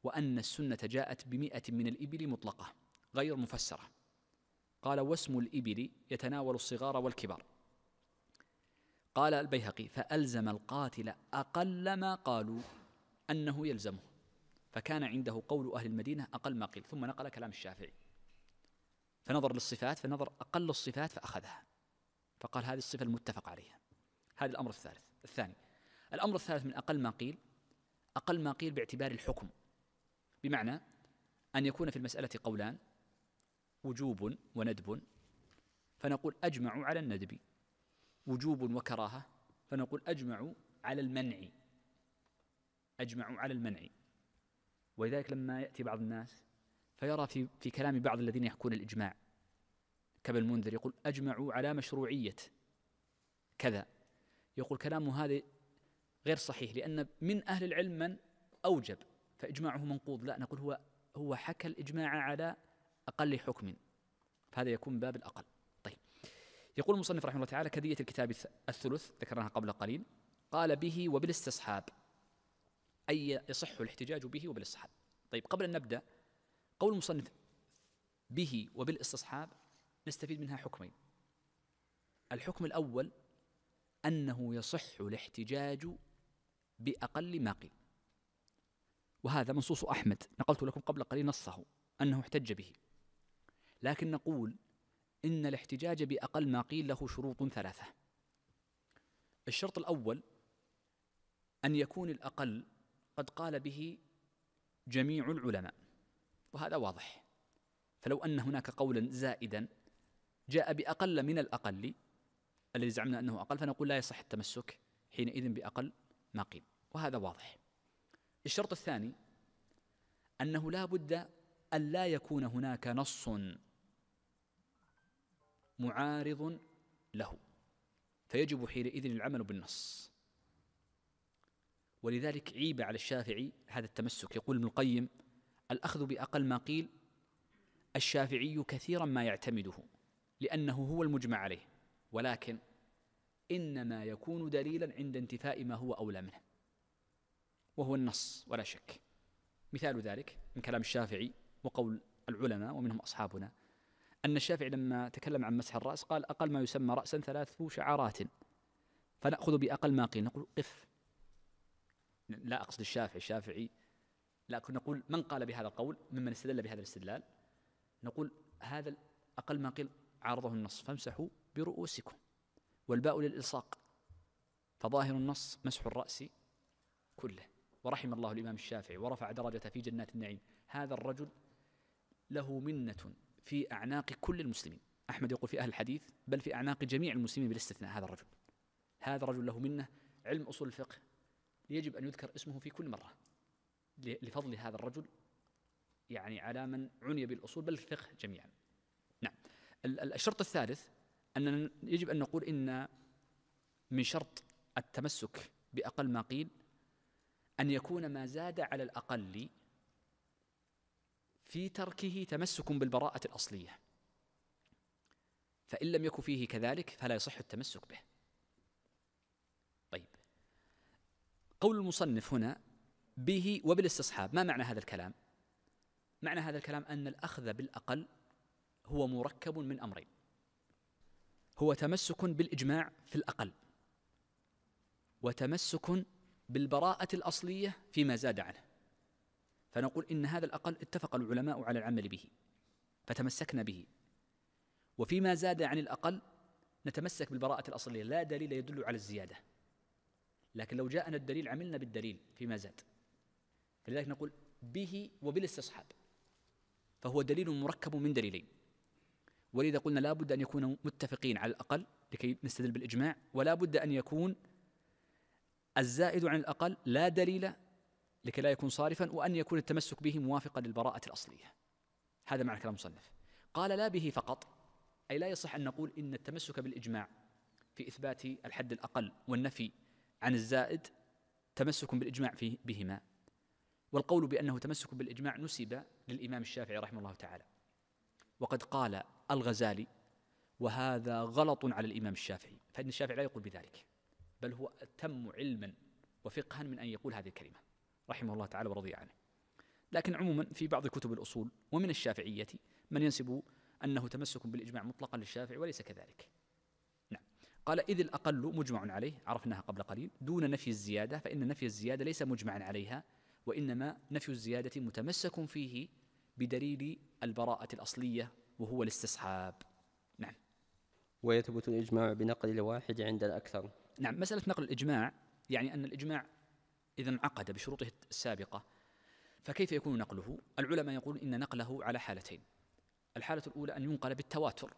وأن السنة جاءت بمئة من الإبل مطلقة غير مفسرة قال واسم الإبل يتناول الصغار والكبار قال البيهقي فألزم القاتل أقل ما قالوا أنه يلزمه فكان عنده قول أهل المدينة أقل ما قيل ثم نقل كلام الشافعي فنظر للصفات فنظر أقل الصفات فأخذها فقال هذه الصفة المتفق عليها هذا الأمر الثالث الثاني الأمر الثالث من أقل ما قيل أقل ما قيل باعتبار الحكم بمعنى أن يكون في المسألة قولان وجوب وندب فنقول أجمع على الندب وجوب وكراهة فنقول أجمع على المنع أجمع على المنع ولذلك لما يأتي بعض الناس فيرى في, في كلام بعض الذين يحكون الإجماع كابن المنذر يقول أجمعوا على مشروعية كذا يقول كلامه هذا غير صحيح لأن من أهل العلم من أوجب فإجماعه منقوض لا نقول هو هو حكى الإجماع على أقل حكم فهذا يكون باب الأقل طيب يقول المصنف رحمه الله تعالى كدية الكتاب الثلث ذكرناها قبل قليل قال به وبالاستصحاب أي يصح الاحتجاج به وبالاستصحاب طيب قبل أن نبدأ قول المصنف به وبالاستصحاب نستفيد منها حكمين الحكم الأول أنه يصح الاحتجاج بأقل ما قيل وهذا منصوص أحمد نقلت لكم قبل قليل نصه أنه احتج به لكن نقول إن الاحتجاج بأقل ما قيل له شروط ثلاثة الشرط الأول أن يكون الأقل قد قال به جميع العلماء وهذا واضح فلو ان هناك قولا زائدا جاء باقل من الاقل الذي زعمنا انه اقل فنقول لا يصح التمسك حينئذ باقل ما قيل وهذا واضح الشرط الثاني انه لا بد ان لا يكون هناك نص معارض له فيجب حينئذ العمل بالنص ولذلك عيب على الشافعي هذا التمسك يقول ابن القيم الأخذ بأقل ما قيل الشافعي كثيرا ما يعتمده لأنه هو المجمع عليه ولكن إنما يكون دليلا عند انتفاء ما هو أولى منه وهو النص ولا شك مثال ذلك من كلام الشافعي وقول العلماء ومنهم أصحابنا أن الشافعي لما تكلم عن مسح الرأس قال أقل ما يسمى رأسا ثلاث شعرات فنأخذ بأقل ما قيل نقول قف لا أقصد الشافعي الشافعي لا نقول من قال بهذا القول ممن استدل بهذا الاستدلال نقول هذا أقل ما قيل عارضه النص فامسحوا برؤوسكم والباء للإلصاق فظاهر النص مسح الرأس كله ورحم الله الإمام الشافعي ورفع درجته في جنات النعيم هذا الرجل له منة في أعناق كل المسلمين أحمد يقول في أهل الحديث بل في أعناق جميع المسلمين بالاستثناء هذا الرجل هذا الرجل له منة علم أصول الفقه يجب أن يذكر اسمه في كل مرة لفضل هذا الرجل يعني على من عني بالأصول بل الفقه جميعا نعم الشرط الثالث أننا يجب أن نقول إن من شرط التمسك بأقل ما قيل أن يكون ما زاد على الأقل في تركه تمسك بالبراءة الأصلية فإن لم يكن فيه كذلك فلا يصح التمسك به قول المصنف هنا به وبالاستصحاب ما معنى هذا الكلام معنى هذا الكلام ان الاخذ بالاقل هو مركب من امرين هو تمسك بالاجماع في الاقل وتمسك بالبراءه الاصليه فيما زاد عنه فنقول ان هذا الاقل اتفق العلماء على العمل به فتمسكنا به وفيما زاد عن الاقل نتمسك بالبراءه الاصليه لا دليل يدل على الزياده لكن لو جاءنا الدليل عملنا بالدليل فيما زاد فلذلك نقول به وبالاستصحاب فهو دليل مركب من دليلين ولذا قلنا لا بد أن يكون متفقين على الأقل لكي نستدل بالإجماع ولا بد أن يكون الزائد عن الأقل لا دليل لكي لا يكون صارفا وأن يكون التمسك به موافقا للبراءة الأصلية هذا معنى كلام المصنف قال لا به فقط أي لا يصح أن نقول إن التمسك بالإجماع في إثبات الحد الأقل والنفي عن الزائد تمسك بالإجماع فيه بهما والقول بأنه تمسك بالإجماع نسب للإمام الشافعي رحمه الله تعالى وقد قال الغزالي وهذا غلط على الإمام الشافعي فإن الشافعي لا يقول بذلك بل هو أتم علما وفقها من أن يقول هذه الكلمة رحمه الله تعالى ورضي عنه لكن عموما في بعض كتب الأصول ومن الشافعية من ينسب أنه تمسك بالإجماع مطلقا للشافعي وليس كذلك قال إذ الأقل مجمع عليه عرفناها قبل قليل دون نفي الزيادة فإن نفي الزيادة ليس مجمعا عليها وإنما نفي الزيادة متمسك فيه بدليل البراءة الأصلية وهو الاستصحاب نعم ويثبت الإجماع بنقل الواحد عند الأكثر نعم مسألة نقل الإجماع يعني أن الإجماع إذا انعقد بشروطه السابقة فكيف يكون نقله؟ العلماء يقولون إن نقله على حالتين الحالة الأولى أن ينقل بالتواتر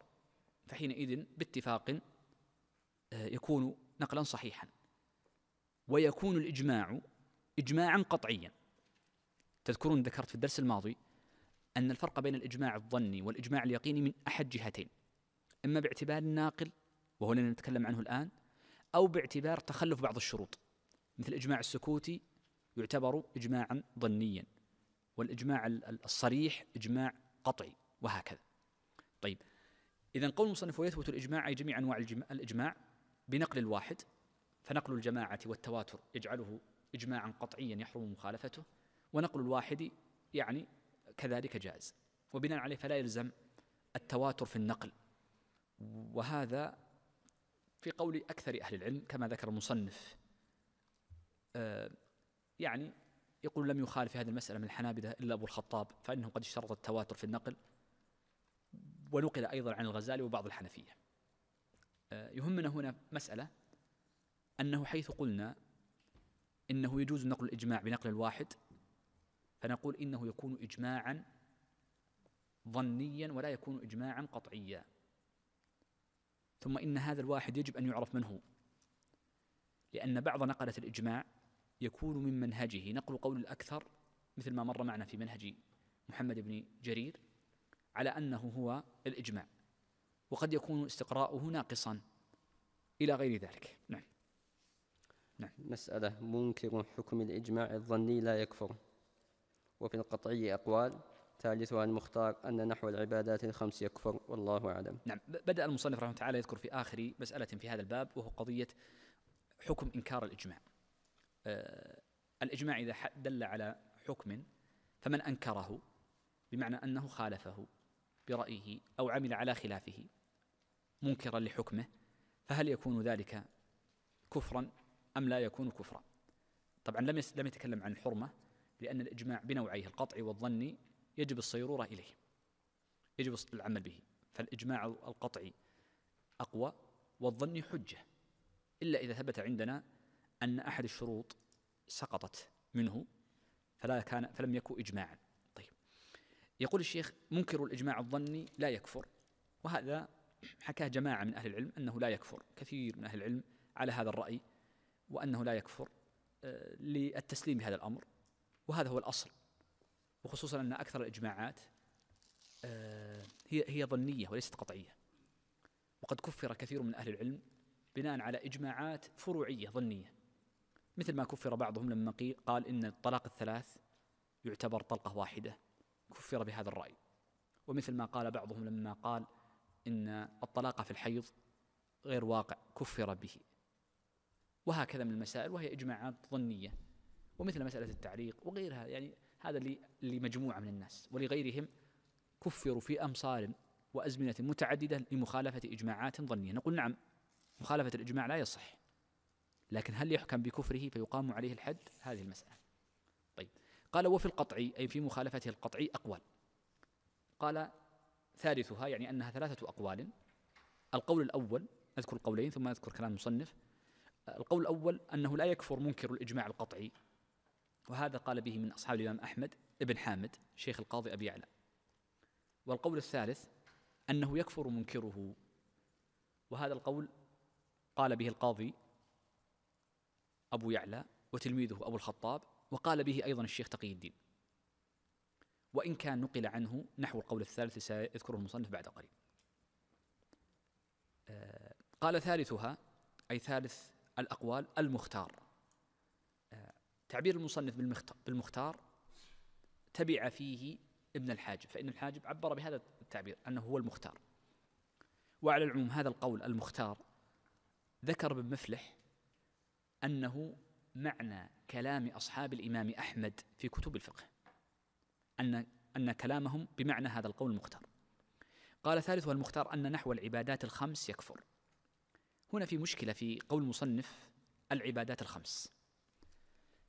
فحينئذ باتفاق يكون نقلا صحيحا ويكون الإجماع إجماعا قطعيا تذكرون ذكرت في الدرس الماضي أن الفرق بين الإجماع الظني والإجماع اليقيني من أحد جهتين إما باعتبار الناقل وهو الذي نتكلم عنه الآن أو باعتبار تخلف بعض الشروط مثل إجماع السكوتي يعتبر إجماعا ظنيا والإجماع الصريح إجماع قطعي وهكذا طيب إذا قول المصنف ويثبت الإجماع أي جميع أنواع الإجماع بنقل الواحد فنقل الجماعة والتواتر يجعله إجماعا قطعيا يحرم مخالفته ونقل الواحد يعني كذلك جائز وبناء عليه فلا يلزم التواتر في النقل وهذا في قول أكثر أهل العلم كما ذكر المصنف آه، يعني يقول لم يخالف هذه المسألة من الحنابلة إلا أبو الخطاب فإنه قد اشترط التواتر في النقل ونقل أيضا عن الغزالي وبعض الحنفية آه، يهمنا هنا مسألة أنه حيث قلنا إنه يجوز نقل الإجماع بنقل الواحد فنقول إنه يكون إجماعا ظنيا ولا يكون إجماعا قطعيا ثم إن هذا الواحد يجب أن يعرف من هو لأن بعض نقلة الإجماع يكون من منهجه نقل قول الأكثر مثل ما مر معنا في منهج محمد بن جرير على أنه هو الإجماع وقد يكون استقراؤه ناقصا إلى غير ذلك نعم نعم مسألة منكر حكم الإجماع الظني لا يكفر وفي القطعي أقوال ثالثها المختار أن نحو العبادات الخمس يكفر والله أعلم نعم بدأ المصنف رحمه تعالى يذكر في آخر مسألة في هذا الباب وهو قضية حكم إنكار الإجماع آه الإجماع إذا دل على حكم فمن أنكره بمعنى أنه خالفه برأيه أو عمل على خلافه منكرا لحكمه فهل يكون ذلك كفرا أم لا يكون كفرا طبعا لم لم يتكلم عن الحرمة لأن الإجماع بنوعيه القطعي والظني يجب الصيرورة إليه يجب العمل به فالإجماع القطعي أقوى والظني حجة إلا إذا ثبت عندنا أن أحد الشروط سقطت منه فلا كان فلم يكن إجماعا يقول الشيخ منكر الإجماع الظني لا يكفر وهذا حكاه جماعة من أهل العلم أنه لا يكفر كثير من أهل العلم على هذا الرأي وأنه لا يكفر آه، للتسليم بهذا الأمر وهذا هو الأصل وخصوصا أن أكثر الإجماعات آه، هي هي ظنية وليست قطعية وقد كفر كثير من أهل العلم بناء على إجماعات فروعية ظنية مثل ما كفر بعضهم لما قال إن الطلاق الثلاث يعتبر طلقة واحدة كفر بهذا الرأي ومثل ما قال بعضهم لما قال إن الطلاق في الحيض غير واقع كفر به وهكذا من المسائل وهي إجماعات ظنية ومثل مسألة التعليق وغيرها يعني هذا لمجموعة من الناس ولغيرهم كفروا في أمصار وأزمنة متعددة لمخالفة إجماعات ظنية نقول نعم مخالفة الإجماع لا يصح لكن هل يحكم بكفره فيقام عليه الحد هذه المسألة قال وفي القطعي أي في مخالفته القطعي أقوال قال ثالثها يعني أنها ثلاثة أقوال القول الأول أذكر القولين ثم أذكر كلام المصنف القول الأول أنه لا يكفر منكر الإجماع القطعي وهذا قال به من أصحاب الإمام أحمد ابن حامد شيخ القاضي أبي يعلى والقول الثالث أنه يكفر منكره وهذا القول قال به القاضي أبو يعلى وتلميذه أبو الخطاب وقال به أيضا الشيخ تقي الدين وإن كان نقل عنه نحو القول الثالث سيذكره المصنف بعد قليل آه، قال ثالثها أي ثالث الأقوال المختار آه، تعبير المصنف بالمختار تبع فيه ابن الحاجب فإن الحاجب عبر بهذا التعبير أنه هو المختار وعلى العموم هذا القول المختار ذكر ابن مفلح أنه معنى كلام أصحاب الإمام أحمد في كتب الفقه أن أن كلامهم بمعنى هذا القول المختار قال ثالث والمختار أن نحو العبادات الخمس يكفر هنا في مشكلة في قول مصنف العبادات الخمس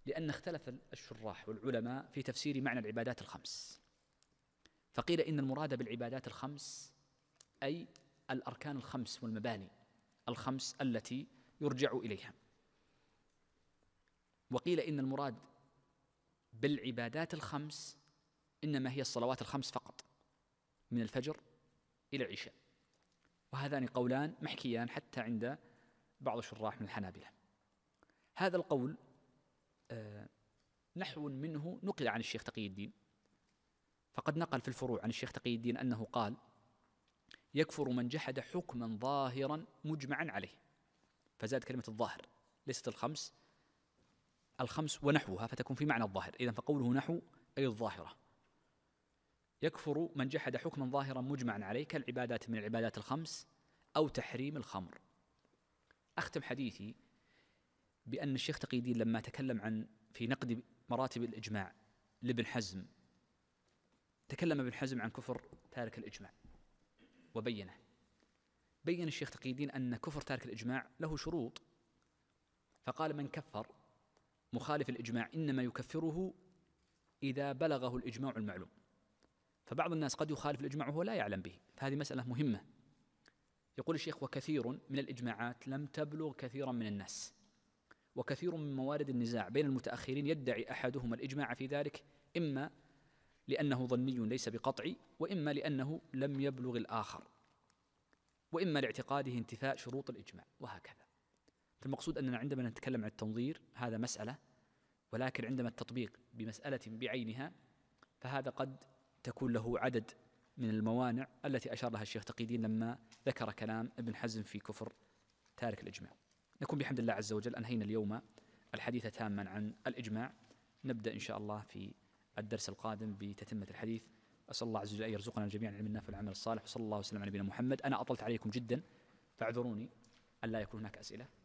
لأن اختلف الشراح والعلماء في تفسير معنى العبادات الخمس فقيل إن المراد بالعبادات الخمس أي الأركان الخمس والمباني الخمس التي يرجع إليها وقيل إن المراد بالعبادات الخمس إنما هي الصلوات الخمس فقط من الفجر إلى العشاء وهذان قولان محكيان حتى عند بعض الشراح من الحنابلة هذا القول آه، نحو منه نقل عن الشيخ تقي الدين فقد نقل في الفروع عن الشيخ تقي الدين أنه قال يكفر من جحد حكما ظاهرا مجمعا عليه فزاد كلمة الظاهر ليست الخمس الخمس ونحوها فتكون في معنى الظاهر إذا فقوله نحو أي الظاهرة يكفر من جحد حكما ظاهرا مجمعا عليه كالعبادات من العبادات الخمس أو تحريم الخمر أختم حديثي بأن الشيخ تقي الدين لما تكلم عن في نقد مراتب الإجماع لابن حزم تكلم ابن حزم عن كفر تارك الإجماع وبينه بين الشيخ تقي الدين أن كفر تارك الإجماع له شروط فقال من كفر مخالف الإجماع إنما يكفره إذا بلغه الإجماع المعلوم فبعض الناس قد يخالف الإجماع وهو لا يعلم به فهذه مسألة مهمة يقول الشيخ وكثير من الإجماعات لم تبلغ كثيرا من الناس وكثير من موارد النزاع بين المتأخرين يدعي أحدهم الإجماع في ذلك إما لأنه ظني ليس بقطعي وإما لأنه لم يبلغ الآخر وإما لاعتقاده انتفاء شروط الإجماع وهكذا فالمقصود أننا عندما نتكلم عن التنظير هذا مسألة ولكن عندما التطبيق بمسألة بعينها فهذا قد تكون له عدد من الموانع التي أشار لها الشيخ تقيدين لما ذكر كلام ابن حزم في كفر تارك الإجماع نكون بحمد الله عز وجل أنهينا اليوم الحديث تاما عن الإجماع نبدأ إن شاء الله في الدرس القادم بتتمة الحديث أسأل الله عز وجل أن يرزقنا جميعا العلم النافع والعمل الصالح وصلى الله وسلم على نبينا محمد أنا أطلت عليكم جدا فاعذروني ألا يكون هناك أسئلة